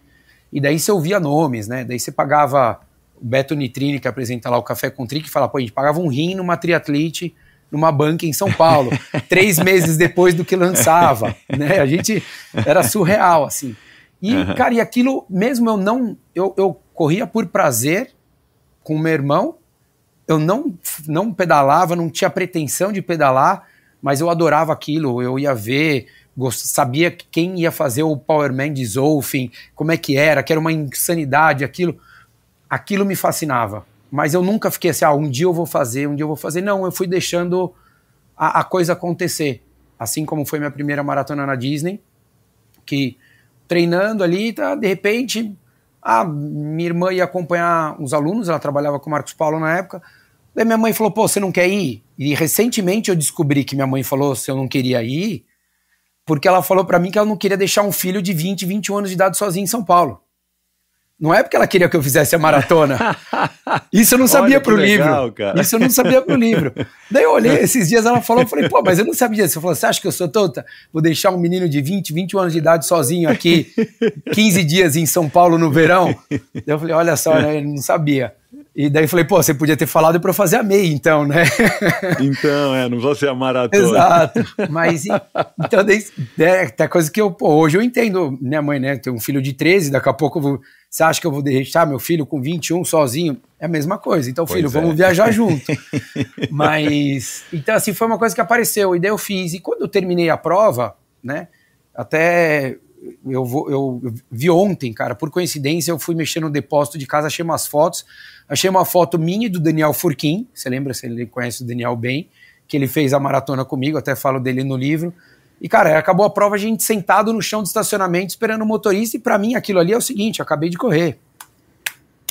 E daí você ouvia nomes, né? Daí você pagava o Beto Nitrini, que apresenta lá o Café com Tri, que fala, pô, a gente pagava um rim numa triatlete, numa banca em São Paulo, três meses depois do que lançava, né? A gente era surreal, assim. E, uhum. cara, e aquilo, mesmo eu não... Eu, eu corria por prazer com o meu irmão, eu não, não pedalava, não tinha pretensão de pedalar, mas eu adorava aquilo, eu ia ver, sabia quem ia fazer o Power Man de Zolfin, como é que era, que era uma insanidade aquilo. Aquilo me fascinava. Mas eu nunca fiquei assim, ah, um dia eu vou fazer, um dia eu vou fazer. Não, eu fui deixando a, a coisa acontecer. Assim como foi minha primeira maratona na Disney, que treinando ali, tá, de repente, a minha irmã ia acompanhar uns alunos, ela trabalhava com o Marcos Paulo na época, Daí minha mãe falou: pô, você não quer ir? E recentemente eu descobri que minha mãe falou se eu não queria ir, porque ela falou para mim que ela não queria deixar um filho de 20, 21 anos de idade sozinho em São Paulo. Não é porque ela queria que eu fizesse a maratona. Isso eu não sabia pro legal, livro. Cara. Isso eu não sabia pro livro. Daí eu olhei esses dias, ela falou, eu falei, pô, mas eu não sabia Você Eu você acha que eu sou tonta? Vou deixar um menino de 20, 21 anos de idade sozinho aqui, 15 dias em São Paulo no verão? Daí eu falei, olha só, né? eu não sabia. E daí falei, pô, você podia ter falado para eu fazer a meia, então, né? Então, é, não vou ser a maratona. Exato. Mas, então, daí, é, até coisa que eu, pô, hoje eu entendo, minha mãe, né? Tem um filho de 13, daqui a pouco eu vou, você acha que eu vou deixar meu filho com 21 sozinho? É a mesma coisa. Então, pois filho, é. vamos viajar junto. Mas, então, assim, foi uma coisa que apareceu. E daí eu fiz. E quando eu terminei a prova, né? Até eu, vou, eu vi ontem, cara, por coincidência, eu fui mexer no depósito de casa, achei umas fotos. Achei uma foto minha do Daniel Furquim. Você lembra, se ele conhece o Daniel bem, que ele fez a maratona comigo, até falo dele no livro. E, cara, acabou a prova, a gente sentado no chão do estacionamento esperando o motorista. E, para mim, aquilo ali é o seguinte: eu acabei de correr.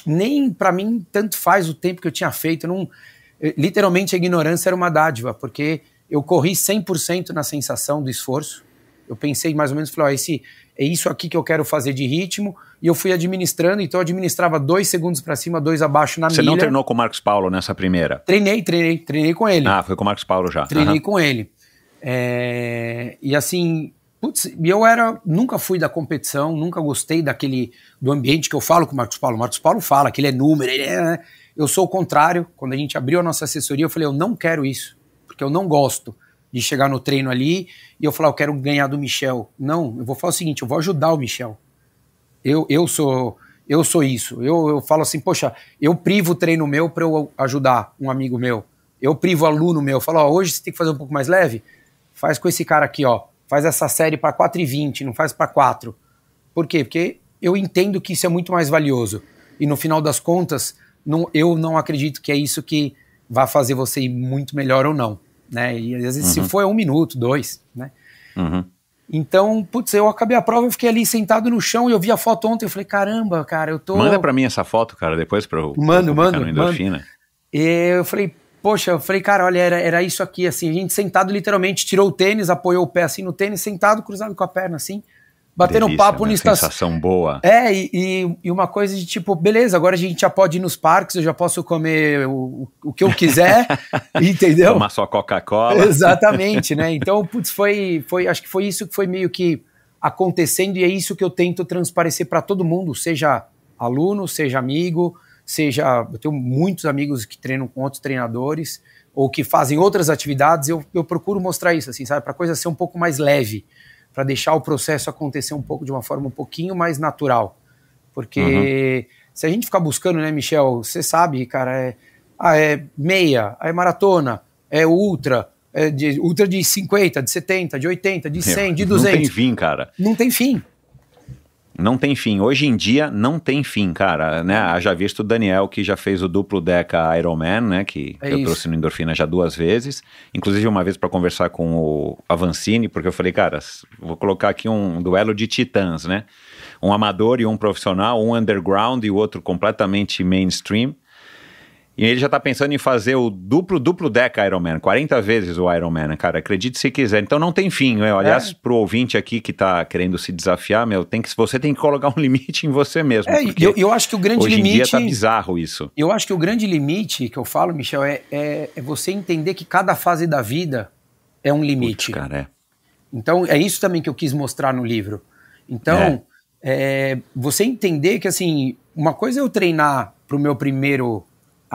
Nem para mim, tanto faz o tempo que eu tinha feito. Não, eh, literalmente, a ignorância era uma dádiva, porque eu corri 100% na sensação do esforço eu pensei mais ou menos, falei, ó, esse, é isso aqui que eu quero fazer de ritmo, e eu fui administrando, então eu administrava dois segundos para cima, dois abaixo na Você milha. Você não treinou com o Marcos Paulo nessa primeira? Treinei, treinei, treinei com ele. Ah, foi com o Marcos Paulo já. Treinei uhum. com ele. É, e assim, putz, eu era, nunca fui da competição, nunca gostei daquele, do ambiente que eu falo com o Marcos Paulo. O Marcos Paulo fala que ele é número, ele é... Né? Eu sou o contrário, quando a gente abriu a nossa assessoria, eu falei, eu não quero isso, porque eu não gosto de chegar no treino ali e eu falar, eu quero ganhar do Michel. Não, eu vou falar o seguinte, eu vou ajudar o Michel. Eu, eu sou eu sou isso. Eu, eu falo assim, poxa, eu privo o treino meu para eu ajudar um amigo meu. Eu privo aluno meu. Eu falo, ó, hoje você tem que fazer um pouco mais leve? Faz com esse cara aqui, ó. Faz essa série para 4,20, não faz para 4. Por quê? Porque eu entendo que isso é muito mais valioso. E no final das contas, não, eu não acredito que é isso que vai fazer você ir muito melhor ou não né? E às vezes uhum. se foi é um minuto, dois, né? Uhum. Então, putz, eu acabei a prova, eu fiquei ali sentado no chão e eu vi a foto ontem, eu falei, caramba, cara, eu tô... Manda pra mim essa foto, cara, depois pra eu... Mando, mando, mando. E eu falei, poxa, eu falei, cara, olha, era, era isso aqui, assim, a gente sentado literalmente, tirou o tênis, apoiou o pé assim no tênis, sentado, cruzado com a perna assim, batendo Delícia, papo né? nisso. Sensação boa. É, e, e, uma coisa de tipo, beleza, agora a gente já pode ir nos parques, eu já posso comer o, o que eu quiser, entendeu? Tomar só Coca-Cola. Exatamente, né? Então, putz, foi, foi, acho que foi isso que foi meio que acontecendo e é isso que eu tento transparecer para todo mundo, seja aluno, seja amigo, seja. Eu tenho muitos amigos que treinam com outros treinadores ou que fazem outras atividades, eu, eu procuro mostrar isso, assim, sabe? Para a coisa ser um pouco mais leve para deixar o processo acontecer um pouco de uma forma um pouquinho mais natural. Porque uhum. se a gente ficar buscando, né, Michel, você sabe, cara, é, ah, é meia, é maratona, é ultra, é de, ultra de 50, de 70, de 80, de 100, de 200. Não tem fim, cara. Não tem fim. Não tem fim. Hoje em dia não tem fim, cara. Né? É. Haja visto o Daniel, que já fez o duplo Deca Ironman, né? Que, é eu trouxe no Endorfina já duas vezes. Inclusive, uma vez para conversar com o Avancini, porque eu falei, cara, vou colocar aqui um duelo de titãs, né? Um amador e um profissional, um underground e o outro completamente mainstream. E ele já tá pensando em fazer o duplo, duplo deck Iron Man, 40 vezes o Iron Man, cara. Acredite se quiser. Então não tem fim, meu. Né? Aliás, é. pro ouvinte aqui que tá querendo se desafiar, meu, tem que, você tem que colocar um limite em você mesmo. É, eu, eu acho que o grande hoje limite. Hoje em dia tá bizarro isso. Eu acho que o grande limite que eu falo, Michel, é, é, é você entender que cada fase da vida é um limite. Putz, cara, é. Então é isso também que eu quis mostrar no livro. Então, é. é você entender que, assim, uma coisa é eu treinar pro meu primeiro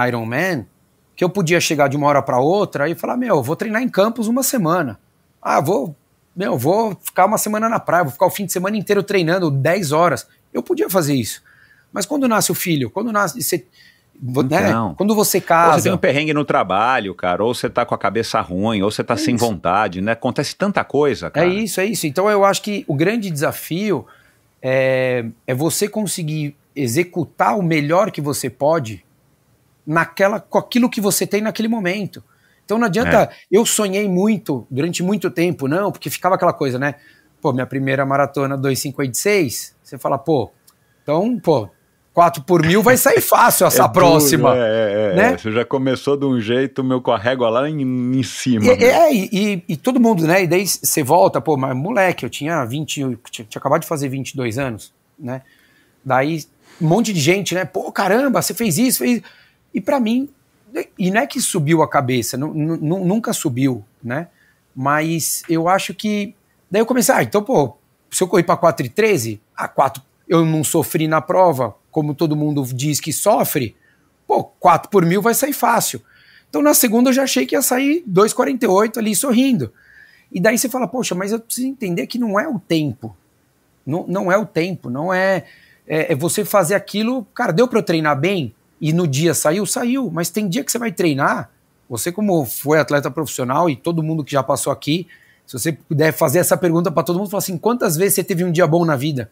Iron Man, que eu podia chegar de uma hora para outra e falar: Meu, vou treinar em Campos uma semana. Ah, vou, meu, vou ficar uma semana na praia, vou ficar o fim de semana inteiro treinando 10 horas. Eu podia fazer isso. Mas quando nasce o filho, quando nasce. Você, né, então, Quando você casa. Ou você tem um perrengue no trabalho, cara, ou você tá com a cabeça ruim, ou você tá é sem isso. vontade, né? Acontece tanta coisa, cara. É isso, é isso. Então eu acho que o grande desafio é, é você conseguir executar o melhor que você pode naquela, com aquilo que você tem naquele momento. Então não adianta. É. Eu sonhei muito durante muito tempo, não, porque ficava aquela coisa, né? Pô, minha primeira maratona 2,56. Você fala, pô, então, pô, 4 por mil vai sair fácil essa é próxima. Duro, é, é, é, né? É, você já começou de um jeito, meu corrego lá em, em cima. E, é, e, e, e, todo mundo, né? E daí você volta, pô, mas moleque, eu tinha 20, eu tinha, tinha acabado de fazer 22 anos, né? Daí um monte de gente, né? Pô, caramba, você fez isso, fez isso. E para mim, e não é que subiu a cabeça, nunca subiu, né? Mas eu acho que. Daí eu comecei, ah, então, pô, se eu corri para 13, a 4, eu não sofri na prova, como todo mundo diz que sofre, pô, 4 por mil vai sair fácil. Então na segunda eu já achei que ia sair 2,48 ali sorrindo. E daí você fala, poxa, mas eu preciso entender que não é o tempo. Não, não é o tempo, não é, é, é você fazer aquilo. Cara, deu para eu treinar bem? e no dia saiu, saiu. Mas tem dia que você vai treinar. Você, como foi atleta profissional e todo mundo que já passou aqui, se você puder fazer essa pergunta para todo mundo, fala assim: quantas vezes você teve um dia bom na vida?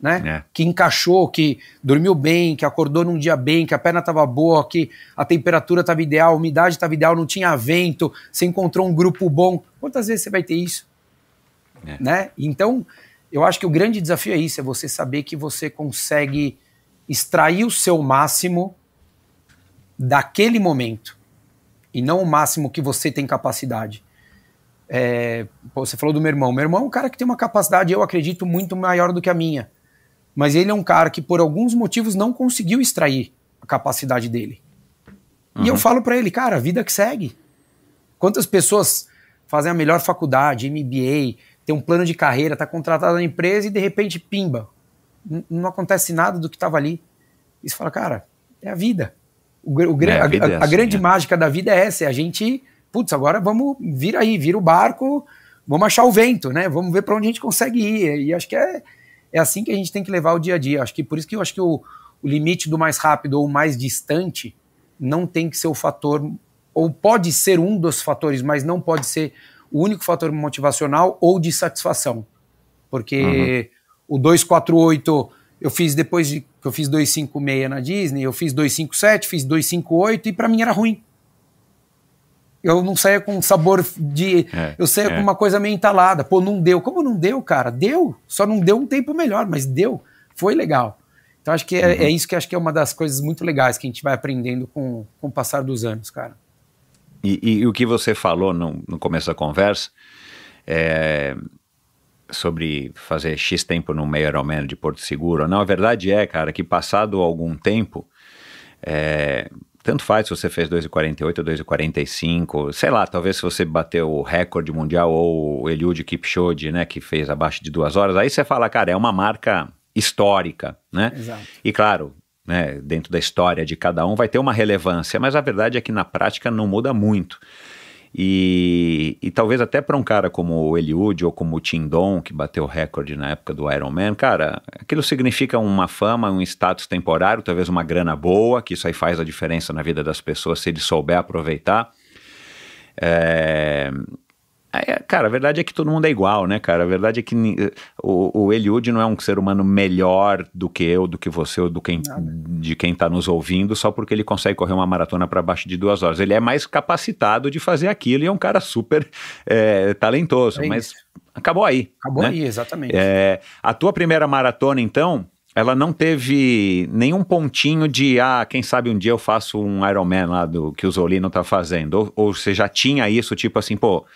Né? É. Que encaixou, que dormiu bem, que acordou num dia bem, que a perna estava boa, que a temperatura estava ideal, a umidade estava ideal, não tinha vento, você encontrou um grupo bom. Quantas vezes você vai ter isso? É. Né? Então, eu acho que o grande desafio é isso: é você saber que você consegue extrair o seu máximo daquele momento e não o máximo que você tem capacidade. É, você falou do meu irmão. Meu irmão é um cara que tem uma capacidade, eu acredito, muito maior do que a minha. Mas ele é um cara que, por alguns motivos, não conseguiu extrair a capacidade dele. Uhum. E eu uhum. falo para ele, cara, a vida que segue. Quantas pessoas fazem a melhor faculdade, MBA, tem um plano de carreira, tá contratado na empresa e de repente, pimba, não acontece nada do que estava ali. E você fala, cara, é a vida. O, o, é, a, a, vida é assim, a, grande é. mágica da vida é essa, é a gente, putz, agora vamos vir aí, vira o barco, vamos achar o vento, né? Vamos ver para onde a gente consegue ir. E acho que é, é assim que a gente tem que levar o dia a dia. Acho que por isso que eu acho que o, o limite do mais rápido ou mais distante não tem que ser o fator, ou pode ser um dos fatores, mas não pode ser o único fator motivacional ou de satisfação. Porque uhum. O 248 eu fiz depois de que eu fiz 256 na Disney, eu fiz 257, fiz 258 e para mim era ruim. Eu não saía com sabor de. É, eu saía é. com uma coisa meio entalada. Pô, não deu. Como não deu, cara? Deu. Só não deu um tempo melhor, mas deu. Foi legal. Então acho que é, uhum. é isso que acho que é uma das coisas muito legais que a gente vai aprendendo com, com o passar dos anos, cara. E, e, e o que você falou no, no começo da conversa, é, sobre fazer X tempo no meio Ironman de Porto Seguro. Não, a verdade é, cara, que passado algum tempo, é, tanto faz se você fez 2,48, 2,45, sei lá, talvez se você bateu o recorde mundial ou o Eliud Kipchoge, né, que fez abaixo de duas horas, aí você fala, cara, é uma marca histórica, né? Exato. E claro, né, dentro da história de cada um vai ter uma relevância, mas a verdade é que na prática não muda muito. E, e talvez até para um cara como o Eliud ou como o Tindon, que bateu o recorde na época do Iron Man, cara, aquilo significa uma fama, um status temporário, talvez uma grana boa, que isso aí faz a diferença na vida das pessoas se ele souber aproveitar. É, é, é, cara, a verdade é que todo mundo é igual, né, cara? A verdade é que eh, o, o Eliud não é um ser humano melhor do que eu, do que você, ou do quem, de quem está nos ouvindo, só porque ele consegue correr uma maratona para baixo de duas horas. Ele é mais capacitado de fazer aquilo e é um cara super é, talentoso, é mas acabou aí. Acabou né? aí, exatamente. É, a tua primeira maratona, então, ela não teve nenhum pontinho de, ah, quem sabe um dia eu faço um Ironman lá do que o Zolino tá fazendo. Ou, ou você já tinha isso, tipo assim, pô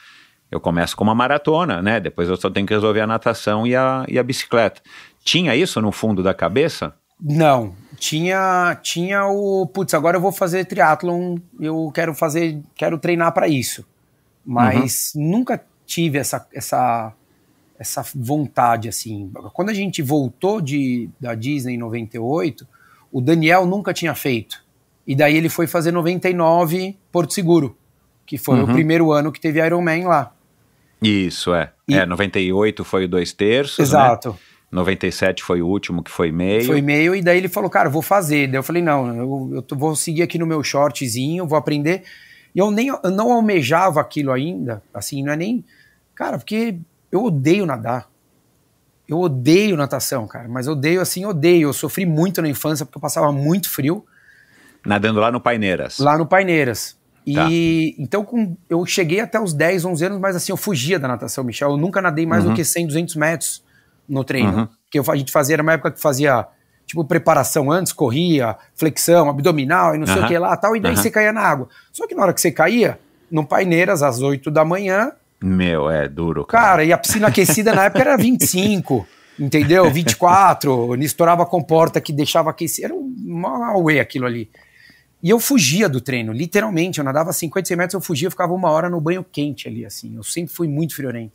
eu começo com uma maratona, né? Depois eu só tenho que resolver a natação e a, e a bicicleta. Tinha isso no fundo da cabeça? Não, tinha tinha o putz, agora eu vou fazer triatlon, eu quero fazer, quero treinar para isso. Mas uhum. nunca tive essa, essa essa vontade assim. Quando a gente voltou de da Disney em 98, o Daniel nunca tinha feito. E daí ele foi fazer 99 Porto Seguro, que foi uhum. o primeiro ano que teve Iron Man lá. Isso, é. E... É, 98 foi o dois terços. Né? Exato. Né? 97 foi o último, que foi meio. Foi e e daí ele falou, cara, vou fazer. Daí eu falei, não, eu, eu vou seguir aqui no meu shortzinho, vou aprender. E eu nem eu não almejava aquilo ainda, assim, não é nem. Cara, porque eu odeio nadar. Eu odeio natação, cara, mas odeio assim, odeio. Eu sofri muito na infância porque eu passava muito frio. Nadando lá no Paineiras. Lá no Paineiras. E tá. então com, eu cheguei até os 10, 11 anos, mas assim, eu fugia da natação, Michel. Eu nunca nadei mais uhum. do que 100, 200 metros no treino. Uhum. Porque eu, a gente fazia, era uma época que fazia, tipo, preparação antes, corria, flexão, abdominal e não uhum. sei o uhum. que lá tal. E daí uhum. você caía na água. Só que na hora que você caía, no Paineiras, às 8 da manhã. Meu, é duro. Cara, cara e a piscina aquecida na época era 25. entendeu? 24, estourava a comporta que deixava aquecer, era um auê aquilo ali. E eu fugia do treino, literalmente. Eu nadava 100 metros, eu fugia, eu ficava uma hora no banho quente ali, assim. Eu sempre fui muito friorento.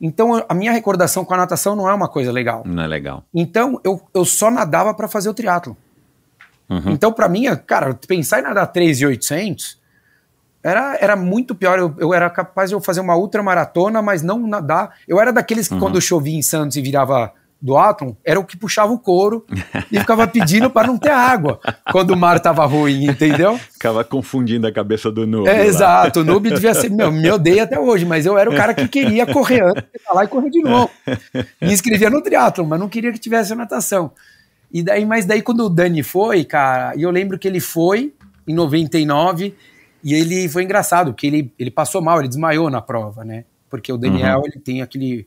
Então, a minha recordação com a natação não é uma coisa legal. Não é legal. Então, eu, eu só nadava para fazer o triatlo. Uhum. Então, para mim, cara, pensar em nadar 3,800 era, era muito pior. Eu, eu era capaz de eu fazer uma ultramaratona, mas não nadar. Eu era daqueles que, uhum. quando chovia em Santos e virava do Atom era o que puxava o couro e ficava pedindo para não ter água quando o mar estava ruim, entendeu? Ficava confundindo a cabeça do Noob. É, exato, o Noob devia ser, meu, me odeia até hoje, mas eu era o cara que queria correr antes de lá e correr de novo. Me inscrevia no triatlon, mas não queria que tivesse natação. E daí, mas daí quando o Dani foi, cara, e eu lembro que ele foi em 99 e ele foi engraçado, que ele, ele passou mal, ele desmaiou na prova, né? Porque o Daniel, uhum. ele tem aquele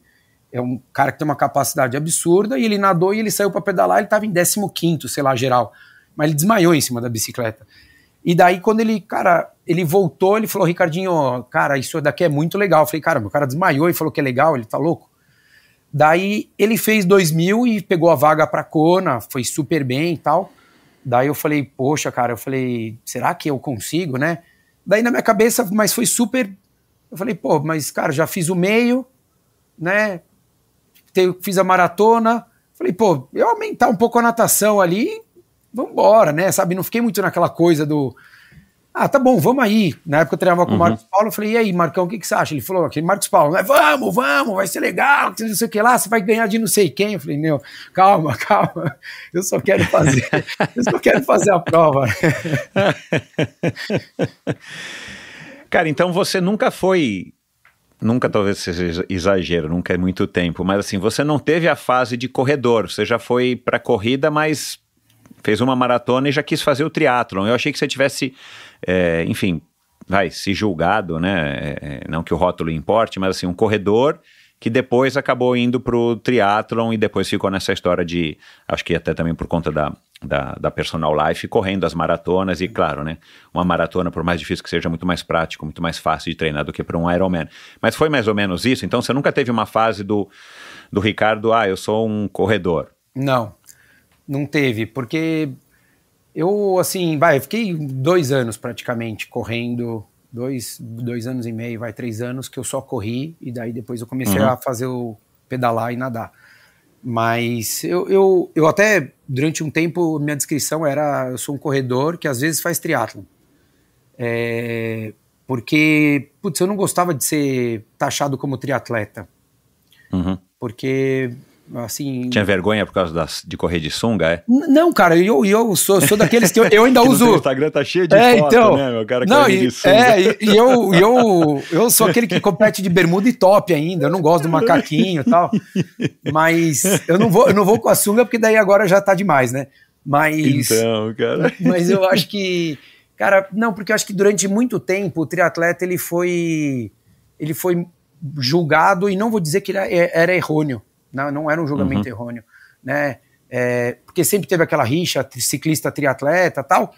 é um cara que tem uma capacidade absurda e ele nadou e ele saiu para pedalar, ele estava em 15º, sei lá, geral. Mas ele desmaiou em cima da bicicleta. E daí quando ele, cara, ele voltou, ele falou: "Ricardinho, cara, isso daqui é muito legal". Eu falei: "Cara, meu cara desmaiou e falou que é legal, ele tá louco". Daí ele fez 2000 e pegou a vaga para Kona, foi super bem e tal. Daí eu falei: "Poxa, cara, eu falei, será que eu consigo, né?" Daí na minha cabeça, mas foi super eu falei: "Pô, mas cara, já fiz o meio, né? te, fiz a maratona. Falei, pô, eu aumentar um pouco a natação ali, vambora, né? Sabe, não fiquei muito naquela coisa do. Ah, tá bom, vamos aí. Na época eu treinava com o uhum. Marcos Paulo, eu falei, e aí, Marcão, o que, que você acha? Ele falou, aquele Marcos Paulo, né? vamos, vamos, vai ser legal, não sei o que lá, você vai ganhar de não sei quem. Eu falei, meu, calma, calma, eu só quero fazer, eu só quero fazer a prova. Cara, então você nunca foi nunca talvez seja exagero, nunca é muito tempo, mas assim, você não teve a fase de corredor, você já foi para corrida, mas fez uma maratona e já quis fazer o triatlon. Eu achei que você tivesse, é, enfim, vai, se julgado, né? É, é, não que o rótulo importe, mas assim, um corredor que depois acabou indo pro triatlon e depois ficou nessa história de, acho que até também por conta da, da, da, personal life, correndo as maratonas e, claro, né, uma maratona, por mais difícil que seja, muito mais prático, muito mais fácil de treinar do que para um Ironman. Mas foi mais ou menos isso? Então você nunca teve uma fase do, do Ricardo, ah, eu sou um corredor. Não, não teve, porque eu, assim, vai, eu fiquei dois anos praticamente correndo dois, dois anos e meio, vai três anos, que eu só corri e daí depois eu comecei uhum. a fazer o pedalar e nadar. Mas eu, eu, eu até, durante um tempo, minha descrição era: eu sou um corredor que às vezes faz triatlon. É, porque, putz, eu não gostava de ser taxado como triatleta. Uhum. Porque assim... Tinha vergonha por causa das, de correr de sunga, é? Não, cara, eu, eu sou, sou daqueles que eu, eu ainda uso... o Instagram tá cheio de é, foto, então, né, meu cara não, e, de sunga. É, e, e eu, eu, eu sou aquele que compete de bermuda e top ainda, eu não gosto do macaquinho e tal, mas eu não, vou, eu não vou com a sunga porque daí agora já tá demais, né? Mas... Então, cara... Mas eu acho que... Cara, não, porque eu acho que durante muito tempo o triatleta ele foi... Ele foi julgado, e não vou dizer que era, é, era errôneo, não, não era um julgamento uhum. errôneo, né? É, porque sempre teve aquela rixa ciclista triatleta tal,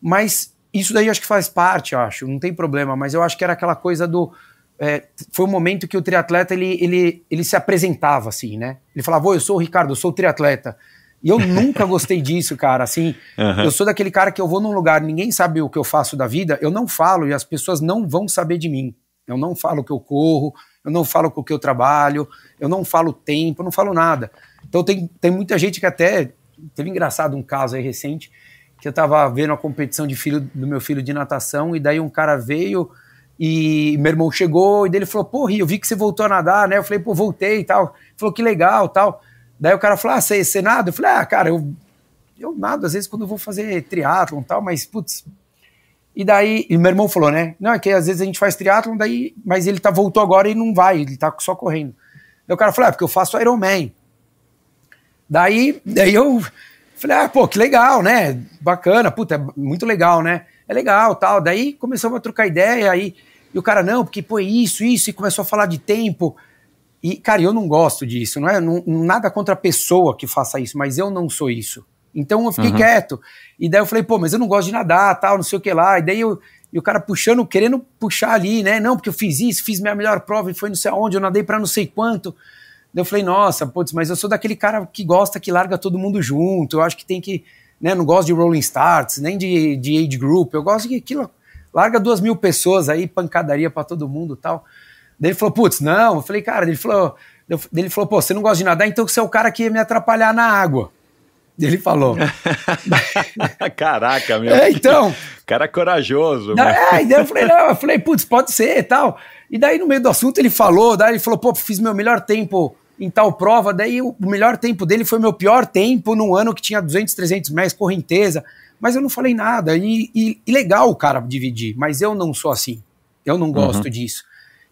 mas isso daí acho que faz parte, acho, não tem problema, mas eu acho que era aquela coisa do é, foi um momento que o triatleta ele, ele, ele se apresentava assim, né? Ele falava, eu sou o Ricardo, eu sou o triatleta. E eu nunca gostei disso, cara. Assim, uhum. eu sou daquele cara que eu vou num lugar, ninguém sabe o que eu faço da vida, eu não falo e as pessoas não vão saber de mim. Eu não falo que eu corro, eu não falo com o que eu trabalho, eu não falo tempo, eu não falo nada. Então tem, tem muita gente que até. Teve engraçado um caso aí recente, que eu estava vendo a competição de filho do meu filho de natação, e daí um cara veio e meu irmão chegou, e dele falou, pô, Rio, eu vi que você voltou a nadar, né? Eu falei, pô, voltei e tal. Ele falou, que legal tal. Daí o cara falou, ah, você, você nada? Eu falei, ah, cara, eu, eu nado às vezes quando eu vou fazer triatlon e tal, mas, putz, e daí, e meu irmão falou, né? Não, é que às vezes a gente faz triatlon, daí, mas ele tá, voltou agora e não vai, ele tá só correndo. Daí o cara falou, é, porque eu faço Ironman. Daí, daí eu falei, ah, pô, que legal, né? Bacana, puta, é muito legal, né? É legal, tal. Daí começamos a trocar ideia, aí, e o cara, não, porque, pô, é isso, isso, e começou a falar de tempo. E, cara, eu não gosto disso, não é? Não, nada contra a pessoa que faça isso, mas eu não sou isso. Então eu fiquei uhum. quieto. E daí eu falei, pô, mas eu não gosto de nadar, tal, não sei o que lá. E daí eu, e o cara puxando, querendo puxar ali, né? Não, porque eu fiz isso, fiz minha melhor prova e foi não sei aonde, eu nadei para não sei quanto. Daí eu falei, nossa, putz, mas eu sou daquele cara que gosta que larga todo mundo junto. Eu acho que tem que. Né, não gosto de rolling starts, nem de, de age group. Eu gosto que aquilo. Larga duas mil pessoas aí, pancadaria para todo mundo tal. Daí ele falou, putz, não. Eu falei, cara, ele falou. Ele falou, pô, você não gosta de nadar, então você é o cara que ia me atrapalhar na água. Ele falou. Caraca, meu. É, então. Cara é corajoso. Não, é, daí eu falei, não, eu falei, putz, pode ser e tal. E daí, no meio do assunto, ele falou, daí ele falou, pô, fiz meu melhor tempo em tal prova, daí o melhor tempo dele foi meu pior tempo num ano que tinha 200, 300 metros, correnteza. Mas eu não falei nada. E, e, e legal, cara, dividir. Mas eu não sou assim. Eu não gosto uhum. disso.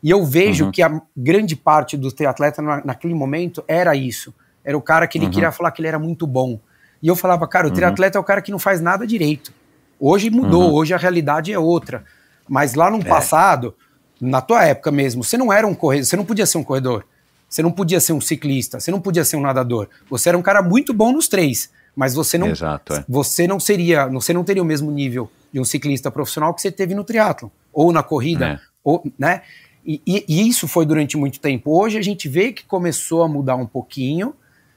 E eu vejo uhum. que a grande parte do triatleta na, naquele momento era isso. Era o cara que ele uhum. queria falar que ele era muito bom. E eu falava, cara, o uhum. triatleta uhum. é o cara que não faz nada direito. Hoje mudou, uhum. hoje a realidade é outra. Mas lá no é. passado, na tua época mesmo, você não era um corredor, você não podia ser um corredor, você não podia ser um ciclista, você não podia ser um nadador. Você era um cara muito bom nos três, mas você não, Exato, é. você não seria, você não teria o mesmo nível de um ciclista profissional que você teve no triatlo ou na corrida, é. ou, né? E, e, e isso foi durante muito tempo. Hoje a gente vê que começou a mudar um pouquinho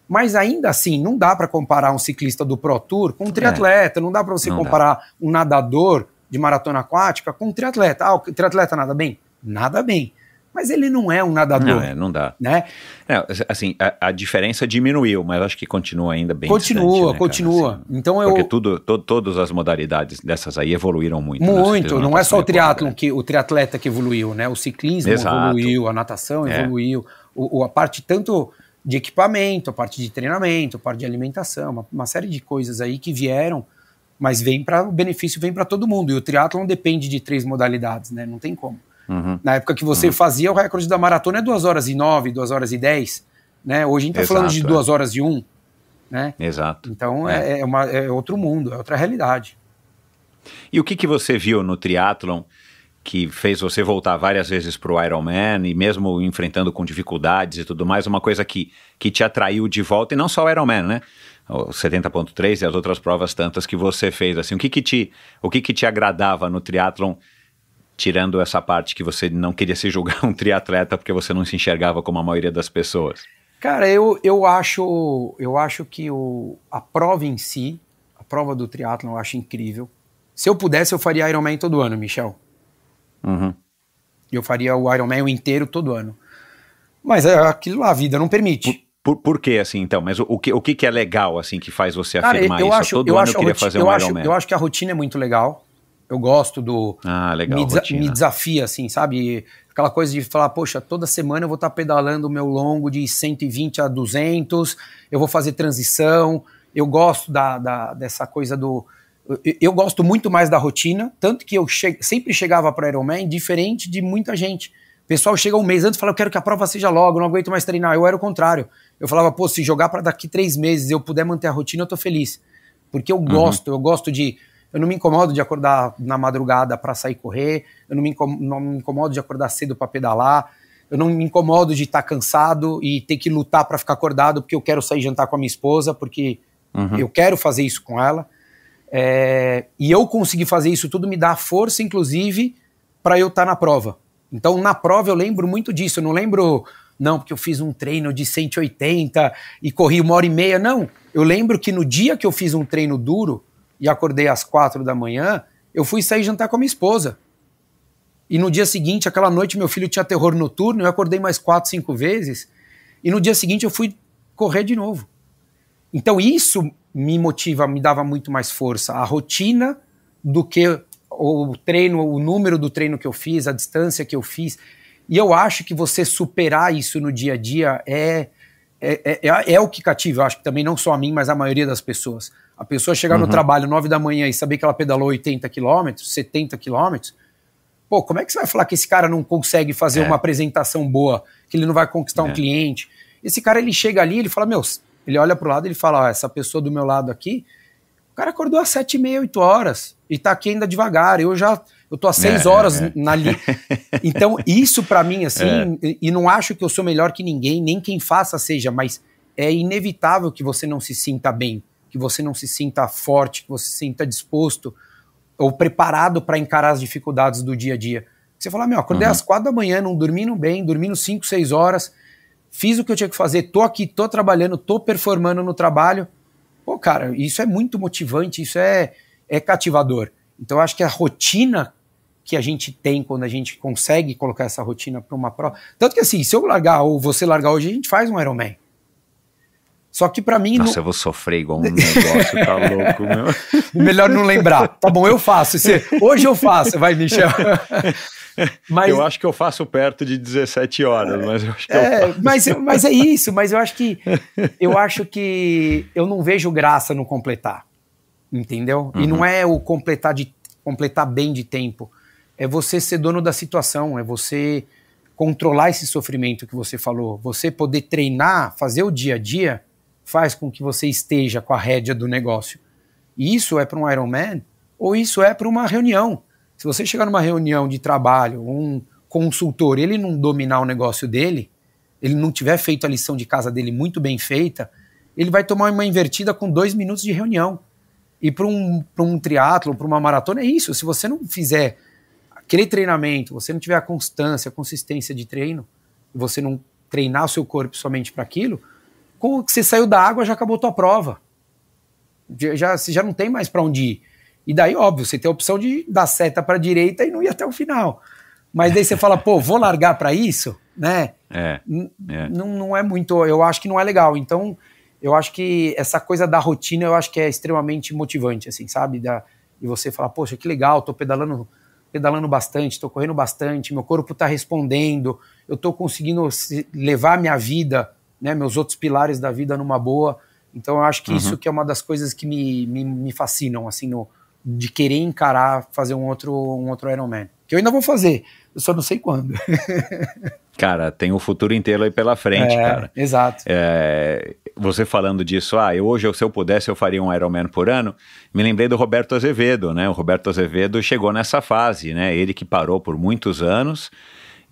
mas ainda assim, não dá para comparar um ciclista do Pro Tour com um é. triatleta, é. não dá para você não comparar dá. um nadador de maratona aquática com um triatleta. Ah, o triatleta nada bem? Nada bem. Mas ele não é um nadador. Não, é, não dá. Né? Não, é, assim, a, a, diferença diminuiu, mas acho que continua ainda bem Continua, distante, né, continua. Cara, assim, então porque eu... Porque tudo, to, todas as modalidades dessas aí evoluíram muito. Né? Muito, não é só o triatlon, né? que, o triatleta que evoluiu, né? O ciclismo Exato. evoluiu, a natação é. evoluiu, é. o, a parte tanto de equipamento, a parte de treinamento, a parte de alimentação, uma, uma série de coisas aí que vieram, mas vem para o benefício vem para todo mundo. E o triatlon depende de três modalidades, né? Não tem como. Uhum. Na época que você uhum. fazia, o recorde da maratona é 2 horas e 9, 2 horas e 10. Né? Hoje a gente está falando de 2 é. horas e 1. Um, né? Exato. Então é. é. É, uma, é outro mundo, é outra realidade. E o que, que você viu no triatlon? que fez você voltar várias vezes para o Ironman e mesmo enfrentando com dificuldades e tudo mais, uma coisa que, que te atraiu de volta e não só o Ironman, né? O 70.3 e as outras provas tantas que você fez assim. O que que te o que que te agradava no triatlon tirando essa parte que você não queria se julgar um triatleta porque você não se enxergava como a maioria das pessoas? Cara, eu, eu acho eu acho que o, a prova em si, a prova do triatlon eu acho incrível. Se eu pudesse eu faria Ironman todo ano, Michel Uhum. Eu faria o Iron Man inteiro todo ano. Mas é aquilo lá, a vida não permite. Por, por, por que assim, então? Mas o, o, que, o que é legal, assim, que faz você Cara, afirmar eu isso? Acho, todo eu ano acho eu queria fazer eu acho, Iron Man. Eu acho que a rotina é muito legal. Eu gosto do. Ah, legal. Me, me desafia, assim, sabe? Aquela coisa de falar, poxa, toda semana eu vou estar tá pedalando o meu longo de 120 a 200, eu vou fazer transição. Eu gosto da, da dessa coisa do, eu gosto muito mais da rotina, tanto que eu che sempre chegava para Ironman diferente de muita gente. O pessoal chega um mês antes e fala, eu quero que a prova seja logo, não aguento mais treinar. Eu era o contrário. Eu falava, pô, se jogar para daqui três meses eu puder manter a rotina, eu tô feliz. Porque eu uhum. gosto, eu gosto de... Eu não me incomodo de acordar na madrugada para sair correr, eu não me, não me incomodo de acordar cedo para pedalar, eu não me incomodo de estar tá cansado e ter que lutar para ficar acordado porque eu quero sair jantar com a minha esposa, porque uhum. eu quero fazer isso com ela. É, e eu conseguir fazer isso tudo me dá força, inclusive, para eu estar tá na prova. Então, na prova, eu lembro muito disso. Eu não lembro, não, porque eu fiz um treino de 180 e corri uma hora e meia. Não. Eu lembro que no dia que eu fiz um treino duro e acordei às quatro da manhã, eu fui sair jantar com a minha esposa. E no dia seguinte, aquela noite, meu filho tinha terror noturno, eu acordei mais quatro, cinco vezes. E no dia seguinte, eu fui correr de novo. Então isso me motiva, me dava muito mais força. A rotina do que o treino, o número do treino que eu fiz, a distância que eu fiz. E eu acho que você superar isso no dia a dia é, é, é, é, é o que cativa. Eu acho que também não só a mim, mas a maioria das pessoas. A pessoa chegar uhum. no trabalho 9 da manhã e saber que ela pedalou 80 quilômetros, 70 quilômetros, pô, como é que você vai falar que esse cara não consegue fazer é. uma apresentação boa, que ele não vai conquistar é. um cliente? Esse cara, ele chega ali, ele fala, meu, ele olha pro lado e ele fala: ó, essa pessoa do meu lado aqui, o cara acordou às sete e meia, oito horas e tá aqui ainda devagar. Eu já eu tô há seis é, horas é. é. na linha. Então isso para mim assim, é. e não acho que eu sou melhor que ninguém, nem quem faça seja, mas é inevitável que você não se sinta bem, que você não se sinta forte, que você se sinta disposto ou preparado para encarar as dificuldades do dia a dia. Você fala, meu, acordei uhum. às quatro da manhã, não dormindo bem, dormindo cinco, seis horas, fiz o que eu tinha que fazer, tô aqui, tô trabalhando, tô performando no trabalho. Pô, cara, isso é muito motivante, isso é, é cativador. Então, acho que a rotina que a gente tem quando a gente consegue colocar essa rotina para uma prova. Tanto que, assim, se eu largar ou você largar hoje, a gente faz um Ironman. Só que para mim. Nossa, não... eu vou sofrer igual um negócio, tá louco, meu. Melhor é não lembrar. Tá bom, eu faço. hoje eu faço, vai, Michel. Mas... Eu acho que eu faço perto de 17 horas, mas eu acho que é, eu faço... mas, mas é isso, mas eu acho que eu acho que eu não vejo graça no completar. Entendeu? Uhum. E não uhum. é o completar de completar bem de tempo. É você ser dono da situação, é você controlar esse sofrimento que você falou, você poder treinar, fazer o dia a dia, faz com que você esteja com a rédea do negócio. E isso é para um Ironman ou isso é para uma reunião. Se você chegar numa reunião de trabalho, um consultor, ele não dominar o negócio dele, ele não tiver feito a lição de casa dele muito bem feita, ele vai tomar uma invertida com dois minutos de reunião. E para um, pra um triatlo, para uma maratona, é isso. Se você não fizer aquele treinamento, você não tiver a constância, a consistência de treino, você não treinar o seu corpo somente para aquilo, com que você saiu da água já acabou tua prova. Já, já, você já não tem mais para onde ir. E daí, óbvio, você tem a opção de dar seta para direita e não ir até o final. Mas daí você fala, pô, vou largar para isso, né? É, é. Não, não é muito, eu acho que não é legal. Então, eu acho que essa coisa da rotina, eu acho que é extremamente motivante, assim, sabe? Da, e você fala poxa, que legal, tô pedalando, pedalando bastante, tô correndo bastante, meu corpo tá respondendo, eu tô conseguindo levar minha vida, né, meus outros pilares da vida numa boa. Então, eu acho que uhum. isso que é uma das coisas que me, me, me fascinam, assim, no, de querer encarar fazer um outro, um outro Ironman. Que eu ainda vou fazer, eu só não sei quando. cara, tem o futuro inteiro aí pela frente, é, cara. Exato. É, você falando disso, ah, eu hoje, se eu pudesse, eu faria um Ironman por ano. Me lembrei do Roberto Azevedo, né? O Roberto Azevedo chegou nessa fase, né? Ele que parou por muitos anos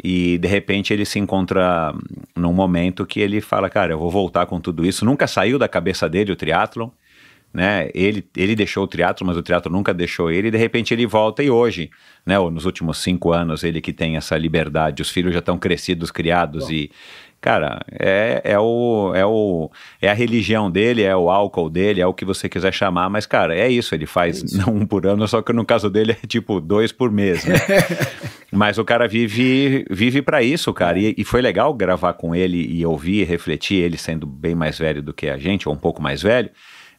e de repente ele se encontra num momento que ele fala, cara, eu vou voltar com tudo isso. Nunca saiu da cabeça dele o triatlon né? Ele, ele deixou o teatro, mas o teatro nunca deixou ele, e de repente ele volta e hoje, né? Ou nos últimos cinco anos, ele que tem essa liberdade, os filhos já estão crescidos, criados Bom. e cara, é, é, o, é, o, é a religião dele, é o álcool dele, é o que você quiser chamar, mas, cara, é isso. Ele faz é isso. um por ano, só que no caso dele é tipo dois por mês, né? mas o cara vive vive para isso, cara. E, e, foi legal gravar com ele e ouvir, refletir, ele sendo bem mais velho do que a gente, ou um pouco mais velho.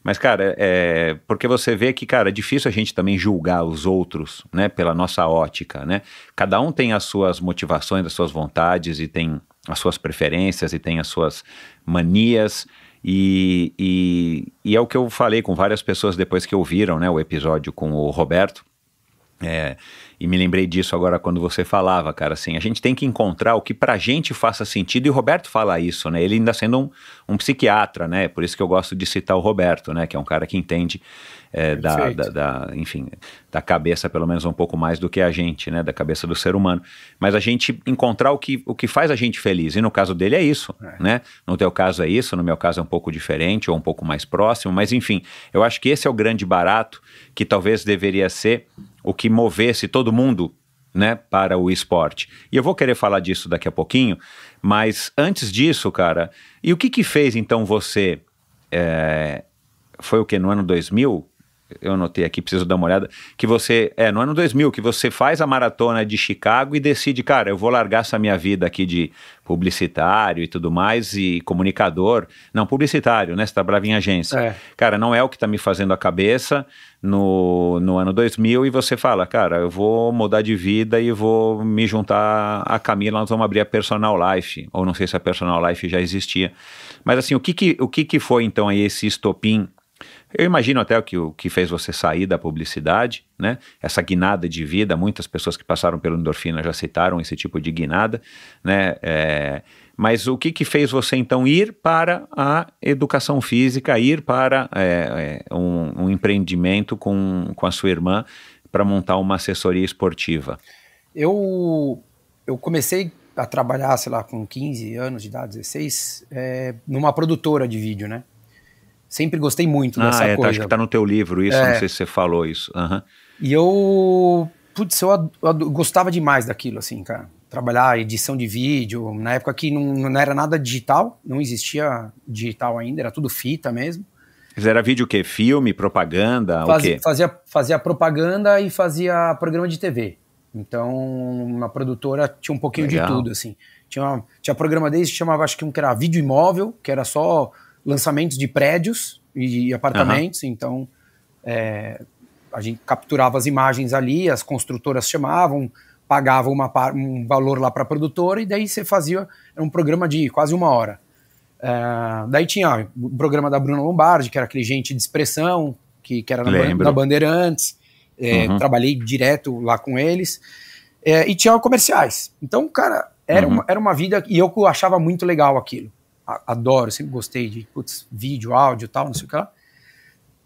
Mas, cara, é, porque você vê que, cara, é difícil a gente também julgar os outros, né, pela nossa ótica, né? Cada um tem as suas motivações, as suas vontades e tem as suas preferências e tem as suas manias. E, e, e é o que eu falei com várias pessoas depois que ouviram, né, o episódio com o Roberto. É, e me lembrei disso agora quando você falava, cara, assim, a gente tem que encontrar o que pra gente faça sentido, e o Roberto fala isso, né? Ele ainda sendo um, um psiquiatra, né? Por isso que eu gosto de citar o Roberto, né? Que é um cara que entende é, da, da, da, enfim, da cabeça, pelo menos um pouco mais do que a gente, né? Da cabeça do ser humano. Mas a gente encontrar o que, o que faz a gente feliz. E no caso dele é isso, é. né? No teu caso é isso, no meu caso é um pouco diferente ou um pouco mais próximo. Mas enfim, eu acho que esse é o grande barato que talvez deveria ser o que movesse todo mundo né, para o esporte. E eu vou querer falar disso daqui a pouquinho, mas antes disso, cara, e o que que fez então você? É, foi o que? No ano 2000? Eu anotei aqui, preciso dar uma olhada. Que você, é, no ano 2000, que você faz a maratona de Chicago e decide, cara, eu vou largar essa minha vida aqui de publicitário e tudo mais, e comunicador. Não, publicitário, né? Você trabalhava em agência. É. Cara, não é o que está me fazendo a cabeça no, no ano 2000 e você fala, cara, eu vou mudar de vida e vou me juntar a Camila, nós vamos abrir a Personal Life, ou não sei se a Personal Life já existia. Mas assim, o que que, o que, que foi então aí esse estopim? Eu imagino até o que, o que fez você sair da publicidade, né? Essa guinada de vida, muitas pessoas que passaram pelo endorfina já citaram esse tipo de guinada, né? É, mas o que, que fez você então ir para a educação física, ir para é, é, um, um, empreendimento com, com a sua irmã para montar uma assessoria esportiva? Eu, eu comecei a trabalhar, sei lá, com 15 anos de idade, 16, é, numa produtora de vídeo, né? Sempre gostei muito dessa ah, é, tá, coisa. Acho que está no teu livro isso, é. não sei se você falou isso. Uhum. E eu, putz, eu, eu gostava demais daquilo, assim, cara trabalhar edição de vídeo, na época que não, não era nada digital, não existia digital ainda, era tudo fita mesmo. era vídeo o quê? Filme, propaganda, o quê? Fazia, fazia propaganda e fazia programa de TV. Então, uma produtora tinha um pouquinho Legal. de tudo, assim. Tinha, tinha programa desde que chamava, acho que um que era vídeo imóvel, que era só lançamentos de prédios e, e apartamentos. Uhum. Então, é, a gente capturava as imagens ali, as construtoras chamavam, pagava uma, um valor lá para a produtora e daí você fazia um programa de quase uma hora. É, daí tinha o programa da Bruna Lombardi, que era aquele gente de expressão, que, que era na, Lembro. na Bandeirantes. É, uhum. Trabalhei direto lá com eles. É, e tinha comerciais. Então, cara, era, uhum. uma, era uma vida e eu achava muito legal aquilo. adoro, sempre gostei de putz, vídeo, áudio tal, não sei o que lá.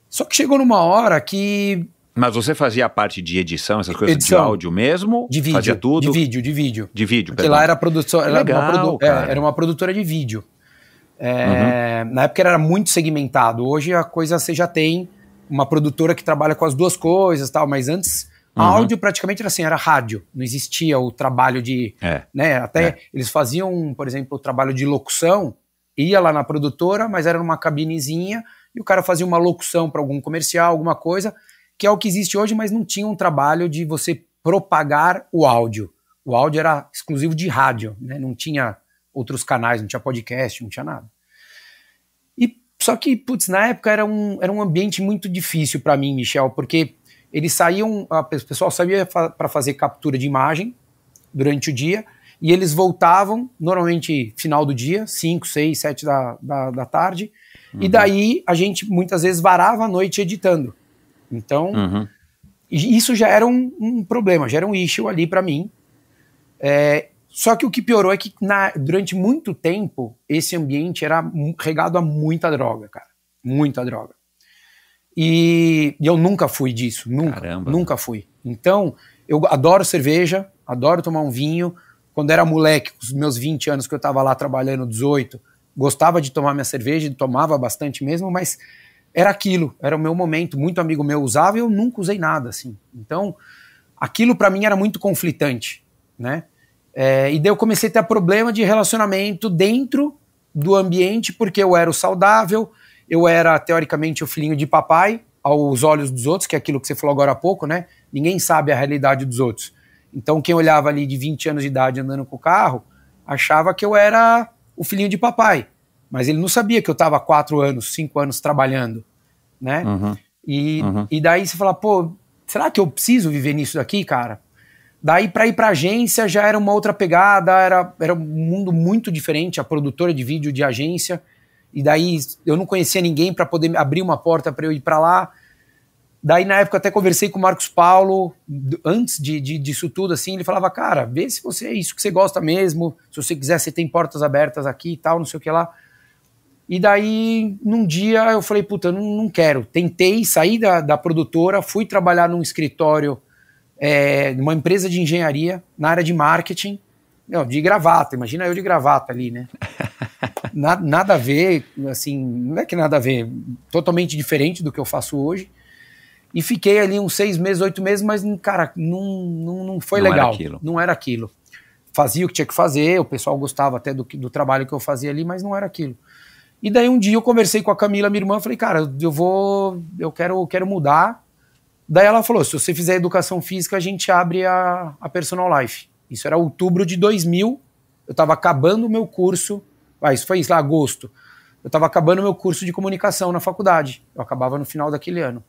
Só que chegou numa hora que mas você fazia a parte de edição, essas coisas edição. de áudio mesmo? De vídeo. Fazia tudo? De vídeo, de vídeo. De vídeo, Porque perdão. lá era, produção, era, Legal, uma produ é, era uma produtora de vídeo. É, uhum. Na época era muito segmentado. Hoje a coisa você já tem uma produtora que trabalha com as duas coisas tal, mas antes uhum. áudio praticamente era assim, era rádio. Não existia o trabalho de. É. Né, até é. eles faziam, por exemplo, o trabalho de locução, ia lá na produtora, mas era numa cabinezinha e o cara fazia uma locução para algum comercial, alguma coisa que é o que existe hoje, mas não tinha um trabalho de você propagar o áudio. O áudio era exclusivo de rádio, né? não tinha outros canais, não tinha podcast, não tinha nada. E só que, putz, na época era um, era um ambiente muito difícil para mim, Michel, porque eles saíam, o pessoal sabia fa para fazer captura de imagem durante o dia e eles voltavam, normalmente final do dia, 5, 6, 7 da, da, da tarde, uhum. e daí a gente muitas vezes varava a noite editando. Então, uhum. isso já era um, um, problema, já era um issue ali para mim. É, só que o que piorou é que na, durante muito tempo esse ambiente era regado a muita droga, cara. Muita droga. E, e eu nunca fui disso, nunca, Caramba. nunca fui. Então, eu adoro cerveja, adoro tomar um vinho. Quando era moleque, com os meus 20 anos que eu estava lá trabalhando, 18, gostava de tomar minha cerveja, tomava bastante mesmo, mas era aquilo, era o meu momento. Muito amigo meu usava e eu nunca usei nada, assim. Então, aquilo para mim era muito conflitante, né? É, e daí eu comecei a ter problema de relacionamento dentro do ambiente, porque eu era o saudável, eu era teoricamente o filhinho de papai aos olhos dos outros, que é aquilo que você falou agora há pouco, né? Ninguém sabe a realidade dos outros. Então, quem olhava ali de 20 anos de idade andando com o carro, achava que eu era o filhinho de papai mas ele não sabia que eu estava quatro anos, cinco anos trabalhando, né? Uhum. E, uhum. e daí você fala, pô, será que eu preciso viver nisso daqui, cara? Daí para ir para agência já era uma outra pegada, era, era um mundo muito diferente, a produtora de vídeo de agência. E daí eu não conhecia ninguém para poder abrir uma porta para eu ir para lá. Daí na época até conversei com o Marcos Paulo, antes de, de, disso tudo, assim, ele falava, cara, vê se você é isso que você gosta mesmo, se você quiser, você tem portas abertas aqui e tal, não sei o que lá. E daí, num dia, eu falei, puta, não, não quero. Tentei sair da, da produtora, fui trabalhar num escritório, é, numa empresa de engenharia, na área de marketing, não, de gravata, imagina eu de gravata ali, né? nada nada a ver, assim, não é que nada a ver, totalmente diferente do que eu faço hoje. E fiquei ali uns seis meses, oito meses, mas, cara, não, não, não foi não legal. Era não era aquilo. Fazia o que tinha que fazer, o pessoal gostava até do, do trabalho que eu fazia ali, mas não era aquilo. E daí um dia eu conversei com a Camila, minha irmã, falei, cara, eu vou, eu quero, quero mudar. Daí ela falou, se você fizer educação física, a gente abre a, a Personal Life. Isso era outubro de 2000, eu estava acabando o meu curso, ah, isso foi isso, lá, agosto. Eu estava acabando o meu curso de comunicação na faculdade, eu acabava no final daquele ano.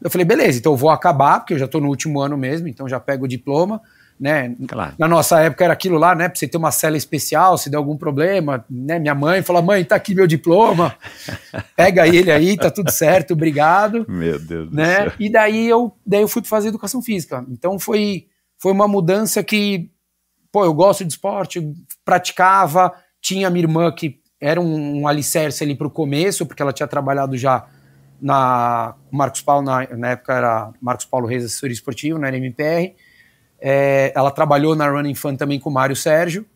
Eu falei, beleza, então eu vou acabar, porque eu já estou no último ano mesmo, então já pego o diploma né? Claro. Na nossa época era aquilo lá, né? Pra você ter uma cela especial, se der algum problema, né? Minha mãe falou: mãe, tá aqui meu diploma, pega ele aí, tá tudo certo, obrigado. Meu Deus né? do céu. E daí eu, daí eu fui fazer educação física. Então foi, foi uma mudança que, pô, eu gosto de esporte, praticava, tinha minha irmã que era um, um alicerce ali pro começo, porque ela tinha trabalhado já na Marcos Paulo, na, na época era Marcos Paulo Reis, assessoria esportiva, na né? MPR é, ela trabalhou na Running Fun também com o Mário Sérgio.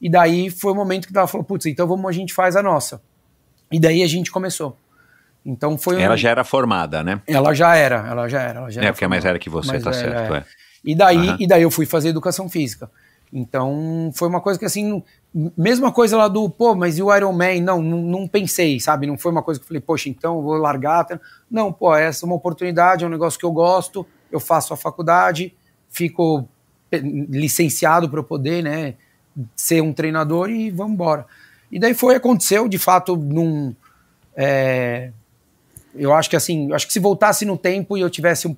E daí foi o momento que ela falou: putz, então vamos, a gente faz a nossa. E daí a gente começou. Então foi. Ela um... já era formada, né? Ela já era, ela já era. Ela já é, era porque formada. é mais era que você, mais tá certo. É. é. E, daí, uhum. e daí eu fui fazer educação física. Então foi uma coisa que assim, mesma coisa lá do, pô, mas e o Iron Man? Não, não, não pensei, sabe? Não foi uma coisa que eu falei, poxa, então vou largar. Não, pô, essa é uma oportunidade, é um negócio que eu gosto, eu faço a faculdade, fico é, licenciado para poder, né, ser um treinador e vamos embora. E daí foi, aconteceu, de fato, num. É, eu acho que assim, acho que se voltasse no tempo e eu tivesse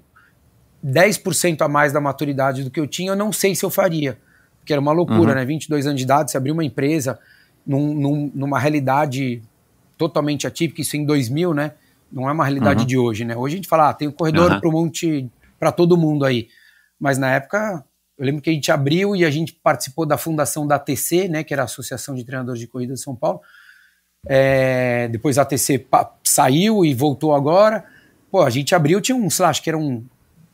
10% a mais da maturidade do que eu tinha, eu não sei se eu faria. Porque era uma loucura, uhum. né? 22 anos de idade, se abrir uma empresa num, num, numa realidade totalmente atípica, isso em 2000, né? Não é uma realidade uhum. de hoje, né? Hoje a gente fala, ah, tem um corredor uhum. para monte, para todo mundo aí. Mas na época, eu lembro que a gente abriu e a gente participou da fundação da ATC, né, que era a Associação de Treinadores de Corrida de São Paulo. É, depois a ATC saiu e voltou agora. Pô, a gente abriu, tinha um, sei lá, acho que eram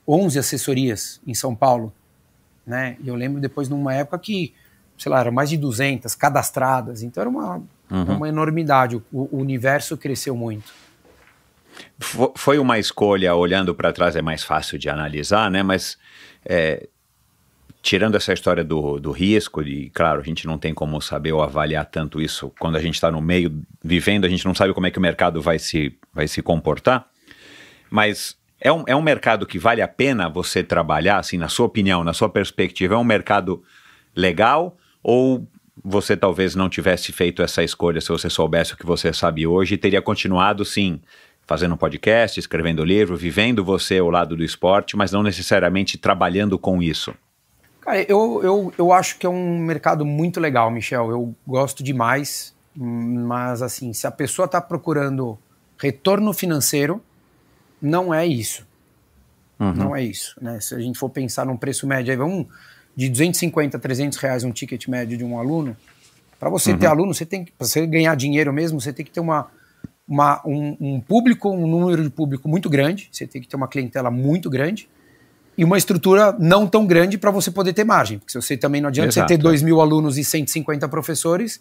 11 assessorias em São Paulo. Né? E eu lembro depois numa época que, sei lá, eram mais de 200 cadastradas. Então era uma, uhum. uma enormidade. O, o universo cresceu muito. Foi uma escolha, olhando para trás é mais fácil de analisar, né? Mas é, tirando essa história do, do risco, e claro, a gente não tem como saber ou avaliar tanto isso quando a gente está no meio vivendo, a gente não sabe como é que o mercado vai se, vai se comportar, mas é um, é um mercado que vale a pena você trabalhar, assim, na sua opinião, na sua perspectiva, é um mercado legal ou você talvez não tivesse feito essa escolha se você soubesse o que você sabe hoje e teria continuado, sim, fazendo um podcast, escrevendo livro, vivendo você ao lado do esporte, mas não necessariamente trabalhando com isso? Cara, eu, eu, eu acho que é um mercado muito legal, Michel. Eu gosto demais. Mas, assim, se a pessoa está procurando retorno financeiro, não é isso. Uhum. Não é isso. Né? Se a gente for pensar num preço médio, aí vamos de 250 a 300 reais um ticket médio de um aluno. Para você uhum. ter aluno, você tem que, para você ganhar dinheiro mesmo, você tem que ter uma, uma um, um público, um número de público muito grande, você tem que ter uma clientela muito grande e uma estrutura não tão grande para você poder ter margem. Porque você também não adianta Exato. você ter 2 mil alunos e 150 professores,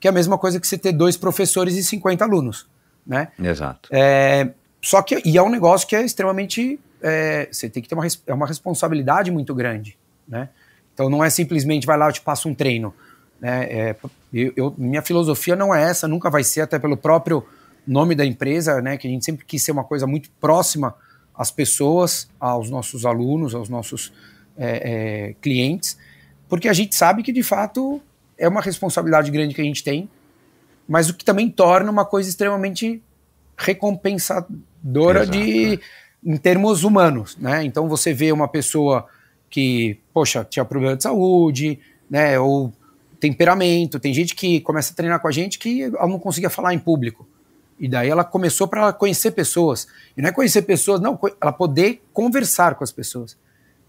que é a mesma coisa que você ter dois professores e 50 alunos. Né? Exato. É, só que e é um negócio que é extremamente. É, você tem que ter uma, é uma responsabilidade muito grande. Né? Então não é simplesmente vai lá, eu te passo um treino. Né? É, eu, eu, minha filosofia não é essa, nunca vai ser, até pelo próprio nome da empresa, né? que a gente sempre quis ser uma coisa muito próxima as pessoas, aos nossos alunos, aos nossos é, é, clientes, porque a gente sabe que de fato é uma responsabilidade grande que a gente tem, mas o que também torna uma coisa extremamente recompensadora Exato. de em termos humanos, né? Então você vê uma pessoa que, poxa, tinha problema de saúde, né, ou temperamento, tem gente que começa a treinar com a gente que ela não conseguia falar em público. E daí ela começou para conhecer pessoas. E não é conhecer pessoas, não, ela poder conversar com as pessoas.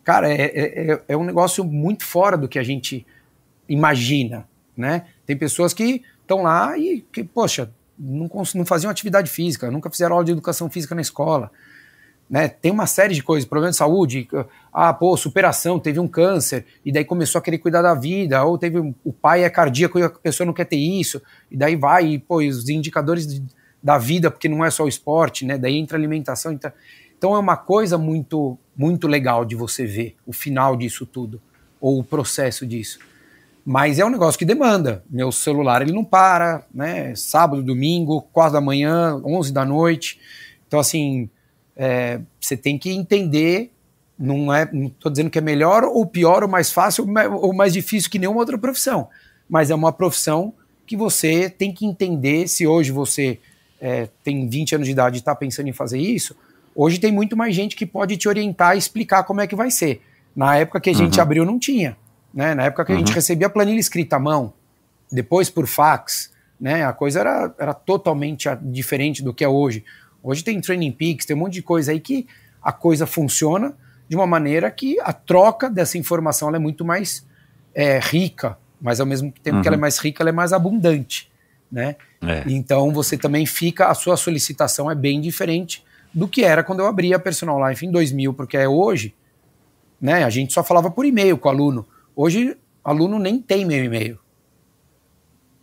Cara, é, é, é, é um negócio muito fora do que a gente imagina, né? Tem pessoas que estão lá e que, poxa, não, não faziam atividade física, nunca fizeram aula de educação física na escola. Né? Tem uma série de coisas, problema de saúde, ah, pô, superação, teve um câncer, e daí começou a querer cuidar da vida, ou teve o pai é cardíaco e a pessoa não quer ter isso, e daí vai, e pô, os indicadores de da vida, porque não é só o esporte, né? Daí entra alimentação. Entra... Então é uma coisa muito, muito legal de você ver o final disso tudo, ou o processo disso. Mas é um negócio que demanda. Meu celular ele não para, né? Sábado, domingo, quatro da manhã, onze da noite. Então, assim, é, você tem que entender. Não é, não estou dizendo que é melhor ou pior ou mais fácil ou mais difícil que nenhuma outra profissão, mas é uma profissão que você tem que entender se hoje você é, tem 20 anos de idade e está pensando em fazer isso, hoje tem muito mais gente que pode te orientar e explicar como é que vai ser. Na época que a gente uhum. abriu, não tinha. Né? Na época que uhum. a gente uhum. recebia a planilha escrita à mão, depois por fax, né? a coisa era, era totalmente diferente do que é hoje. Hoje tem Training Peaks, tem um monte de coisa aí que a coisa funciona de uma maneira que a troca dessa informação é muito mais é, rica, mas ao mesmo tempo uhum. que ela é uhum. mais rica, ela é mais abundante, né? É. Então você também fica, a sua solicitação é bem diferente do que era quando eu abri a Personal Life em 2000, porque é hoje, né? A gente só falava por e-mail com o aluno. Hoje, aluno nem tem meu e-mail.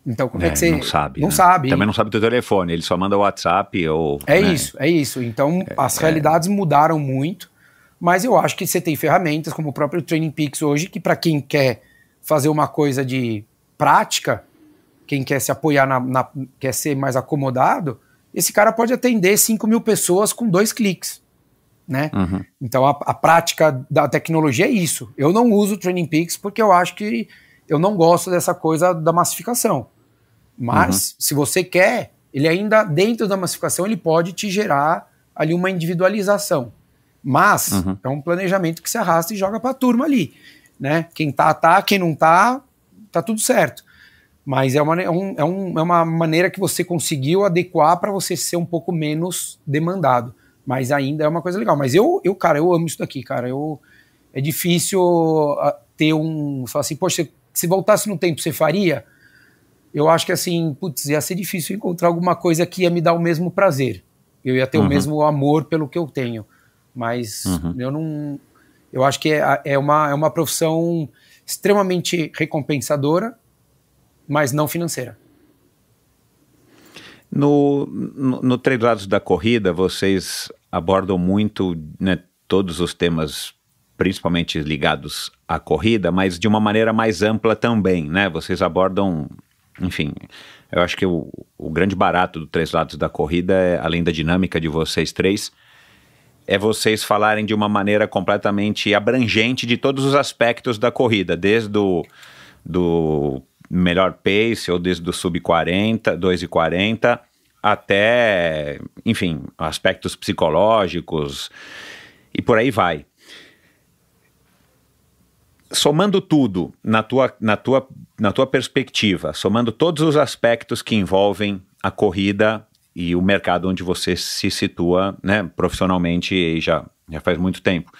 Então, como é, é que você. Não sabe. Não né? sabe. Também não sabe o teu telefone, ele só manda WhatsApp ou. É né? isso, é isso. Então, é, as é. realidades mudaram muito, mas eu acho que você tem ferramentas, como o próprio Training Peaks hoje, que para quem quer fazer uma coisa de prática, quem quer se apoiar, na, na, quer ser mais acomodado, esse cara pode atender 5 mil pessoas com dois cliques. Né? Uhum. Então a, a, prática da tecnologia é isso. Eu não uso o Training Peaks porque eu acho que eu não gosto dessa coisa da massificação. Mas uhum. se você quer, ele ainda dentro da massificação ele pode te gerar ali uma individualização. Mas uhum. é um planejamento que se arrasta e joga para a turma ali, né? Quem tá tá, quem não tá, tá tudo certo. Mas é uma, é, um, é, um, é uma maneira que você conseguiu adequar para você ser um pouco menos demandado. Mas ainda é uma coisa legal. Mas eu, eu cara, eu amo isso daqui, cara. Eu, é difícil ah, ter um. Falar assim, poxa, se voltasse no tempo, você faria? Eu acho que assim, putz, ia ser difícil encontrar alguma coisa que ia me dar o mesmo prazer. Eu ia ter uhum. o mesmo amor pelo que eu tenho. Mas uhum. eu não. Eu acho que é, é, uma, é uma profissão extremamente recompensadora mas não financeira. No, no, no Três Lados da Corrida, vocês abordam muito né, todos os temas, principalmente ligados à corrida, mas de uma maneira mais ampla também, né? Vocês abordam, enfim, eu acho que o, o grande barato do Três Lados da Corrida, é, além da dinâmica de vocês três, é vocês falarem de uma maneira completamente abrangente de todos os aspectos da corrida, desde o do melhor pace, ou desde o sub-40, 2,40, até, enfim, aspectos psicológicos e por aí vai. Somando tudo na tua, na, tua, na tua perspectiva, somando todos os aspectos que envolvem a corrida e o mercado onde você se situa né, profissionalmente e já, já faz muito tempo,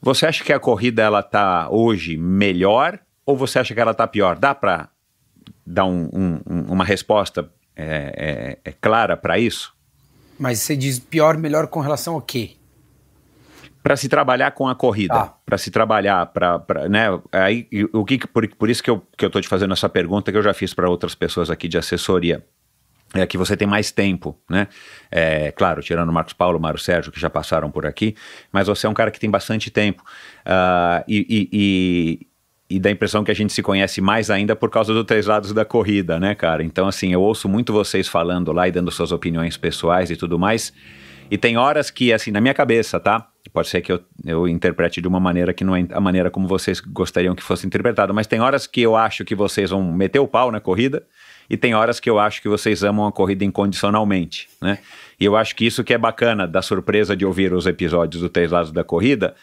você acha que a corrida ela tá hoje melhor ou você acha que ela tá pior? Dá para dar um, um, uma resposta é, é, é clara para isso? Mas você diz pior, melhor com relação a quê? Para se trabalhar com a corrida, ah. Tá. para se trabalhar, para, né? Aí, o que, por, por isso que eu, que eu tô te fazendo essa pergunta que eu já fiz para outras pessoas aqui de assessoria é que você tem mais tempo, né? É, claro, tirando o Marcos Paulo, o Mário Sérgio, que já passaram por aqui, mas você é um cara que tem bastante tempo. Uh, e, e, e dá a impressão que a gente se conhece mais ainda por causa do Três Lados da Corrida, né, cara? Então, assim, eu ouço muito vocês falando lá e dando suas opiniões pessoais e tudo mais. E tem horas que, assim, na minha cabeça, tá? Pode ser que eu, eu interprete de uma maneira que não é a maneira como vocês gostariam que fosse interpretado, mas tem horas que eu acho que vocês vão meter o pau na corrida e tem horas que eu acho que vocês amam a corrida incondicionalmente, né? E eu acho que isso que é bacana da surpresa de ouvir os episódios do Três Lados da Corrida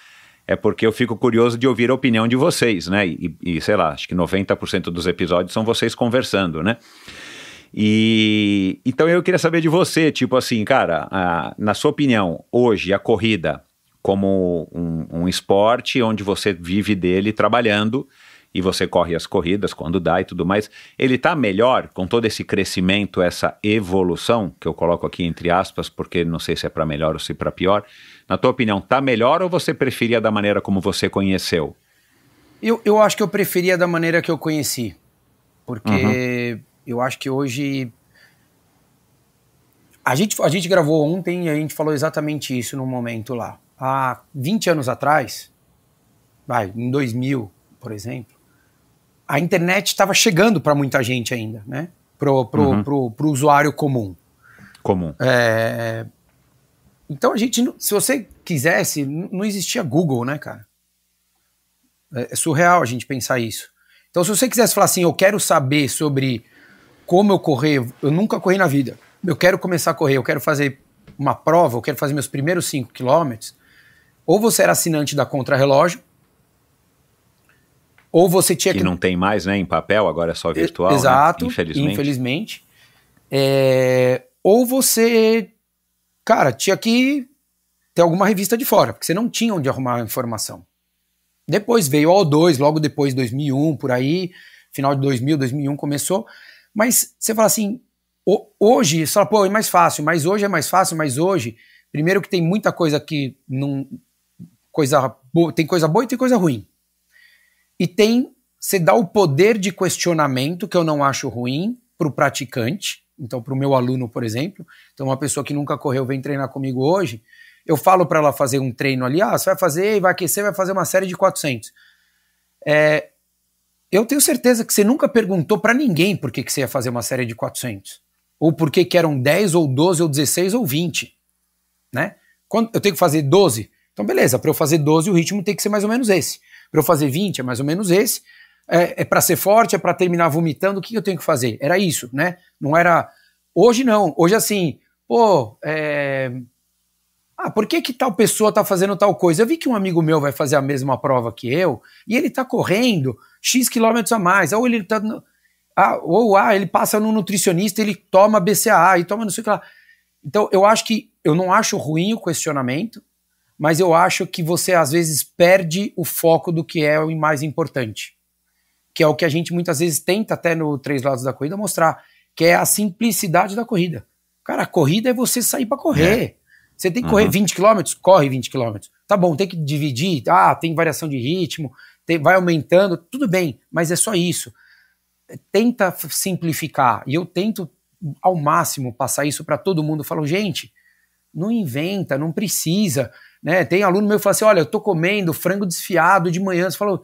é porque eu fico curioso de ouvir a opinião de vocês, né? E, e sei lá, acho que 90% dos episódios são vocês conversando, né? E então eu queria saber de você, tipo assim, cara, a, na sua opinião, hoje a corrida como um, um esporte onde você vive dele trabalhando e você corre as corridas quando dá e tudo mais, ele está melhor com todo esse crescimento, essa evolução que eu coloco aqui entre aspas, porque não sei se é para melhor ou se é para pior na tua opinião, tá melhor ou você preferia da maneira como você conheceu? Eu, eu acho que eu preferia da maneira que eu conheci. Porque uhum. eu acho que hoje. A gente, a gente gravou ontem e a gente falou exatamente isso num momento lá. Há 20 anos atrás, vai, em 2000, por exemplo, a internet estava chegando para muita gente ainda, né? Pro, pro, uhum. pro, pro, usuário comum. Comum. É, então a gente, se você quisesse, não existia Google, né, cara? É, é surreal a gente pensar isso. Então, se você quisesse falar assim, eu quero saber sobre como eu correr, eu nunca corri na vida. Eu quero começar a correr, eu quero fazer uma prova, eu quero fazer meus primeiros 5 quilômetros. Ou você era assinante da Contrarrelógio, ou você tinha que, que. não tem mais, né? Em papel, agora é só virtual. Né, exato. Né? Infelizmente. Infelizmente. É... Ou você cara, tinha que ter alguma revista de fora, porque você não tinha onde arrumar a informação. Depois veio o O2, logo depois 2001, por aí, final de 2000, 2001 começou. Mas você fala assim, hoje, você fala, pô, é mais fácil, mas hoje é mais fácil, mas hoje, primeiro que tem muita coisa que não. Coisa boa, tem coisa boa e tem coisa ruim. E tem, você dá o poder de questionamento, que eu não acho ruim, para o praticante, então, para o meu aluno, por exemplo, então uma pessoa que nunca correu vem treinar comigo hoje, eu falo para ela fazer um treino ali, ah, você vai fazer, vai aquecer, vai fazer uma série de 400. É, eu tenho certeza que você nunca perguntou para ninguém por que, que você ia fazer uma série de 400. Ou por que, que eram 10, ou 12, ou 16, ou 20. Né? Quando eu tenho que fazer 12, então beleza, para eu fazer 12 o ritmo tem que ser mais ou menos esse. Para eu fazer 20 é mais ou menos esse é, é para ser forte, é para terminar vomitando, o que eu tenho que fazer? Era isso, né? Não era. Hoje não. Hoje assim, pô, é... ah, por que que tal pessoa tá fazendo tal coisa? Eu vi que um amigo meu vai fazer a mesma prova que eu e ele tá correndo x quilômetros a mais, ou ele tá, no... ah, ou ah, ele passa no nutricionista, ele toma BCAA e toma não sei o que lá. Então eu acho que eu não acho ruim o questionamento, mas eu acho que você às vezes perde o foco do que é o mais importante que é o que a gente muitas vezes tenta até no Três Lados da Corrida mostrar, que é a simplicidade da corrida. Cara, a corrida é você sair para correr. É. Você tem que correr uhum. 20 km, corre 20 km. Tá bom, tem que dividir, ah, tem variação de ritmo, tem, vai aumentando, tudo bem, mas é só isso. Tenta simplificar, e eu tento ao máximo passar isso para todo mundo, falo, gente, não inventa, não precisa, né? Tem aluno meu que fala assim, olha, eu tô comendo frango desfiado de manhã, você falou,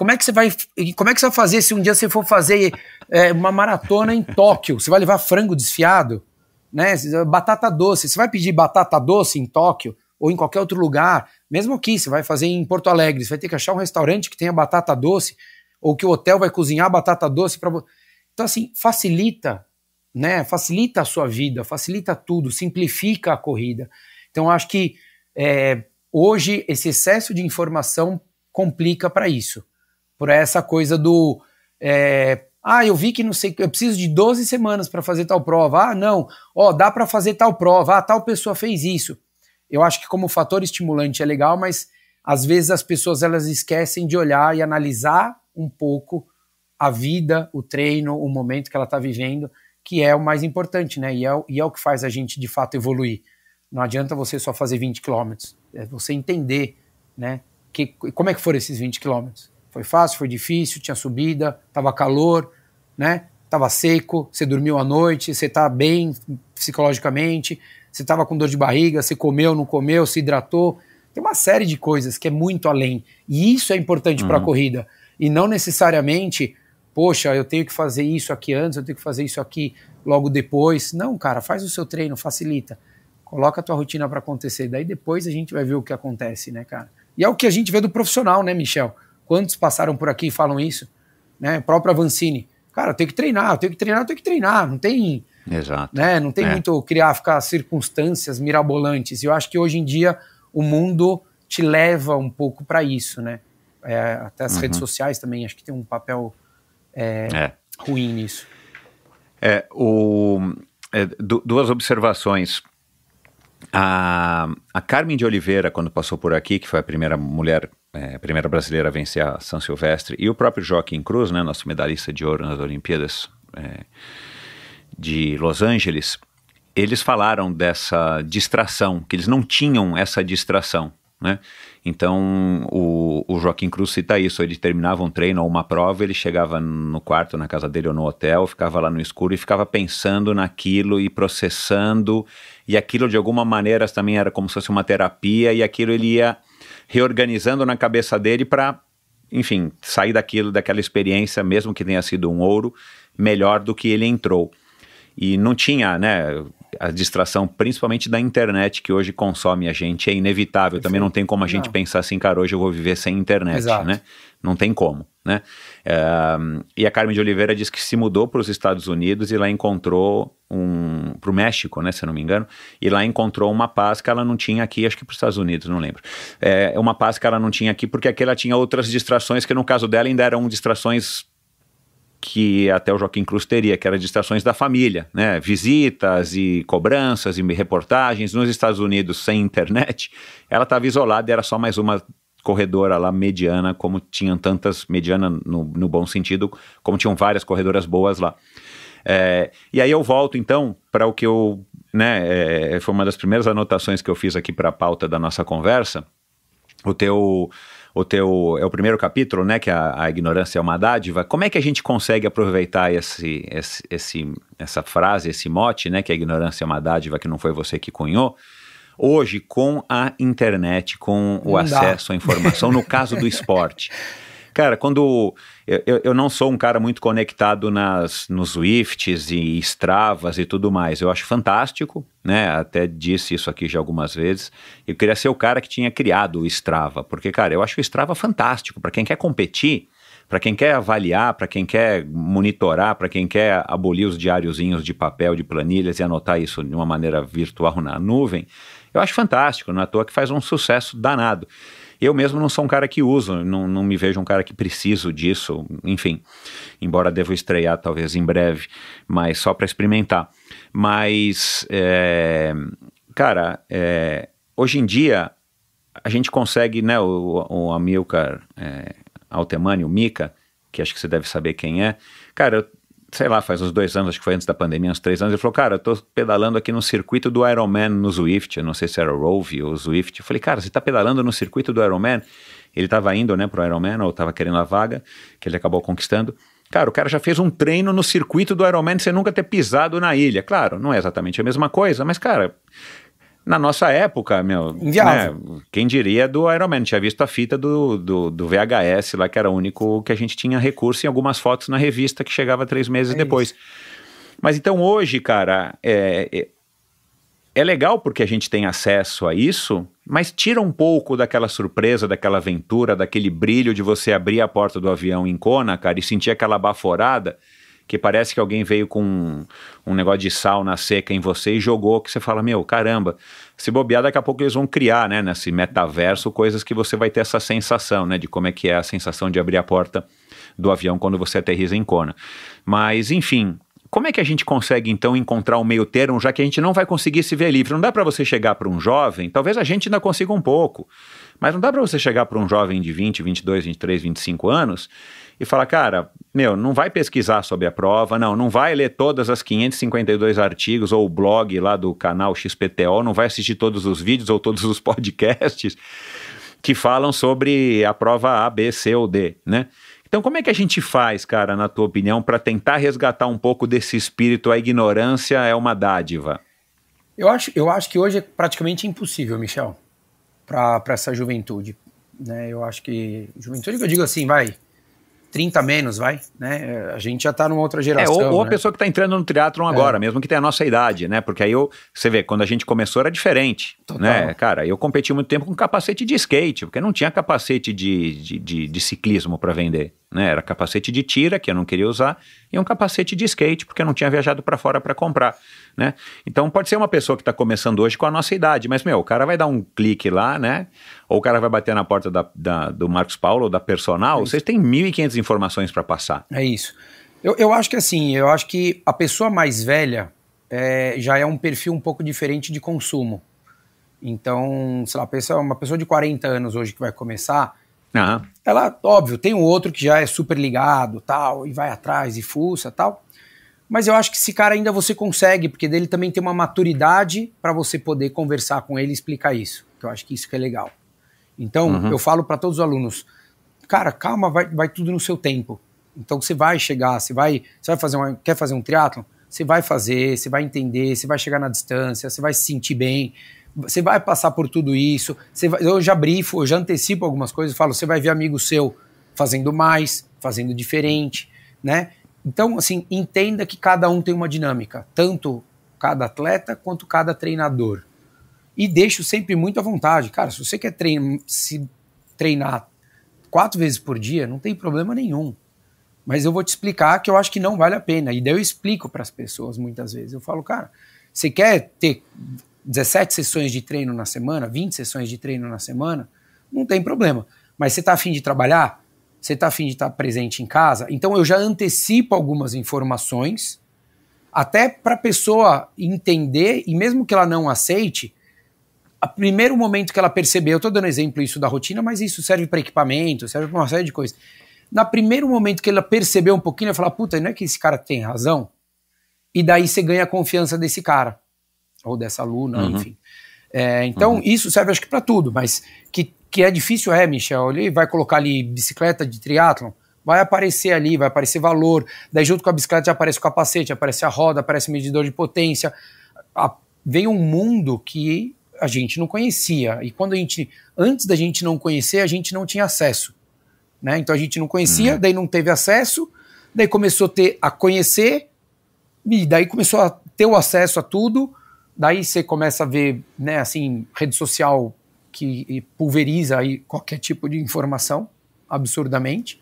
como é que você vai, como é que você vai fazer se um dia você for fazer é, uma maratona em Tóquio? Você vai levar frango desfiado, né? Batata doce. Você vai pedir batata doce em Tóquio ou em qualquer outro lugar? Mesmo aqui, você vai fazer em Porto Alegre, você vai ter que achar um restaurante que tenha batata doce ou que o hotel vai cozinhar batata doce para você. Então assim, facilita, né? Facilita a sua vida, facilita tudo, simplifica a corrida. Então acho que é, hoje esse excesso de informação complica para isso por essa coisa do. É, ah, eu vi que não sei, eu preciso de 12 semanas para fazer tal prova. Ah, não, ó, dá para fazer tal prova. Ah, tal pessoa fez isso. Eu acho que como fator estimulante é legal, mas às vezes as pessoas elas esquecem de olhar e analisar um pouco a vida, o treino, o momento que ela está vivendo, que é o mais importante, né? E é, e é o que faz a gente de fato evoluir. Não adianta você só fazer 20 quilômetros, é você entender, né? Que, como é que foram esses 20 quilômetros? Foi fácil, foi difícil, tinha subida, tava calor, né? Tava seco, você dormiu à noite, você tá bem psicologicamente, você tava com dor de barriga, você comeu, não comeu, se hidratou. Tem uma série de coisas que é muito além. E isso é importante uhum. para a corrida. E não necessariamente, poxa, eu tenho que fazer isso aqui antes, eu tenho que fazer isso aqui logo depois. Não, cara, faz o seu treino, facilita. Coloca a tua rotina para acontecer. Daí depois a gente vai ver o que acontece, né, cara? E é o que a gente vê do profissional, né, Michel? Quantos passaram por aqui e falam isso? Né? A própria Vancini. Cara, eu tenho que treinar, eu tenho que treinar, eu tenho que treinar. Não tem. Exato. Né? Não tem é. muito criar, ficar circunstâncias mirabolantes. E eu acho que hoje em dia o mundo te leva um pouco para isso, né? É, até as uhum. redes sociais também, acho que tem um papel é, é. ruim nisso. É, o, é, duas observações. A, a Carmen de Oliveira, quando passou por aqui, que foi a primeira mulher é, primeira brasileira a vencer a São Silvestre, e o próprio Joaquim Cruz, né, nosso medalhista de ouro nas Olimpíadas é, de Los Angeles, eles falaram dessa distração, que eles não tinham essa distração, né? Então o, o, Joaquim Cruz cita isso: ele terminava um treino ou uma prova, ele chegava no quarto, na casa dele ou no hotel, ficava lá no escuro e ficava pensando naquilo e processando, e aquilo de alguma maneira também era como se fosse uma terapia, e aquilo ele ia reorganizando na cabeça dele para, enfim, sair daquilo, daquela experiência, mesmo que tenha sido um ouro, melhor do que ele entrou. E não tinha, né? A distração, principalmente da internet, que hoje consome a gente, é inevitável. Também não tem como a gente não. pensar assim, cara, hoje eu vou viver sem internet, Exato. né? Não tem como, né? Eh, e a Carmen de Oliveira diz que se mudou para os Estados Unidos e lá encontrou um, para o México, né, se eu não me engano, e lá encontrou uma paz que ela não tinha aqui, acho que para os Estados Unidos, não lembro. É uma paz que ela não tinha aqui porque aqui ela tinha outras distrações que no caso dela ainda eram distrações que até o Joaquim Cruz teria, que eram distrações da família, né? Visitas e cobranças e reportagens nos Estados Unidos sem internet. Ela estava isolada e era só mais uma corredora lá mediana, como tinham tantas, mediana no, no bom sentido, como tinham várias corredoras boas lá. É, e aí eu volto então para o que eu, né, é, foi uma das primeiras anotações que eu fiz aqui para a pauta da nossa conversa. O teu, o teu, é o primeiro capítulo, né, que a, a, ignorância é uma dádiva. Como é que a gente consegue aproveitar esse, esse, esse, essa frase, esse mote, né, que a ignorância é uma dádiva que não foi você que cunhou? Hoje, com a internet, com o não acesso dá. à informação, no caso do esporte. cara, quando. Eu, eu não sou um cara muito conectado nas, nos Zwifts e Stravas e tudo mais. Eu acho fantástico, né? Até disse isso aqui já algumas vezes. Eu queria ser o cara que tinha criado o Strava, porque, cara, eu acho o Strava fantástico. Para quem quer competir, para quem quer avaliar, para quem quer monitorar, para quem quer abolir os diáriozinhos de papel, de planilhas e anotar isso de uma maneira virtual na nuvem, eu acho fantástico, não é à toa que faz um sucesso danado. Eu mesmo não sou um cara que uso, não, não me vejo um cara que preciso disso, enfim. Embora devo estrear talvez em breve, mas só para experimentar. Mas, é, cara, é, hoje em dia a gente consegue, né, o, o Amilcar é, Altemani, o Mica, que acho que você deve saber quem é. Cara, eu sei lá, faz uns dois anos, acho que foi antes da pandemia, uns três anos, ele falou, cara, eu tô pedalando aqui no circuito do Ironman no Zwift, eu não sei se era Rove ou Zwift, eu falei, cara, você tá pedalando no circuito do Ironman? Ele tava indo, né, pro Ironman, ou tava querendo a vaga, que ele acabou conquistando, Cara, o cara já fez um treino no circuito do Ironman sem nunca ter pisado na ilha. Claro, não é exatamente a mesma coisa, mas, cara, na nossa época, meu. Né, quem diria do Iron Man? Tinha visto a fita do, do, do, VHS lá, que era o único que a gente tinha recurso em algumas fotos na revista que chegava três meses é depois. Isso. Mas então hoje, cara, é, é, é legal porque a gente tem acesso a isso, mas tira um pouco daquela surpresa, daquela aventura, daquele brilho de você abrir a porta do avião em Kona, cara, e sentir aquela baforada que parece que alguém veio com um, um negócio de sal na seca em você e jogou, que você fala, meu, caramba, se bobear, daqui a pouco eles vão criar, né, nesse metaverso, coisas que você vai ter essa sensação, né, de como é que é a sensação de abrir a porta do avião quando você aterriza em Kona. Mas, enfim, como é que a gente consegue então encontrar um meio termo, já que a gente não vai conseguir se ver livre? Não dá para você chegar para um jovem, talvez a gente ainda consiga um pouco, mas não dá para você chegar para um jovem de 20, 22, 23, 25 anos e falar, cara, meu, não vai pesquisar sobre a prova, não, não vai ler todas as 552 artigos ou o blog lá do canal XPTO, não vai assistir todos os vídeos ou todos os podcasts que falam sobre a prova A, B, C ou D, né? Então, como é que a gente faz, cara, na tua opinião, para tentar resgatar um pouco desse espírito? A ignorância é uma dádiva. Eu acho, eu acho que hoje é praticamente impossível, Michel, para essa juventude. Né? Eu acho que. Juventude que eu digo assim, vai, 30 menos, vai, né? A gente já tá numa outra geração. É, ou, ou né? a pessoa que tá entrando no triatlon é. agora, é. mesmo que tenha a nossa idade, né? Porque aí eu, você vê, quando a gente começou era diferente, Total. né? Cara, eu competi muito tempo com capacete de skate, porque não tinha capacete de, de, de, de ciclismo para vender, né? Era capacete de tira, que eu não queria usar, e um capacete de skate, porque eu não tinha viajado para fora para comprar né? Então pode ser uma pessoa que está começando hoje com a nossa idade, mas, meu, o cara vai dar um clique lá, né? Ou o cara vai bater na porta da, da do Marcos Paulo ou da personal, é vocês têm 1.500 informações para passar. É isso. Eu, eu acho que assim, eu acho que a pessoa mais velha é, já é um perfil um pouco diferente de consumo. Então, sei lá, pensa uma pessoa de 40 anos hoje que vai começar, uhum. ela, óbvio, tem o outro que já é super ligado, tal, e vai atrás e fuça, tal. Mas eu acho que esse cara ainda você consegue, porque dele também tem uma maturidade para você poder conversar com ele e explicar isso. Que eu acho que isso que é legal. Então, uhum. eu falo para todos os alunos, cara, calma, vai, vai tudo no seu tempo. Então, você vai chegar, você vai, você vai fazer uma, quer fazer um triatlo? Você vai fazer, você vai entender, você vai chegar na distância, você vai se sentir bem, você vai passar por tudo isso. Vai, eu já brifo, eu já antecipo algumas coisas, falo, você vai ver amigo seu fazendo mais, fazendo diferente, né? Então, assim, entenda que cada um tem uma dinâmica, tanto cada atleta quanto cada treinador. E deixo sempre muito à vontade. Cara, se você quer treinar, se treinar quatro vezes por dia, não tem problema nenhum. Mas eu vou te explicar que eu acho que não vale a pena. E daí eu explico para as pessoas muitas vezes. Eu falo, cara, você quer ter 17 sessões de treino na semana, 20 sessões de treino na semana? Não tem problema. Mas você está afim de trabalhar? Você está afim de estar tá presente em casa? Então eu já antecipo algumas informações, até para a pessoa entender, e mesmo que ela não aceite, o primeiro momento que ela perceber, eu estou dando exemplo isso da rotina, mas isso serve para equipamento, serve para uma série de coisas. Na primeiro momento que ela perceber um pouquinho, ela fala, puta, não é que esse cara tem razão? E daí você ganha a confiança desse cara, ou dessa aluna, uhum. enfim. É, então, uhum. isso serve acho que para tudo, mas que que é difícil, é, Michel. Ele vai colocar ali bicicleta de triatlon, vai aparecer ali, vai aparecer valor. Daí, junto com a bicicleta, já aparece o capacete, aparece a roda, aparece medidor de potência. A, vem um mundo que a gente não conhecia. E quando a gente, antes da gente não conhecer, a gente não tinha acesso. Né? Então a gente não conhecia, uhum. daí não teve acesso, daí começou a ter a conhecer, e daí começou a ter o acesso a tudo. Daí você começa a ver, né, assim, rede social que pulveriza aí qualquer tipo de informação absurdamente.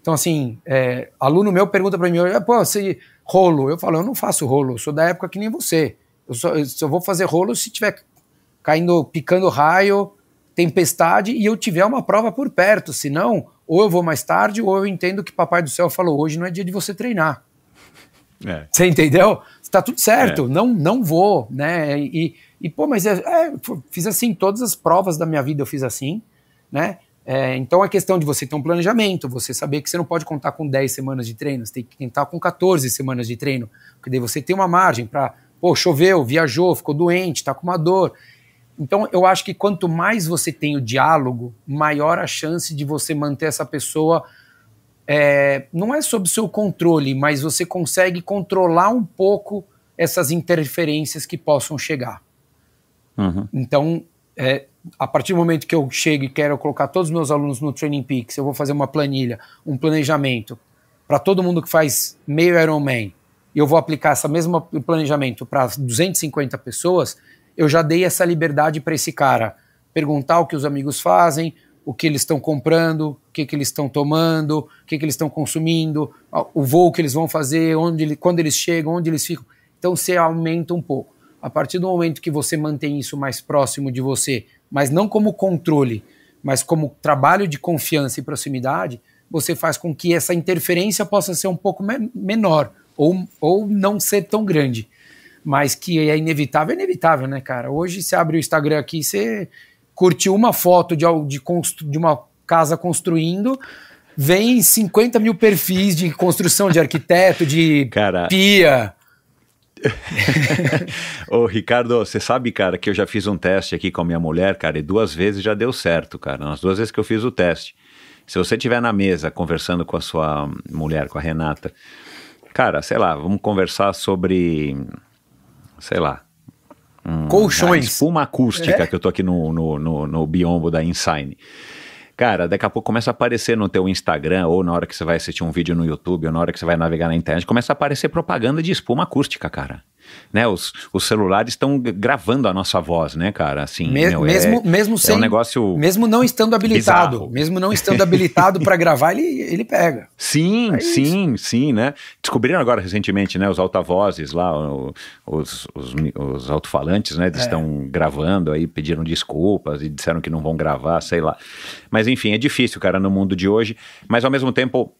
Então, assim, é, aluno meu pergunta para mim, pô, você rolo? Eu falo, eu não faço rolo, eu sou da época que nem você. Eu só, eu só vou fazer rolo se tiver caindo, picando raio, tempestade e eu tiver uma prova por perto. Senão, ou eu vou mais tarde, ou eu entendo que Papai do Céu falou, hoje não é dia de você treinar. É. Você entendeu? Está tudo certo, é. não, não vou, né? E, e pô, mas é, é fiz assim, todas as provas da minha vida eu fiz assim, né? É, então é questão de você ter um planejamento, você saber que você não pode contar com 10 semanas de treino, você tem que contar com 14 semanas de treino, porque daí você tem uma margem para, pô, choveu, viajou, ficou doente, está com uma dor. Então, eu acho que quanto mais você tem o diálogo, maior a chance de você manter essa pessoa é, não é sob seu controle, mas você consegue controlar um pouco essas interferências que possam chegar. Uhum. Então, é, a partir do momento que eu chego e quero colocar todos os meus alunos no Training Peaks, eu vou fazer uma planilha, um planejamento para todo mundo que faz meio Ironman, eu vou aplicar esse mesmo planejamento para 250 pessoas, eu já dei essa liberdade para esse cara perguntar o que os amigos fazem, o que eles estão comprando, o que, que eles estão tomando, o que, que eles estão consumindo, o voo que eles vão fazer, onde, quando eles chegam, onde eles ficam. Então você aumenta um pouco. A partir do momento que você mantém isso mais próximo de você, mas não como controle, mas como trabalho de confiança e proximidade, você faz com que essa interferência possa ser um pouco menor ou, ou não ser tão grande. Mas que é inevitável, é inevitável, né, cara? Hoje você abre o Instagram aqui, você curtiu uma foto de, de, de uma casa construindo, vem 50 mil perfis de construção, de arquiteto, de cara, pia. Ô, Ricardo, você sabe, cara, que eu já fiz um teste aqui com a minha mulher, cara, e duas vezes já deu certo, cara. Nas duas vezes que eu fiz o teste. Se você estiver na mesa conversando com a sua mulher, com a Renata, cara, sei lá, vamos conversar sobre. Sei lá, Colchões. Colchões. espuma acústica, é? que eu tô aqui no, no, no, no biombo da Insign. Cara, daqui a pouco começa a aparecer no teu Instagram, ou na hora que você vai assistir um vídeo no YouTube, ou na hora que você vai navegar na internet, começa a aparecer propaganda de espuma acústica, cara né, os, os celulares estão gravando a nossa voz, né, cara? Assim, Me, meu, é mesmo, é, mesmo sem, é um negócio mesmo não estando habilitado, bizarro. mesmo não estando habilitado para gravar, ele, ele pega. Sim, é sim, sim, né? Descobriram agora recentemente, né, os altavozes lá, os, os, os alto-falantes, né, eles é. estão gravando aí, pediram desculpas e disseram que não vão gravar, sei lá. Mas enfim, é difícil, cara, no mundo de hoje, mas ao mesmo tempo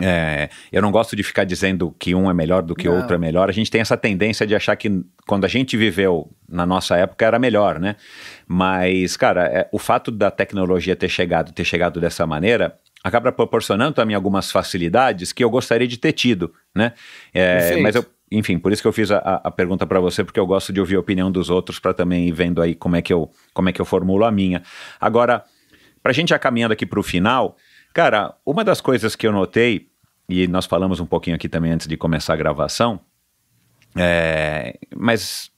é, eu não gosto de ficar dizendo que um é melhor do que não. outro é melhor. A gente tem essa tendência de achar que quando a gente viveu na nossa época era melhor, né? Mas, cara, é, o fato da tecnologia ter chegado, ter chegado dessa maneira, acaba proporcionando a mim algumas facilidades que eu gostaria de ter tido, né? É, mas eu, enfim, por isso que eu fiz a, a pergunta para você, porque eu gosto de ouvir a opinião dos outros para também ir vendo aí como é que eu, como é que eu formulo a minha. Agora, para a gente já caminhando aqui para o final Cara, uma das coisas que eu notei, e nós falamos um pouquinho aqui também antes de começar a gravação, é, mas,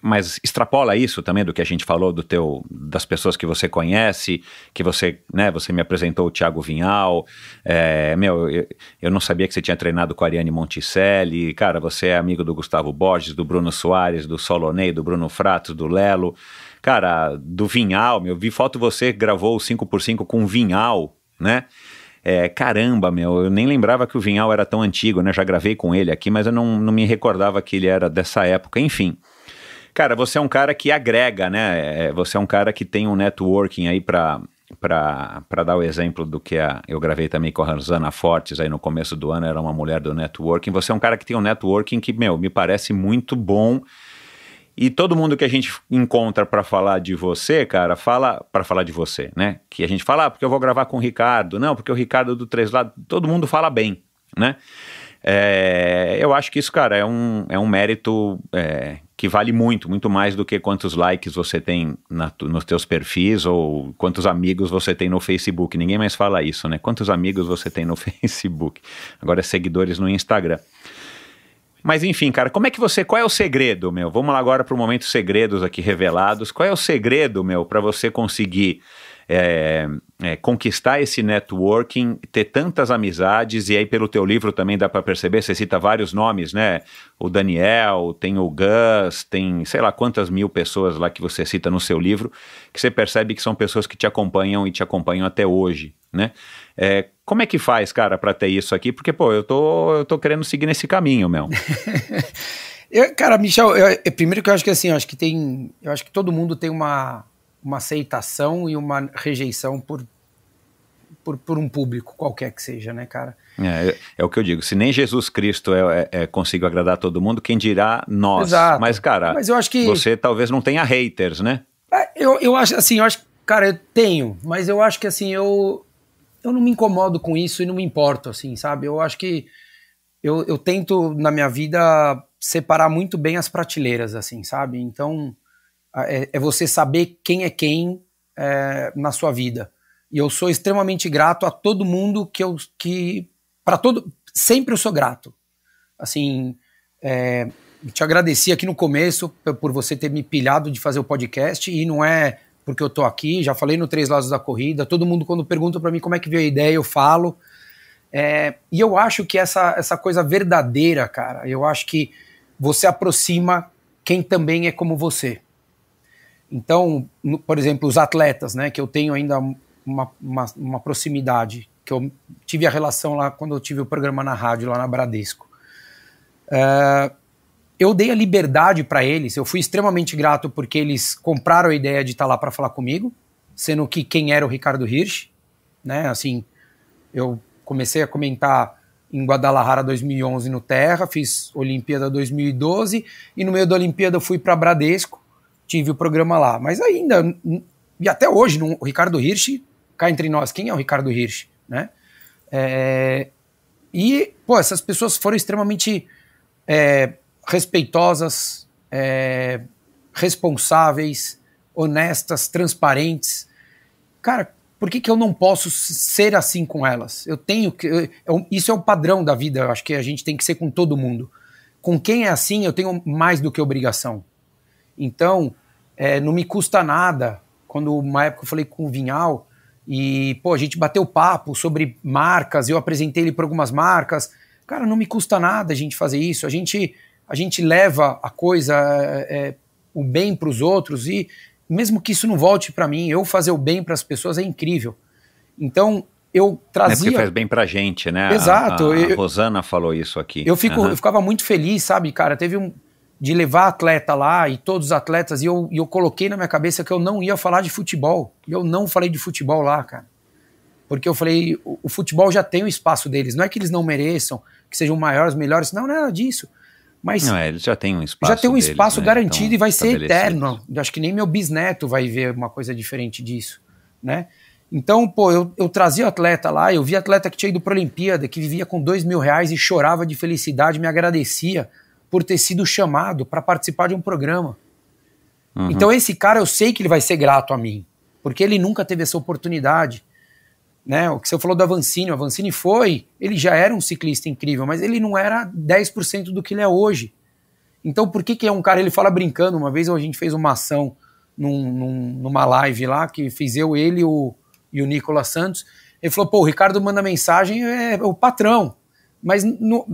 mas extrapola isso também do que a gente falou do teu, das pessoas que você conhece, que você, né, você me apresentou o Thiago Vinhal, é, meu, eu, eu, não sabia que você tinha treinado com a Ariane Monticelli, cara, você é amigo do Gustavo Borges, do Bruno Soares, do Solonei, do Bruno Fratos, do Lelo, cara, do Vinhal, meu, vi foto você gravou o 5x5 com o Vinhal, né? É, caramba, meu, eu nem lembrava que o Vinhal era tão antigo, né? Já gravei com ele aqui, mas eu não, não me recordava que ele era dessa época, enfim. Cara, você é um cara que agrega, né? É, você é um cara que tem um networking aí para para dar o exemplo do que a, eu gravei também com a Rosana Fortes aí no começo do ano, era uma mulher do networking. Você é um cara que tem um networking que, meu, me parece muito bom e todo mundo que a gente encontra para falar de você, cara, fala para falar de você, né? Que a gente fala, ah, porque eu vou gravar com o Ricardo, não, porque o Ricardo é do Três Lados, todo mundo fala bem, né? É, eu acho que isso, cara, é um, é um mérito é, que vale muito, muito mais do que quantos likes você tem na, nos teus perfis ou quantos amigos você tem no Facebook. Ninguém mais fala isso, né? Quantos amigos você tem no Facebook? Agora, é seguidores no Instagram. Mas enfim, cara, como é que você. Qual é o segredo, meu? Vamos lá agora para o momento segredos aqui revelados. Qual é o segredo, meu, para você conseguir é, é, conquistar esse networking, ter tantas amizades, e aí pelo teu livro também dá para perceber, você cita vários nomes, né? O Daniel, tem o Gus, tem sei lá quantas mil pessoas lá que você cita no seu livro, que você percebe que são pessoas que te acompanham e te acompanham até hoje, né? É, como é que faz, cara, para ter isso aqui? Porque, pô, eu tô, eu tô querendo seguir nesse caminho, meu. eu, cara, Michel, eu, é, primeiro que eu acho que assim, eu acho que tem, eu acho que todo mundo tem uma uma aceitação e uma rejeição por, por, por um público, qualquer que seja, né, cara? É, é, é o que eu digo. Se nem Jesus Cristo é, é, é agradar todo mundo, quem dirá nós? Exato. Mas, cara, Mas eu acho que... você talvez não tenha haters, né? É, eu, eu acho assim, eu acho, cara, eu tenho, mas eu acho que assim, eu, eu não me incomodo com isso e não me importo, assim, sabe? Eu acho que eu, eu tento, na minha vida, separar muito bem as prateleiras, assim, sabe? Então, ah, é, é você saber quem é quem é, na sua vida. E eu sou extremamente grato a todo mundo que eu que para todo sempre eu sou grato. Assim, é, te agradeci aqui no começo por você ter me pilhado de fazer o podcast e não é porque eu tô aqui, já falei no Três Lados da Corrida, todo mundo quando pergunta para mim como é que veio a ideia, eu falo. É, e eu acho que essa, essa coisa verdadeira, cara, eu acho que você aproxima quem também é como você. Então, no, por exemplo, os atletas, né, que eu tenho ainda uma, uma, uma, proximidade, que eu tive a relação lá quando eu tive o programa na rádio, lá na Bradesco. Uh, eu dei a liberdade para eles, eu fui extremamente grato porque eles compraram a ideia de estar tá lá para falar comigo, sendo que quem era o Ricardo Hirsch, né, assim, eu comecei a comentar em Guadalajara 2011 no Terra, fiz Olimpíada 2012 e no meio da Olimpíada eu fui para Bradesco tive o programa lá. Mas ainda, e até hoje, no o Ricardo Hirsch, cá entre nós, quem é o Ricardo Hirsch, né? É, e, pô, essas pessoas foram extremamente é, respeitosas, é, responsáveis, honestas, transparentes. Cara, por que, que eu não posso ser assim com elas? Eu tenho que. eu, é isso é o padrão da vida, eu acho que a gente tem que ser com todo mundo. Com quem é assim, eu tenho mais do que obrigação. Então, é, não me custa nada. Quando uma época eu falei com o Vinhal e, pô, a gente bateu papo sobre marcas, eu apresentei ele para algumas marcas. Cara, não me custa nada a gente fazer isso. A gente, a gente leva a coisa, é, é o bem para os outros e, mesmo que isso não volte para mim, eu fazer o bem para as pessoas é incrível. Então, eu trazia. É porque faz bem para gente, né? Exato. A, a, a eu, Rosana falou isso aqui. Eu, fico, uhum. eu ficava muito feliz, sabe, cara? Teve um, de levar atleta lá e todos os atletas, e eu, e eu coloquei na minha cabeça que eu não ia falar de futebol. E eu não falei de futebol lá, cara. Porque eu falei, o, o futebol já tem o espaço deles. Não é que eles não mereçam, que sejam maiores, melhores, não, nada disso. Mas não, é, eles já têm um espaço. Já tem um deles, espaço né? garantido então, e vai ser eterno. Acho que nem meu bisneto vai ver uma coisa diferente disso, né? Então, pô, eu, eu trazia atleta lá, eu via atleta que tinha ido para a Olimpíada, que vivia com dois mil reais e chorava de felicidade, me agradecia por ter sido chamado para participar de um programa. Uhum. Então esse cara eu sei que ele vai ser grato a mim, porque ele nunca teve essa oportunidade. Né? O que você falou do Avancini, o Avancini foi, ele já era um ciclista incrível, mas ele não era 10% do que ele é hoje. Então por que que é um cara, ele fala brincando, uma vez a gente fez uma ação num, num, numa live lá, que fiz eu, ele o, e o Nicolas Santos, ele falou, pô, o Ricardo manda mensagem, é, é o patrão, mas no,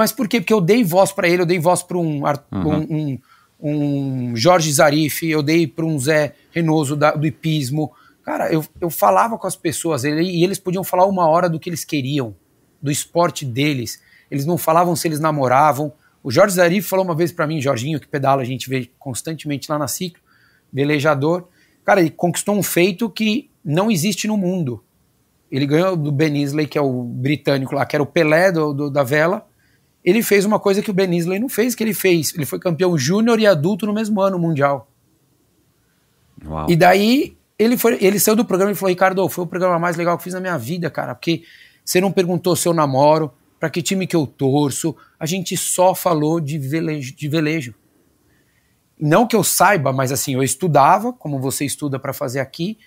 mas por quê? Porque eu dei voz para ele, eu dei voz para um, uhum. um, um, um, Jorge Zarif, eu dei para um Zé Renoso da, do Ipismo. Cara, eu, eu falava com as pessoas ele, e eles podiam falar uma hora do que eles queriam, do esporte deles. Eles não falavam se eles namoravam. O Jorge Zarif falou uma vez para mim, Jorginho, que pedala, a gente vê constantemente lá na Ciclo, velejador. Cara, ele conquistou um feito que não existe no mundo. Ele ganhou do Ben Isley, que é o britânico lá, que era o Pelé do, do da vela ele fez uma coisa que o Ben Isley não fez, que ele fez. Ele foi campeão júnior e adulto no mesmo ano mundial. Uau. E daí ele foi, ele saiu do programa e falou: "Ricardo, foi o programa mais legal que fiz na minha vida, cara, porque você não perguntou se eu namoro, para que time que eu torço. A gente só falou de velejo, de velejo. Não que eu saiba, mas assim, eu estudava, como você estuda para fazer aqui,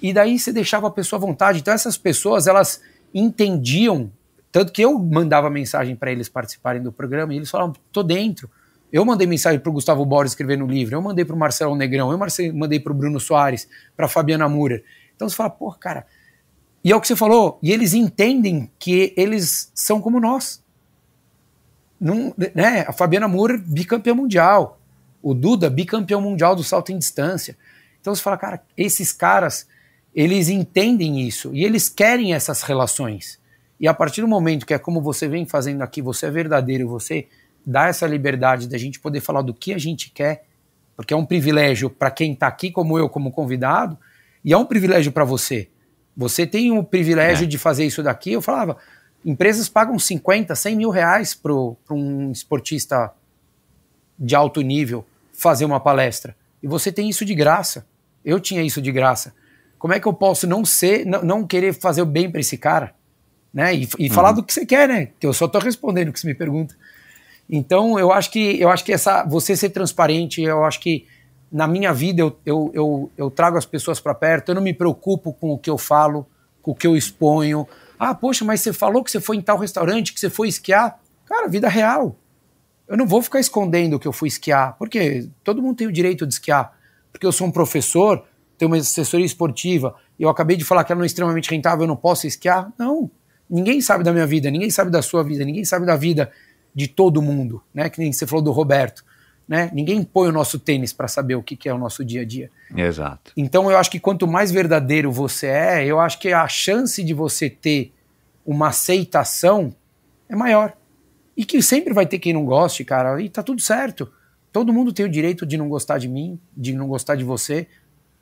e daí você deixava a pessoa à vontade. Então essas pessoas, elas entendiam tanto que eu mandava mensagem para eles participarem do programa e eles falavam: tô dentro. Eu mandei mensagem para o Gustavo Borges escrever no livro, eu mandei para o Marcelo Negrão, eu mandei para o Bruno Soares, para Fabiana Murer. Então você fala, pô, cara. E é o que você falou, e eles entendem que eles são como nós. Num, né? A Fabiana Murer, bicampeã mundial. O Duda, bicampeão mundial do salto em distância. Então você fala, cara, esses caras, eles entendem isso e eles querem essas relações. E a partir do momento que é como você vem fazendo aqui, você é verdadeiro, você dá essa liberdade da gente poder falar do que a gente quer, porque é um privilégio para quem está aqui, como eu, como convidado, e é um privilégio para você. Você tem o privilégio é. de fazer isso daqui. Eu falava, empresas pagam 50, 100 mil reais para um esportista de alto nível fazer uma palestra. E você tem isso de graça. Eu tinha isso de graça. Como é que eu posso não ser, não, não querer fazer o bem para esse cara? né? E, e uhum. falar do que você quer, né? Eu só estou respondendo o que você me pergunta. Então, eu acho que eu acho que essa você ser transparente, eu acho que na minha vida eu, eu, eu, eu trago as pessoas para perto, eu não me preocupo com o que eu falo, com o que eu exponho. Ah, poxa, mas você falou que você foi em tal restaurante, que você foi esquiar. Cara, vida real. Eu não vou ficar escondendo que eu fui esquiar, porque todo mundo tem o direito de esquiar. Porque eu sou um professor, tenho uma assessoria esportiva, eu acabei de falar que ela não é extremamente rentável, eu não posso esquiar. Não, Ninguém sabe da minha vida, ninguém sabe da sua vida, ninguém sabe da vida de todo mundo, né? Que nem você falou do Roberto, né? Ninguém põe o nosso tênis para saber o que, que é o nosso dia a dia. Exato. Então eu acho que quanto mais verdadeiro você é, eu acho que a chance de você ter uma aceitação é maior. E que sempre vai ter quem não goste, cara, e tá tudo certo. Todo mundo tem o direito de não gostar de mim, de não gostar de você.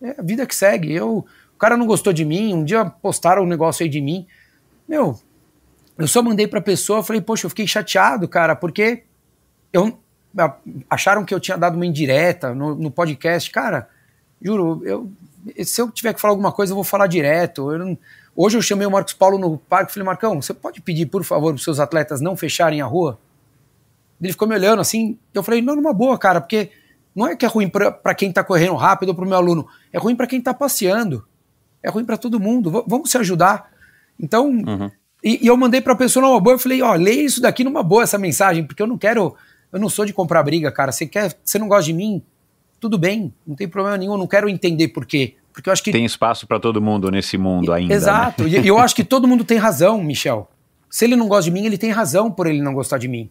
É a vida que segue. Eu, o cara não gostou de mim, um dia postaram um negócio aí de mim. Meu, eu só mandei pra pessoa, falei, poxa, eu fiquei chateado, cara, porque eu acharam que eu tinha dado uma indireta no, no podcast. Cara, juro, eu, se eu tiver que falar alguma coisa, eu vou falar direto. Eu não, hoje eu chamei o Marcos Paulo no parque, falei, Marcão, você pode pedir, por favor, pros seus atletas não fecharem a rua? Ele ficou me olhando assim, eu falei, não, numa boa, cara, porque não é que é ruim para quem tá correndo rápido ou pro meu aluno, é ruim para quem tá passeando, é ruim para todo mundo, v vamos se ajudar. Então, uhum. e, e, eu mandei pra pessoa numa boa, eu falei, ó, leia isso daqui numa boa, essa mensagem, porque eu não quero, eu não sou de comprar briga, cara. Você quer, você não gosta de mim? Tudo bem, não tem problema nenhum, eu não quero entender por quê. Porque eu acho que. Tem espaço para todo mundo nesse mundo ainda. Né? Exato, né? e eu acho que todo mundo tem razão, Michel. Se ele não gosta de mim, ele tem razão por ele não gostar de mim.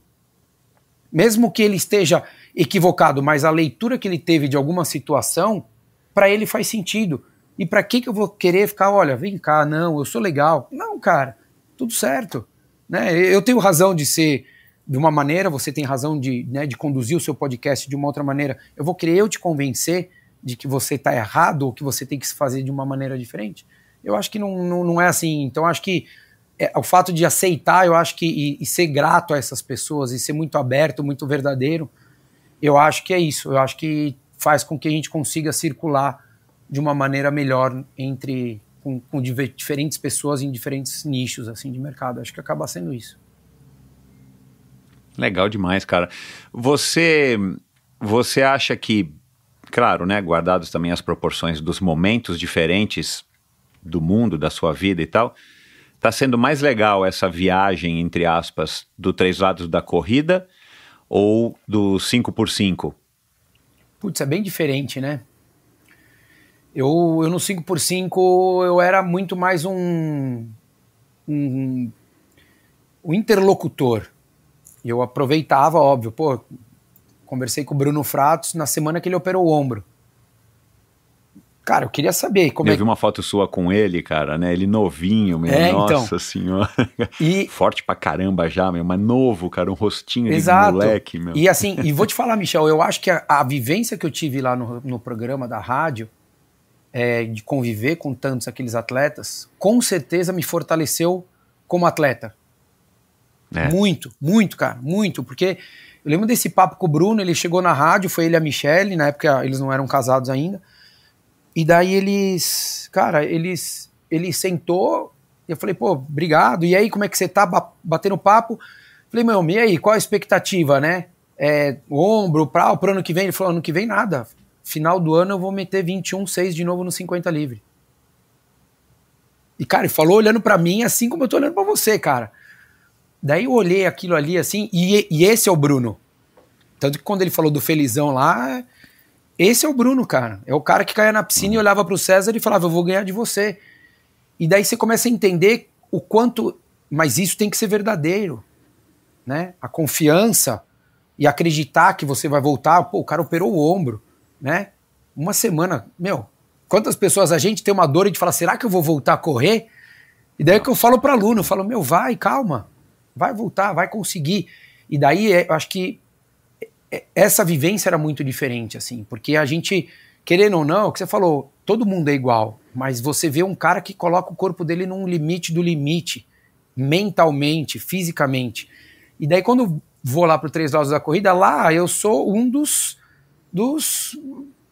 Mesmo que ele esteja equivocado, mas a leitura que ele teve de alguma situação, para ele faz sentido. E para que, que eu vou querer ficar, olha, vem cá, não, eu sou legal. Não, cara, tudo certo. Né? Eu tenho razão de ser de uma maneira, você tem razão de, né, de conduzir o seu podcast de uma outra maneira. Eu vou querer eu te convencer de que você está errado ou que você tem que se fazer de uma maneira diferente. Eu acho que não, não, não é assim. Então, acho que é, o fato de aceitar, eu acho que, e, e, ser grato a essas pessoas, e ser muito aberto, muito verdadeiro, eu acho que é isso. Eu acho que faz com que a gente consiga circular de uma maneira melhor entre com, com diferentes pessoas em diferentes nichos assim de mercado. Acho que acaba sendo isso. Legal demais, cara. Você você acha que, claro, né, guardados também as proporções dos momentos diferentes do mundo, da sua vida e tal, tá sendo mais legal essa viagem entre aspas do três lados da corrida ou do 5 por 5 Putz, é bem diferente, né? Eu, eu no 5x5 eu era muito mais um, um, um interlocutor. Eu aproveitava, óbvio, pô, conversei com o Bruno Fratos na semana que ele operou o ombro. Cara, eu queria saber como eu é. Eu vi uma foto sua com ele, cara, né? Ele novinho, meu. É, nossa então. senhora. E... Forte pra caramba já, meu. Mas novo, cara, um rostinho Exato. de moleque, meu. E assim, e vou te falar, Michel, eu acho que a, a vivência que eu tive lá no, no programa da rádio é, de conviver com tantos aqueles atletas, com certeza me fortaleceu como atleta. É. Muito, muito, cara, muito, porque eu lembro desse papo com o Bruno, ele chegou na rádio, foi ele e a Michelle, na época eles não eram casados ainda, e daí eles, cara, eles, ele sentou, eu falei, pô, obrigado, e aí como é que você tá, batendo papo, falei, meu, e aí, qual a expectativa, né, é, ombro, pra, pro ano que vem, ele falou, ano que vem nada, final do ano eu vou meter 21,6 de novo no 50 livre. E, cara, ele falou olhando para mim assim como eu tô olhando para você, cara. Daí eu olhei aquilo ali assim, e, e, esse é o Bruno. Tanto que quando ele falou do Felizão lá, esse é o Bruno, cara. É o cara que caía na piscina e uhum. olhava pro César e falava, eu vou ganhar de você. E daí você começa a entender o quanto. Mas isso tem que ser verdadeiro. Né? A confiança e acreditar que você vai voltar. Pô, o cara operou o ombro né? Uma semana, meu, quantas pessoas a gente tem uma dor de falar, será que eu vou voltar a correr? E daí é que eu falo para aluno, eu falo, meu, vai, calma, vai voltar, vai conseguir. E daí é, eu acho que é, é, essa vivência era muito diferente, assim, porque a gente, querendo ou não, o que você falou, todo mundo é igual, mas você vê um cara que coloca o corpo dele num limite do limite, mentalmente, fisicamente. E daí quando eu vou lá pro Três Lados da Corrida, lá eu sou um dos dos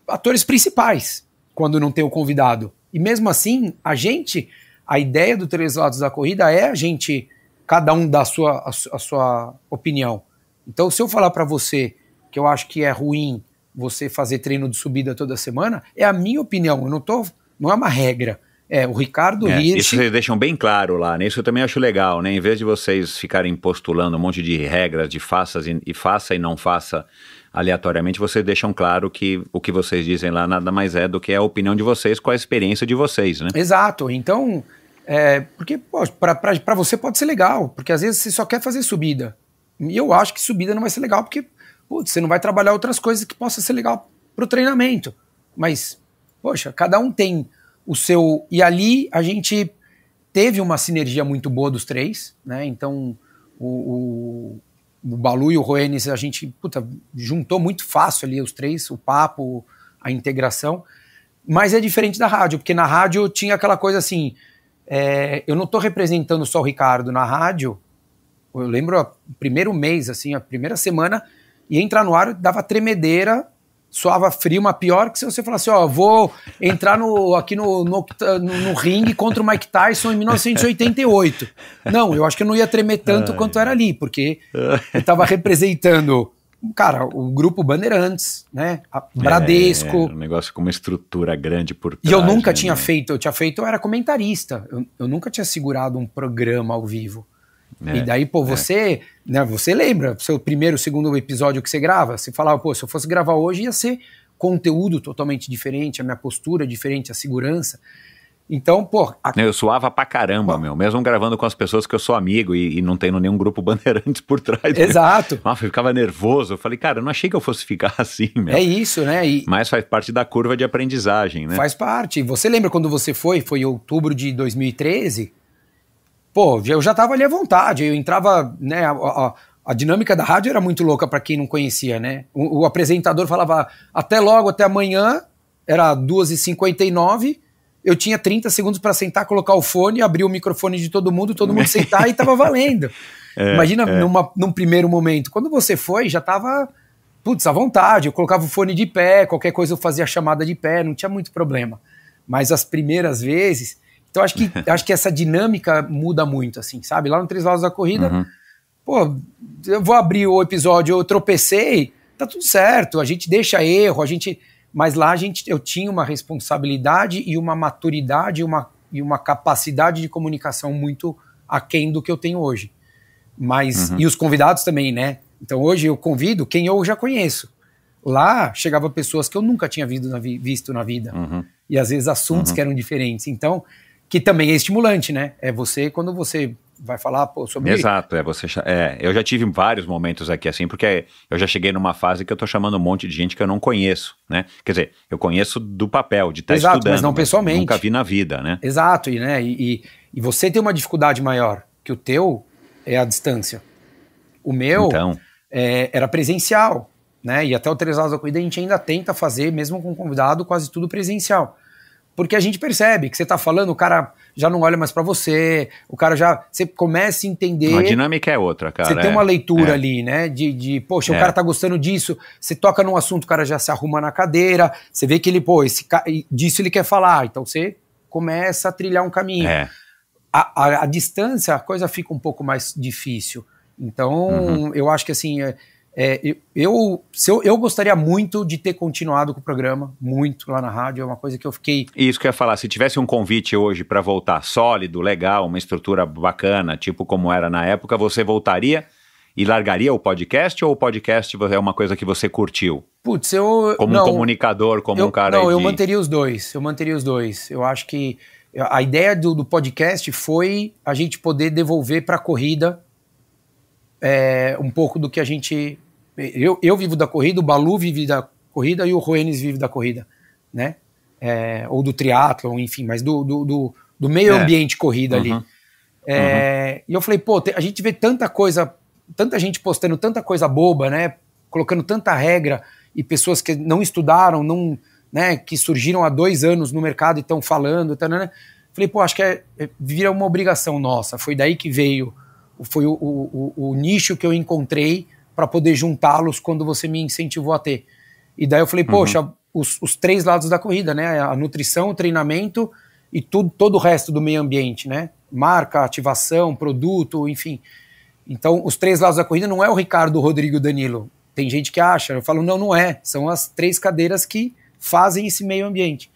atores principais quando não tem o convidado. E mesmo assim, a gente, a ideia do Três Lados da Corrida é a gente, cada um dá a sua, a, a sua opinião. Então, se eu falar para você que eu acho que é ruim você fazer treino de subida toda semana, é a minha opinião, eu não tô, não é uma regra. É, o Ricardo é, Hirsch... Isso vocês deixam bem claro lá, né? Isso eu também acho legal, né? Em vez de vocês ficarem postulando um monte de regras de faça e, e faça e não faça aleatoriamente, vocês deixam claro que o que vocês dizem lá nada mais é do que a opinião de vocês com a experiência de vocês, né? Exato. Então, é, porque para você pode ser legal, porque às vezes você só quer fazer subida. E eu acho que subida não vai ser legal, porque putz, você não vai trabalhar outras coisas que possa ser legal para o treinamento. Mas, poxa, cada um tem o seu. E ali a gente teve uma sinergia muito boa dos três, né? Então o, o, o Balu e o Roenes, a gente puta, juntou muito fácil ali os três, o papo, a integração. Mas é diferente da rádio, porque na rádio tinha aquela coisa assim. É, eu não estou representando só o Ricardo na rádio. Eu lembro o primeiro mês, assim, a primeira semana, e entrar no ar dava tremedeira soava frio, uma pior que se você falasse, ó, vou entrar no, aqui no, no, no, no ringue contra o Mike Tyson em 1988. Não, eu acho que eu não ia tremer tanto Ai. quanto era ali, porque eu estava representando, cara, o grupo Bandeirantes, né, a Bradesco. é, um negócio com uma estrutura grande por trás. E eu nunca né? tinha feito, eu tinha feito, eu era comentarista, eu, eu nunca tinha segurado um programa ao vivo e é, daí, pô, é. você, é. né, você lembra, seu primeiro, segundo episódio que você grava, você falava, pô, se eu fosse gravar hoje ia ser conteúdo totalmente diferente, a minha postura diferente, a segurança. Então, pô. A... Eu suava pra caramba, pô. meu. Mesmo gravando com as pessoas que eu sou amigo e, e não tendo nenhum grupo bandeirantes por trás. Né? Exato. Nossa, eu ficava nervoso. Eu falei, cara, eu não achei que eu fosse ficar assim, meu. É isso, né? E... Mas faz parte da curva de aprendizagem, né? Faz parte. Você lembra quando você foi? Foi em outubro de 2013? pô, eu já tava ali à vontade, eu entrava, né, a, a, a dinâmica da rádio era muito louca para quem não conhecia, né? O, o, apresentador falava até logo, até amanhã, era 2h59, eu tinha 30 segundos para sentar, colocar o fone, abrir o microfone de todo mundo, todo mundo sentar e tava valendo. É, Imagina é. Numa, num primeiro momento. Quando você foi, já tava, putz, à vontade, eu colocava o fone de pé, qualquer coisa eu fazia a chamada de pé, não tinha muito problema. Mas as primeiras vezes então acho que, acho que essa dinâmica muda muito, assim, sabe? Lá no Três Lados da Corrida, uhum. pô, eu vou abrir o episódio, eu tropecei, tá tudo certo, a gente deixa erro, a gente. Mas lá a gente, eu tinha uma responsabilidade e uma maturidade uma, e uma capacidade de comunicação muito aquém do que eu tenho hoje. Mas, uhum. e os convidados também, né? Então hoje eu convido quem eu já conheço. Lá chegava pessoas que eu nunca tinha visto na, vi, visto na vida. Uhum. E às vezes assuntos uhum. que eram diferentes. Então, que também é estimulante, né? É você, quando você vai falar pô, sobre Exato, é você. É, eu já tive vários momentos aqui assim, porque eu já cheguei numa fase que eu tô chamando um monte de gente que eu não conheço, né? Quer dizer, eu conheço do papel, de estar tá Exato, estudando, mas não mas pessoalmente. Nunca vi na vida, né? Exato, e né? E, e, você tem uma dificuldade maior que o teu é a distância. O meu então. é, era presencial, né? E até o Três da Corrida a gente ainda tenta fazer, mesmo com convidado, quase tudo presencial. Porque a gente percebe que você tá falando, o cara já não olha mais para você, o cara já. Você começa a entender. A dinâmica é outra, cara. Você é, tem uma é, leitura é. ali, né? De, de poxa, é. o cara tá gostando disso. Você toca num assunto, o cara já se arruma na cadeira. Você vê que ele, pô, esse, disso ele quer falar. Então você começa a trilhar um caminho. É. A, a, a, distância, a coisa fica um pouco mais difícil. Então, uhum. eu acho que assim é, é, eu, eu, eu gostaria muito de ter continuado com o programa, muito lá na rádio, é uma coisa que eu fiquei. Isso que eu ia falar, se tivesse um convite hoje para voltar sólido, legal, uma estrutura bacana, tipo como era na época, você voltaria e largaria o podcast ou o podcast é uma coisa que você curtiu? Putz, eu. Como não, um comunicador, como eu, um cara. Não, de... eu manteria os dois, eu manteria os dois. Eu acho que a ideia do, do podcast foi a gente poder devolver para a corrida. É, um pouco do que a gente eu, eu vivo da corrida, o Balu vive da corrida e o Ruenes vive da corrida, né? É, ou do triatlon, enfim, mas do, do, do, do meio é. ambiente corrida uhum. ali. É, uhum. E eu falei, pô, a gente vê tanta coisa, tanta gente postando tanta coisa boba, né? Colocando tanta regra e pessoas que não estudaram, não, né? Que surgiram há dois anos no mercado e estão falando, tá, né? Falei, pô, acho que é, é, vira uma obrigação nossa. Foi daí que veio, foi o, o, o, o nicho que eu encontrei para poder juntá-los quando você me incentivou a ter. E daí eu falei, uhum. poxa, os, os, três lados da corrida, né? A nutrição, o treinamento e tudo, todo o resto do meio ambiente, né? Marca, ativação, produto, enfim. Então, os três lados da corrida não é o Ricardo, o Rodrigo e o Danilo. Tem gente que acha. Eu falo, não, não é. São as três cadeiras que fazem esse meio ambiente.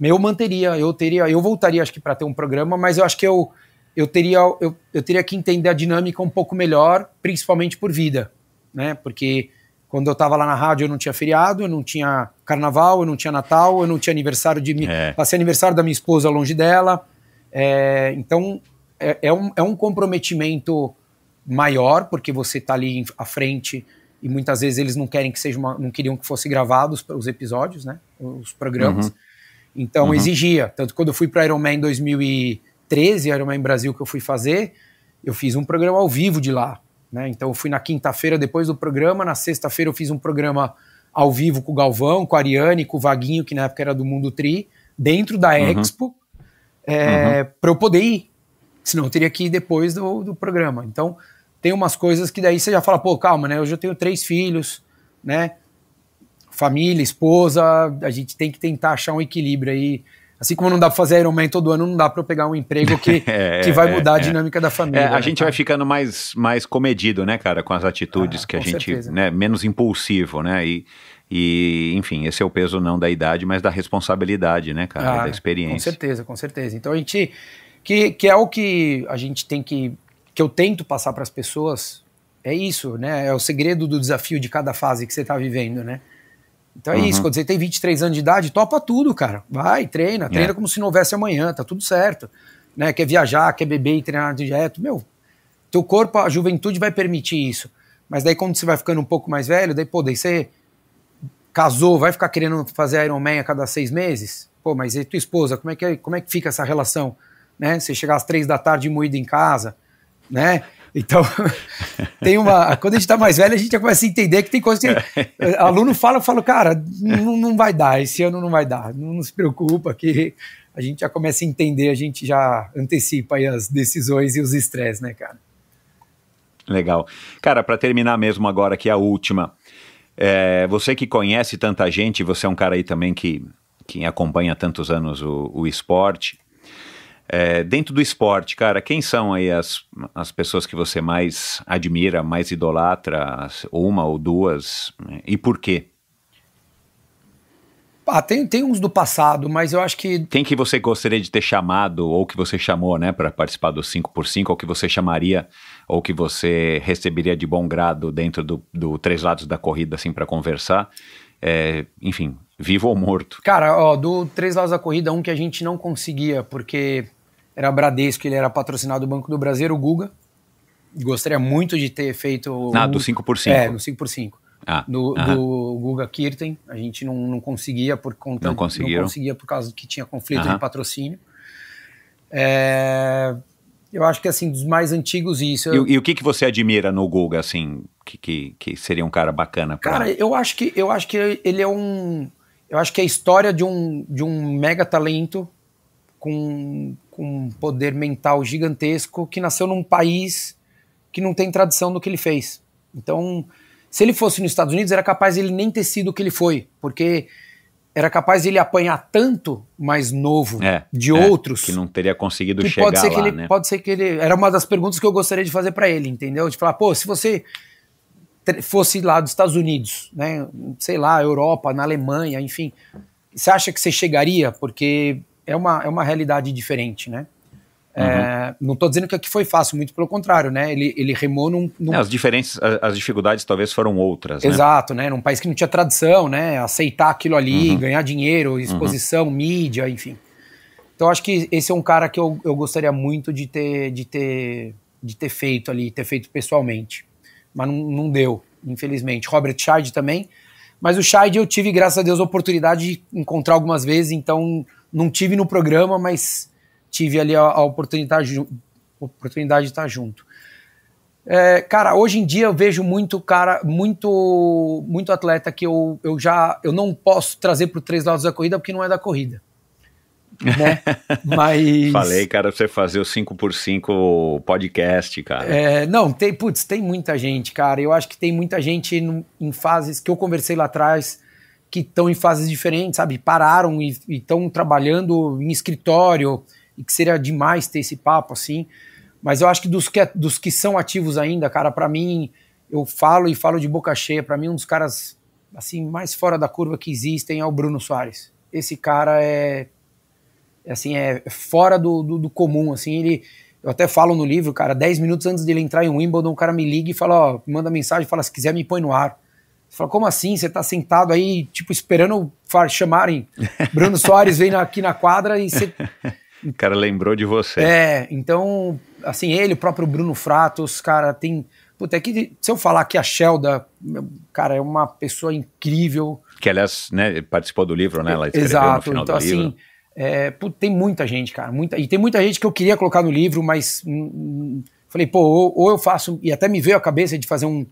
Eu manteria, eu teria, eu voltaria, acho que, para ter um programa, mas eu acho que eu, eu, teria, eu, eu teria que entender a dinâmica um pouco melhor, principalmente por vida né? Porque quando eu estava lá na rádio eu não tinha feriado, eu não tinha carnaval, eu não tinha Natal, eu não tinha aniversário de mim. É. Passei aniversário da minha esposa longe dela. É, então é, é, um, é um comprometimento maior, porque você está ali à frente e muitas vezes eles não querem que seja uma, não queriam que fosse gravados os episódios, né? Os programas. Uhum. Então uhum. exigia. Tanto quando eu fui para Iron Man em 2013, Iron Man Brasil que eu fui fazer, eu fiz um programa ao vivo de lá. Né? Então eu fui na quinta-feira depois do programa, na sexta-feira eu fiz um programa ao vivo com o Galvão, com a Ariane, com o Vaguinho, que na época era do Mundo Tri, dentro da uhum. Expo, é, uhum. para eu poder ir. Senão eu teria que ir depois do, do programa. Então tem umas coisas que daí você já fala, pô, calma, né? Hoje eu tenho três filhos, né? Família, esposa, a gente tem que tentar achar um equilíbrio aí Assim como não dá para fazer Ironman todo ano, não dá para eu pegar um emprego que, é, que vai é, mudar é, a dinâmica é. da família. É, a né, gente cara? vai ficando mais, mais comedido, né, cara, com as atitudes ah, que a gente, certeza. né, menos impulsivo, né, e, e, enfim, esse é o peso não da idade, mas da responsabilidade, né, cara, ah, da experiência. Com certeza, com certeza. Então a gente, que, que é o que a gente tem que, que eu tento passar para as pessoas, é isso, né, é o segredo do desafio de cada fase que você está vivendo, né. Então é uhum. isso, quando você tem 23 anos de idade, topa tudo, cara. Vai, treina, treina é. como se não houvesse amanhã, tá tudo certo. Né? Quer viajar, quer beber e treinar direto, meu, teu corpo, a juventude vai permitir isso. Mas daí quando você vai ficando um pouco mais velho, daí, pô, daí você casou, vai ficar querendo fazer Iron Man a cada seis meses? Pô, mas e tua esposa, como é que, é, como é que fica essa relação? Né? Você chegar às três da tarde moído em casa, né? Então, tem uma. Quando a gente está mais velho, a gente já começa a entender que tem coisas que. É. Aluno fala, eu falo, cara, não, não vai dar, esse ano não vai dar. Não, não se preocupa, que a gente já começa a entender, a gente já antecipa aí as decisões e os estresses, né, cara? Legal. Cara, para terminar mesmo agora, que é a última. É, você que conhece tanta gente, você é um cara aí também que, que acompanha tantos anos o, o esporte. É, dentro do esporte, cara, quem são aí as, as pessoas que você mais admira, mais idolatra, uma ou duas, né? e por quê? Ah, tem, tem uns do passado, mas eu acho que. Quem que você gostaria de ter chamado, ou que você chamou, né, para participar do 5x5, ou que você chamaria, ou que você receberia de bom grado dentro do, do Três Lados da Corrida, assim, para conversar? É, enfim, vivo ou morto? Cara, ó, do Três Lados da Corrida, um que a gente não conseguia, porque era Bradesco, ele era patrocinado do Banco do Brasil, o Guga. Gostaria muito de ter feito. Ah, do 5x5. É, do 5x5. Ah, do, uh -huh. do Guga Kirten, a gente não, não conseguia por conta. Não, conseguiram. não conseguia por causa que tinha conflito uh -huh. de patrocínio. É, eu acho que assim, dos mais antigos isso. Eu... E, e, o que, que você admira no Guga, assim, que, que, que seria um cara bacana? Pra... Cara, eu acho, que, eu acho que ele é um eu acho que é a história de um, de um mega talento com, com um poder mental gigantesco que nasceu num país que não tem tradição do que ele fez. Então, se ele fosse nos Estados Unidos, era capaz ele nem ter sido o que ele foi, porque era capaz ele apanhar tanto mais novo é, de é, outros que não teria conseguido que chegar pode ser lá, que ele, né? Pode ser que ele era uma das perguntas que eu gostaria de fazer para ele, entendeu? De falar, pô, se você fosse lá dos Estados Unidos, né? sei lá, Europa, na Alemanha, enfim, você acha que você chegaria? Porque é uma, é uma realidade diferente, né? É, uhum. É, não estou dizendo que aqui foi fácil, muito pelo contrário, né? Ele, ele remou num. num... É, as diferenças, as dificuldades talvez foram outras. Né? Exato, né? Num país que não tinha tradição, né? Aceitar aquilo ali, uhum. ganhar dinheiro, uhum. exposição, uhum. mídia, enfim. Então acho que esse é um cara que eu, eu gostaria muito de ter, de ter de ter feito ali, ter feito pessoalmente mas não, não deu, infelizmente. Robert Scheid também. Mas o Scheid eu tive, graças a Deus, a oportunidade de encontrar algumas vezes, então não tive no programa, mas tive ali a, a oportunidade, oportunidade de estar junto. É, cara, hoje em dia eu vejo muito cara, muito muito atleta que eu, eu já eu não posso trazer para os três lados da corrida porque não é da corrida né? Mas. Falei, cara, pra você fazer o 5x5 podcast, cara. É, não, tem, putz, tem muita gente, cara. Eu acho que tem muita gente no, em fases que eu conversei lá atrás que estão em fases diferentes, sabe? Pararam e estão trabalhando em escritório e que seria demais ter esse papo assim. Mas eu acho que dos que, é, dos que são ativos ainda, cara, para mim, eu falo e falo de boca cheia. Para mim, um dos caras assim mais fora da curva que existem é o Bruno Soares. Esse cara é assim, é fora do, do, do, comum, assim, ele, eu até falo no livro, cara, 10 minutos antes dele entrar em Wimbledon, o cara me liga e fala, ó, manda mensagem, fala, se quiser me põe no ar. fala, como assim? Você tá sentado aí, tipo, esperando chamarem Bruno Soares, vem aqui na quadra e você... O cara lembrou de você. É, então, assim, ele, o próprio Bruno Fratos, cara, tem... Puta, é que se eu falar que a Shelda, cara, é uma pessoa incrível. Que, aliás, né, participou do livro, né? Ela escreveu Exato, no final então, do livro. Assim, é, putz, tem muita gente, cara. Muita, e tem muita gente que eu queria colocar no livro, mas hum, hum, falei, pô, ou, ou, eu faço. E até me veio a cabeça de fazer um,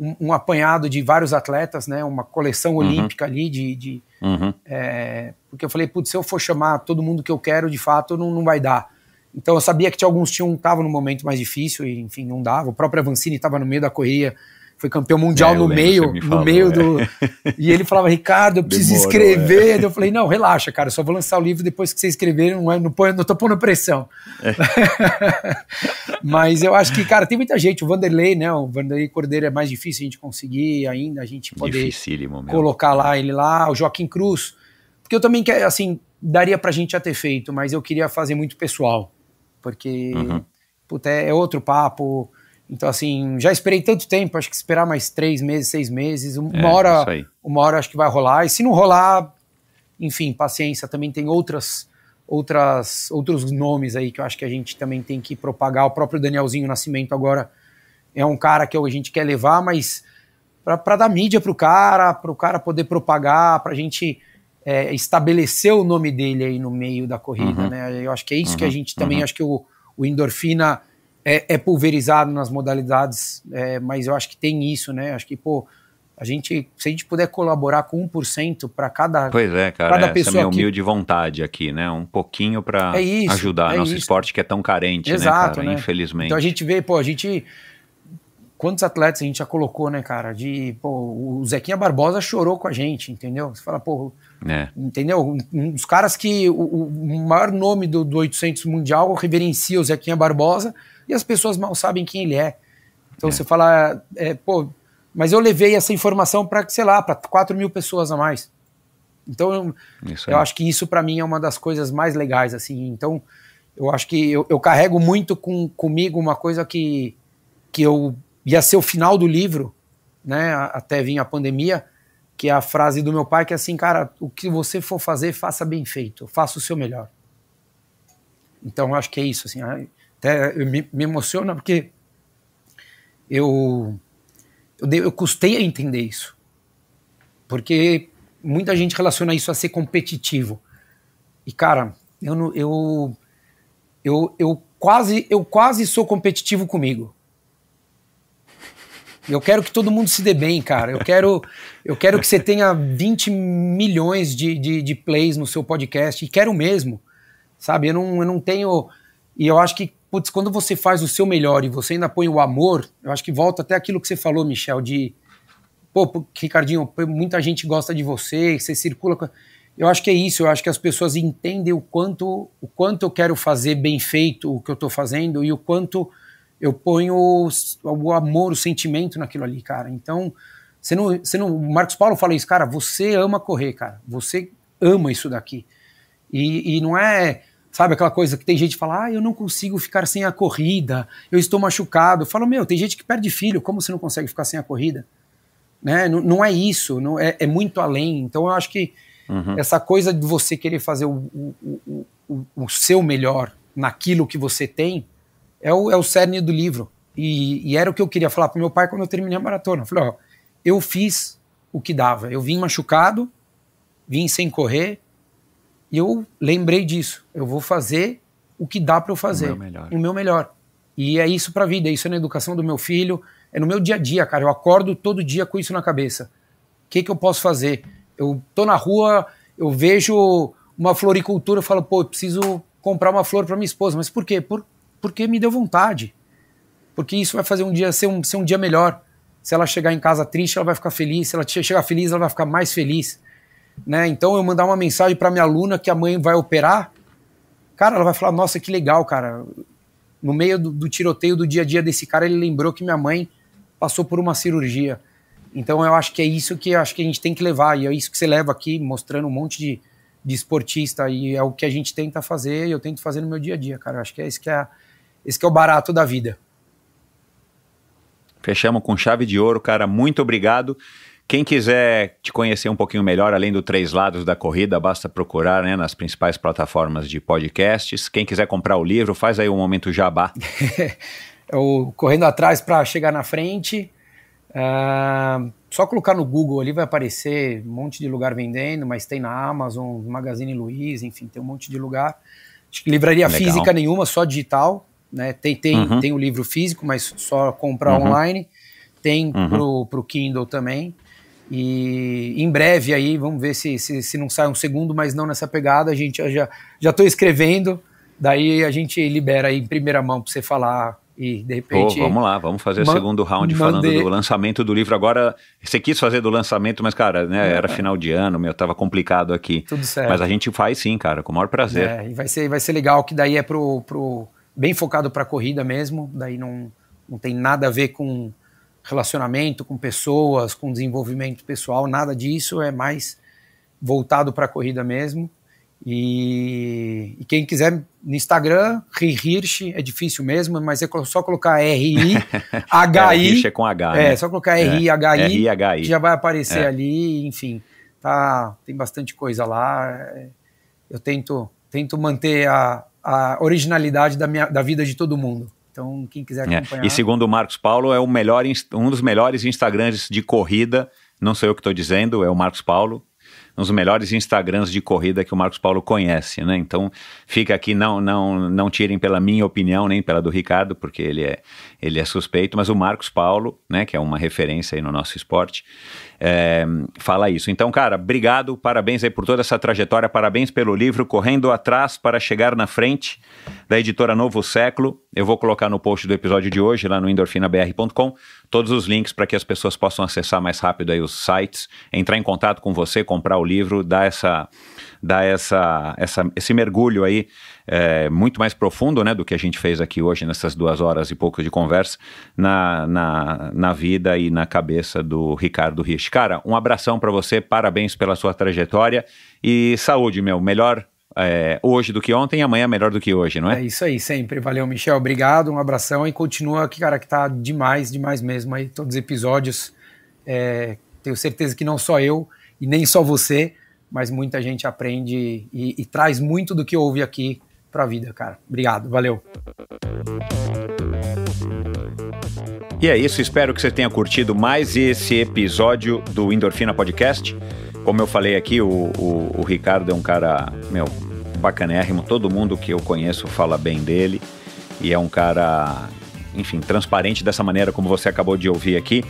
um, um apanhado de vários atletas, né? Uma coleção uhum. olímpica ali de. de uhum. é, porque eu falei, putz, se eu for chamar todo mundo que eu quero, de fato, não, não vai dar. Então eu sabia que tinha alguns tinham estavam num momento mais difícil e enfim não dava. O próprio Avancini estava no meio da correria foi campeão mundial é, no meio, me falou, no meio é. do. E ele falava, Ricardo, eu preciso escrever. É. Eu falei, não, relaxa, cara, só vou lançar o livro depois que você escrever, não, é, não, põe, não tô pondo pressão. É. Mas eu acho que, cara, tem muita gente. O Vanderlei, né? O Vanderlei Cordeiro é mais difícil a gente conseguir ainda, a gente poder colocar lá ele lá, o Joaquim Cruz. Porque eu também quero, assim, daria pra gente já ter feito, mas eu queria fazer muito pessoal. Porque, uhum. puta, é, é outro papo então, assim, já esperei tanto tempo, acho que esperar mais três meses, seis meses, uma é, hora, uma hora acho que vai rolar. E se não rolar, enfim, paciência, também tem outras, outras, outros nomes aí que eu acho que a gente também tem que propagar. O próprio Danielzinho Nascimento agora é um cara que a gente quer levar, mas para dar mídia pro cara, pro cara poder propagar, pra gente é, estabelecer o nome dele aí no meio da corrida, uhum. né? Eu acho que é isso uhum. que a uhum. gente também, uhum. acho que o, o Endorfina é, é pulverizado nas modalidades, é, mas eu acho que tem isso, né? Acho que, pô, a gente, se a gente puder colaborar com 1% para cada Pois é, cara, cada essa é minha humilde que... vontade aqui, né? Um pouquinho para é ajudar é nosso isso. esporte que é tão carente, né, Exato, né, cara? Né? Infelizmente. Então a gente vê, pô, a gente quantos atletas a gente já colocou, né, cara? De, pô, o Zequinha Barbosa chorou com a gente, entendeu? Você fala, pô, é. entendeu? Um, os caras que o, o, maior nome do, do 800 mundial reverencia o Zequinha Barbosa, e as pessoas mal sabem quem ele é. Então é. você fala, é, pô, mas eu levei essa informação para, sei lá, para 4 mil pessoas a mais. Então eu, eu acho que isso para mim é uma das coisas mais legais, assim. Então eu acho que eu, eu carrego muito com, comigo uma coisa que, que eu ia ser o final do livro, né, até vir a pandemia, que é a frase do meu pai que é assim, cara, o que você for fazer, faça bem feito, faça o seu melhor. Então eu acho que é isso, assim, até me, me emociona porque eu, eu, eu custei a entender isso. Porque muita gente relaciona isso a ser competitivo. E, cara, eu, eu, eu, eu, quase, eu quase sou competitivo comigo. Eu quero que todo mundo se dê bem, cara. Eu quero, eu quero que você tenha 20 milhões de, de, de plays no seu podcast. E quero mesmo, sabe? Eu não, eu não tenho. E eu acho que putz, quando você faz o seu melhor e você ainda põe o amor, eu acho que volta até aquilo que você falou, Michel, de pô, Ricardinho, muita gente gosta de você, você circula com... Eu acho que é isso, eu acho que as pessoas entendem o quanto, o quanto eu quero fazer bem feito o que eu estou fazendo e o quanto eu ponho o, o, amor, o sentimento naquilo ali, cara. Então, você não, você não. O Marcos Paulo fala isso, cara, você ama correr, cara. Você ama isso daqui. E, e não é Sabe aquela coisa que tem gente que fala, ah, eu não consigo ficar sem a corrida, eu estou machucado. Eu falo, meu, tem gente que perde filho, como você não consegue ficar sem a corrida? Né? Não, não é isso, não é, é, muito além. Então eu acho que uhum. essa coisa de você querer fazer o, o, o, o, seu melhor naquilo que você tem é o, é o cerne do livro. E, e era o que eu queria falar para meu pai quando eu terminei a maratona. Eu falei, ó, eu fiz o que dava. Eu vim machucado, vim sem correr, e eu lembrei disso. Eu vou fazer o que dá para eu fazer. O meu melhor. O meu melhor. E é isso para a vida, é isso é na educação do meu filho, é no meu dia a dia, cara. Eu acordo todo dia com isso na cabeça. O que, que eu posso fazer? Eu tô na rua, eu vejo uma floricultura, eu falo, pô, eu preciso comprar uma flor para minha esposa. Mas por quê? Por, porque me deu vontade. Porque isso vai fazer um dia ser um, ser um dia melhor. Se ela chegar em casa triste, ela vai ficar feliz. Se ela chegar feliz, ela vai ficar mais feliz né? Então eu mandar uma mensagem para minha aluna que a mãe vai operar, cara, ela vai falar: "Nossa, que legal, cara. No meio do, do tiroteio do dia a dia desse cara, ele lembrou que minha mãe passou por uma cirurgia". Então eu acho que é isso que acho que a gente tem que levar e é isso que você leva aqui, mostrando um monte de, de esportista e é o que a gente tenta fazer e eu tento fazer no meu dia a dia, cara. Eu acho que é isso que é esse que é o barato da vida. Fechamos com chave de ouro, cara. Muito obrigado. Quem quiser te conhecer um pouquinho melhor, além do Três Lados da Corrida, basta procurar né, nas principais plataformas de podcasts. Quem quiser comprar o livro, faz aí um momento jabá. o Correndo Atrás para Chegar na Frente. Uh, só colocar no Google ali vai aparecer um monte de lugar vendendo, mas tem na Amazon, Magazine Luiz, enfim, tem um monte de lugar. Acho que livraria Legal. física nenhuma, só digital. Né? Tem, tem, uhum. tem o livro físico, mas só comprar uhum. online. Tem uhum. pro, pro Kindle também. E em breve aí, vamos ver se, se, se não sai um segundo, mas não nessa pegada. A gente já já estou escrevendo, daí a gente libera aí em primeira mão para você falar e de repente. Oh, vamos lá, vamos fazer o segundo round falando do lançamento do livro. Agora, você quis fazer do lançamento, mas, cara, né, é. era final de ano, meu, tava complicado aqui. Tudo certo. Mas a gente faz sim, cara, com o maior prazer. É, e vai ser, vai ser legal, que daí é pro, pro bem focado pra corrida mesmo, daí não, não tem nada a ver com relacionamento com pessoas, com desenvolvimento pessoal, nada disso, é mais voltado para a corrida mesmo. E, e, quem quiser no Instagram, Rihirsch, é difícil mesmo, mas é só colocar R-I-H-I. É, é, com H. É, né? só colocar R-I-H-I, é, já vai aparecer é. ali, enfim. Tá, tem bastante coisa lá. É, eu tento, tento manter a, a originalidade da, minha, da vida de todo mundo. Então, quem quiser acompanhar. É. E segundo o Marcos Paulo, é melhor, um dos melhores Instagrams de corrida. Não sou eu que estou dizendo, é o Marcos Paulo. Um dos melhores Instagrams de corrida que o Marcos Paulo conhece, né? Então fica aqui, não, não, não tirem pela minha opinião nem pela do Ricardo, porque ele é, ele é suspeito, mas o Marcos Paulo, né? Que é uma referência aí no nosso esporte, é, fala isso. Então, cara, obrigado, parabéns aí por toda essa trajetória, parabéns pelo livro Correndo Atrás para Chegar na Frente, da editora Novo Século. Eu vou colocar no post do episódio de hoje, lá no endorfinabr.com, todos os links para que as pessoas possam acessar mais rápido aí os sites, entrar em contato com você, comprar o livro, dar essa dar essa, essa, esse mergulho aí é, muito mais profundo né, do que a gente fez aqui hoje, nessas duas horas e pouco de conversa, na, na, na vida e na cabeça do Ricardo Rich. Cara, um abração para você, parabéns pela sua trajetória e saúde, meu. Melhor é, hoje do que ontem e amanhã melhor do que hoje, não é? É isso aí, sempre. Valeu, Michel. Obrigado, um abração e continua aqui, cara, que tá demais, demais mesmo aí, todos os episódios. É, tenho certeza que não só eu e nem só você, mas muita gente aprende e, e traz muito do que houve aqui para a vida, cara. Obrigado, valeu. E é isso, espero que você tenha curtido mais esse episódio do Endorfina Podcast. Como eu falei aqui, o, o, o Ricardo é um cara, meu, bacanérrimo, todo mundo que eu conheço fala bem dele e é um cara, enfim, transparente dessa maneira como você acabou de ouvir aqui.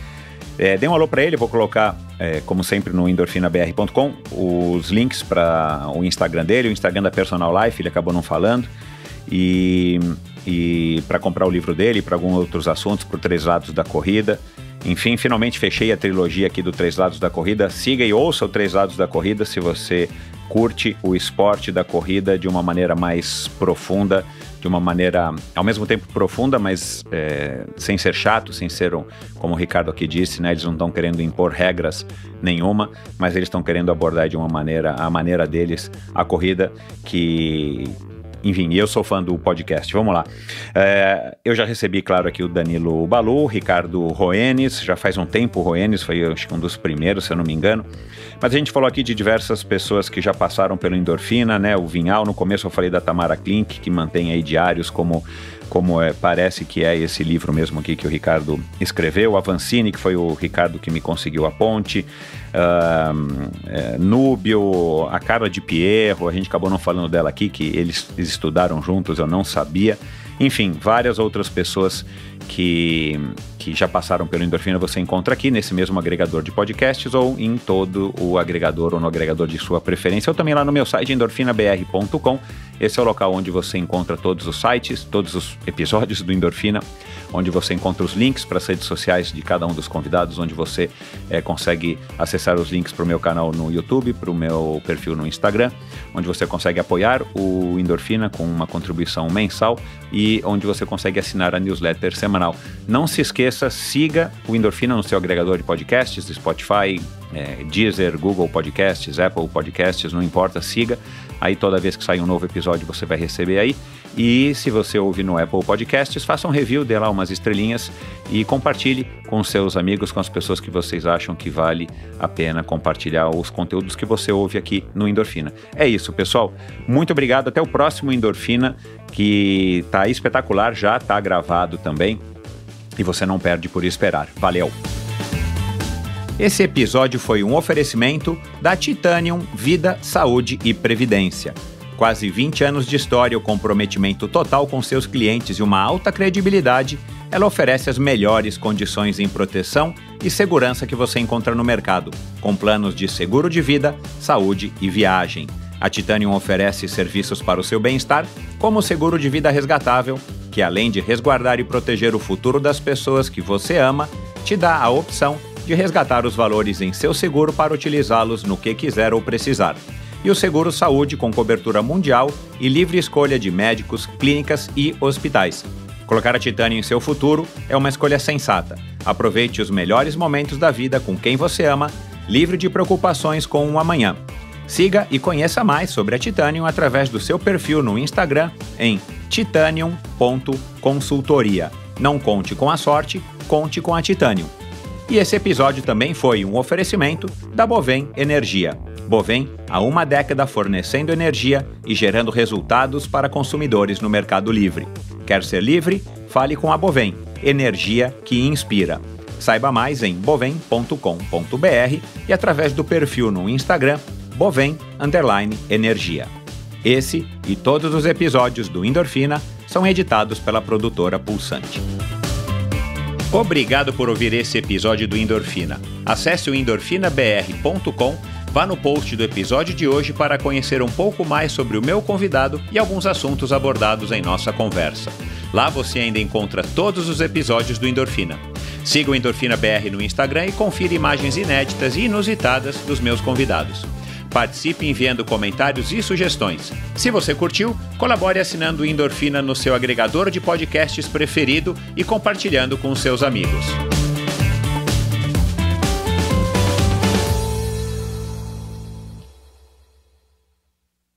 É, dê um alô para ele, vou colocar é, como sempre, no endorfinabr.com, os links para o Instagram dele, o Instagram da Personal Life, ele acabou não falando. E, e para comprar o livro dele, para alguns outros assuntos, para Três Lados da Corrida. Enfim, finalmente fechei a trilogia aqui do Três Lados da Corrida. Siga e ouça o Três Lados da Corrida se você curte o esporte da corrida de uma maneira mais profunda, de uma maneira ao mesmo tempo profunda, mas é, sem ser chato, sem ser, um, como o Ricardo aqui disse, né, eles não estão querendo impor regras nenhuma, mas eles estão querendo abordar de uma maneira, a maneira deles, a corrida que enfim, eu sou fã do podcast. Vamos lá. É, eu já recebi, claro, aqui o Danilo Balu, o Ricardo Roenes, já faz um tempo o Roenes, foi acho que um dos primeiros, se eu não me engano. Mas a gente falou aqui de diversas pessoas que já passaram pelo Endorfina, né? O Vinhal, no começo eu falei da Tamara Klink, que mantém aí diários como como é, parece que é esse livro mesmo aqui que o Ricardo escreveu, Avancini, que foi o Ricardo que me conseguiu a ponte, uh, é, Núbio, a Carla de Pierro, a gente acabou não falando dela aqui, que eles, eles estudaram juntos, eu não sabia. Enfim, várias outras pessoas que, que já passaram pelo Endorfina você encontra aqui nesse mesmo agregador de podcasts ou em todo o agregador ou no agregador de sua preferência ou também lá no meu site endorfinabr.com. Esse é o local onde você encontra todos os sites, todos os episódios do Endorfina onde você encontra os links para as redes sociais de cada um dos convidados, onde você é, consegue acessar os links para o meu canal no YouTube, para o meu perfil no Instagram, onde você consegue apoiar o Endorfina com uma contribuição mensal e onde você consegue assinar a newsletter semanal. Não se esqueça, siga o Endorfina no seu agregador de podcasts, Spotify, é, Deezer, Google Podcasts, Apple Podcasts, não importa, siga. Aí toda vez que sair um novo episódio você vai receber aí. E se você ouve no Apple Podcasts, faça um review, dê lá umas estrelinhas e compartilhe com seus amigos, com as pessoas que vocês acham que vale a pena compartilhar os conteúdos que você ouve aqui no Endorfina. É isso, pessoal. Muito obrigado. Até o próximo Endorfina, que tá espetacular, já tá gravado também. E você não perde por esperar. Valeu! Esse episódio foi um oferecimento da Titanium Vida, Saúde e Previdência quase 20 anos de história, o comprometimento total com seus clientes e uma alta credibilidade, ela oferece as melhores condições em proteção e segurança que você encontra no mercado, com planos de seguro de vida, saúde e viagem. A Titanium oferece serviços para o seu bem-estar, como o seguro de vida resgatável, que além de resguardar e proteger o futuro das pessoas que você ama, te dá a opção de resgatar os valores em seu seguro para utilizá-los no que quiser ou precisar e o seguro saúde com cobertura mundial e livre escolha de médicos, clínicas e hospitais. Colocar a Titânia em seu futuro é uma escolha sensata. Aproveite os melhores momentos da vida com quem você ama, livre de preocupações com o um amanhã. Siga e conheça mais sobre a Titanium através do seu perfil no Instagram em titanium.consultoria. Não conte com a sorte, conte com a Titanium. E esse episódio também foi um oferecimento da Bovem Energia. Bovem, há uma década fornecendo energia e gerando resultados para consumidores no mercado livre. Quer ser livre? Fale com a Bovem, energia que inspira. Saiba mais em bovem.com.br e através do perfil no Instagram bovem energia. Esse e todos os episódios do Endorfina são editados pela produtora Pulsante. Obrigado por ouvir esse episódio do Endorfina. Acesse o endorfinabr.com Vá no post do episódio de hoje para conhecer um pouco mais sobre o meu convidado e alguns assuntos abordados em nossa conversa. Lá você ainda encontra todos os episódios do Endorfina. Siga o Endorfina BR no Instagram e confira imagens inéditas e inusitadas dos meus convidados. Participe enviando comentários e sugestões. Se você curtiu, colabore assinando o Endorfina no seu agregador de podcasts preferido e compartilhando com seus amigos.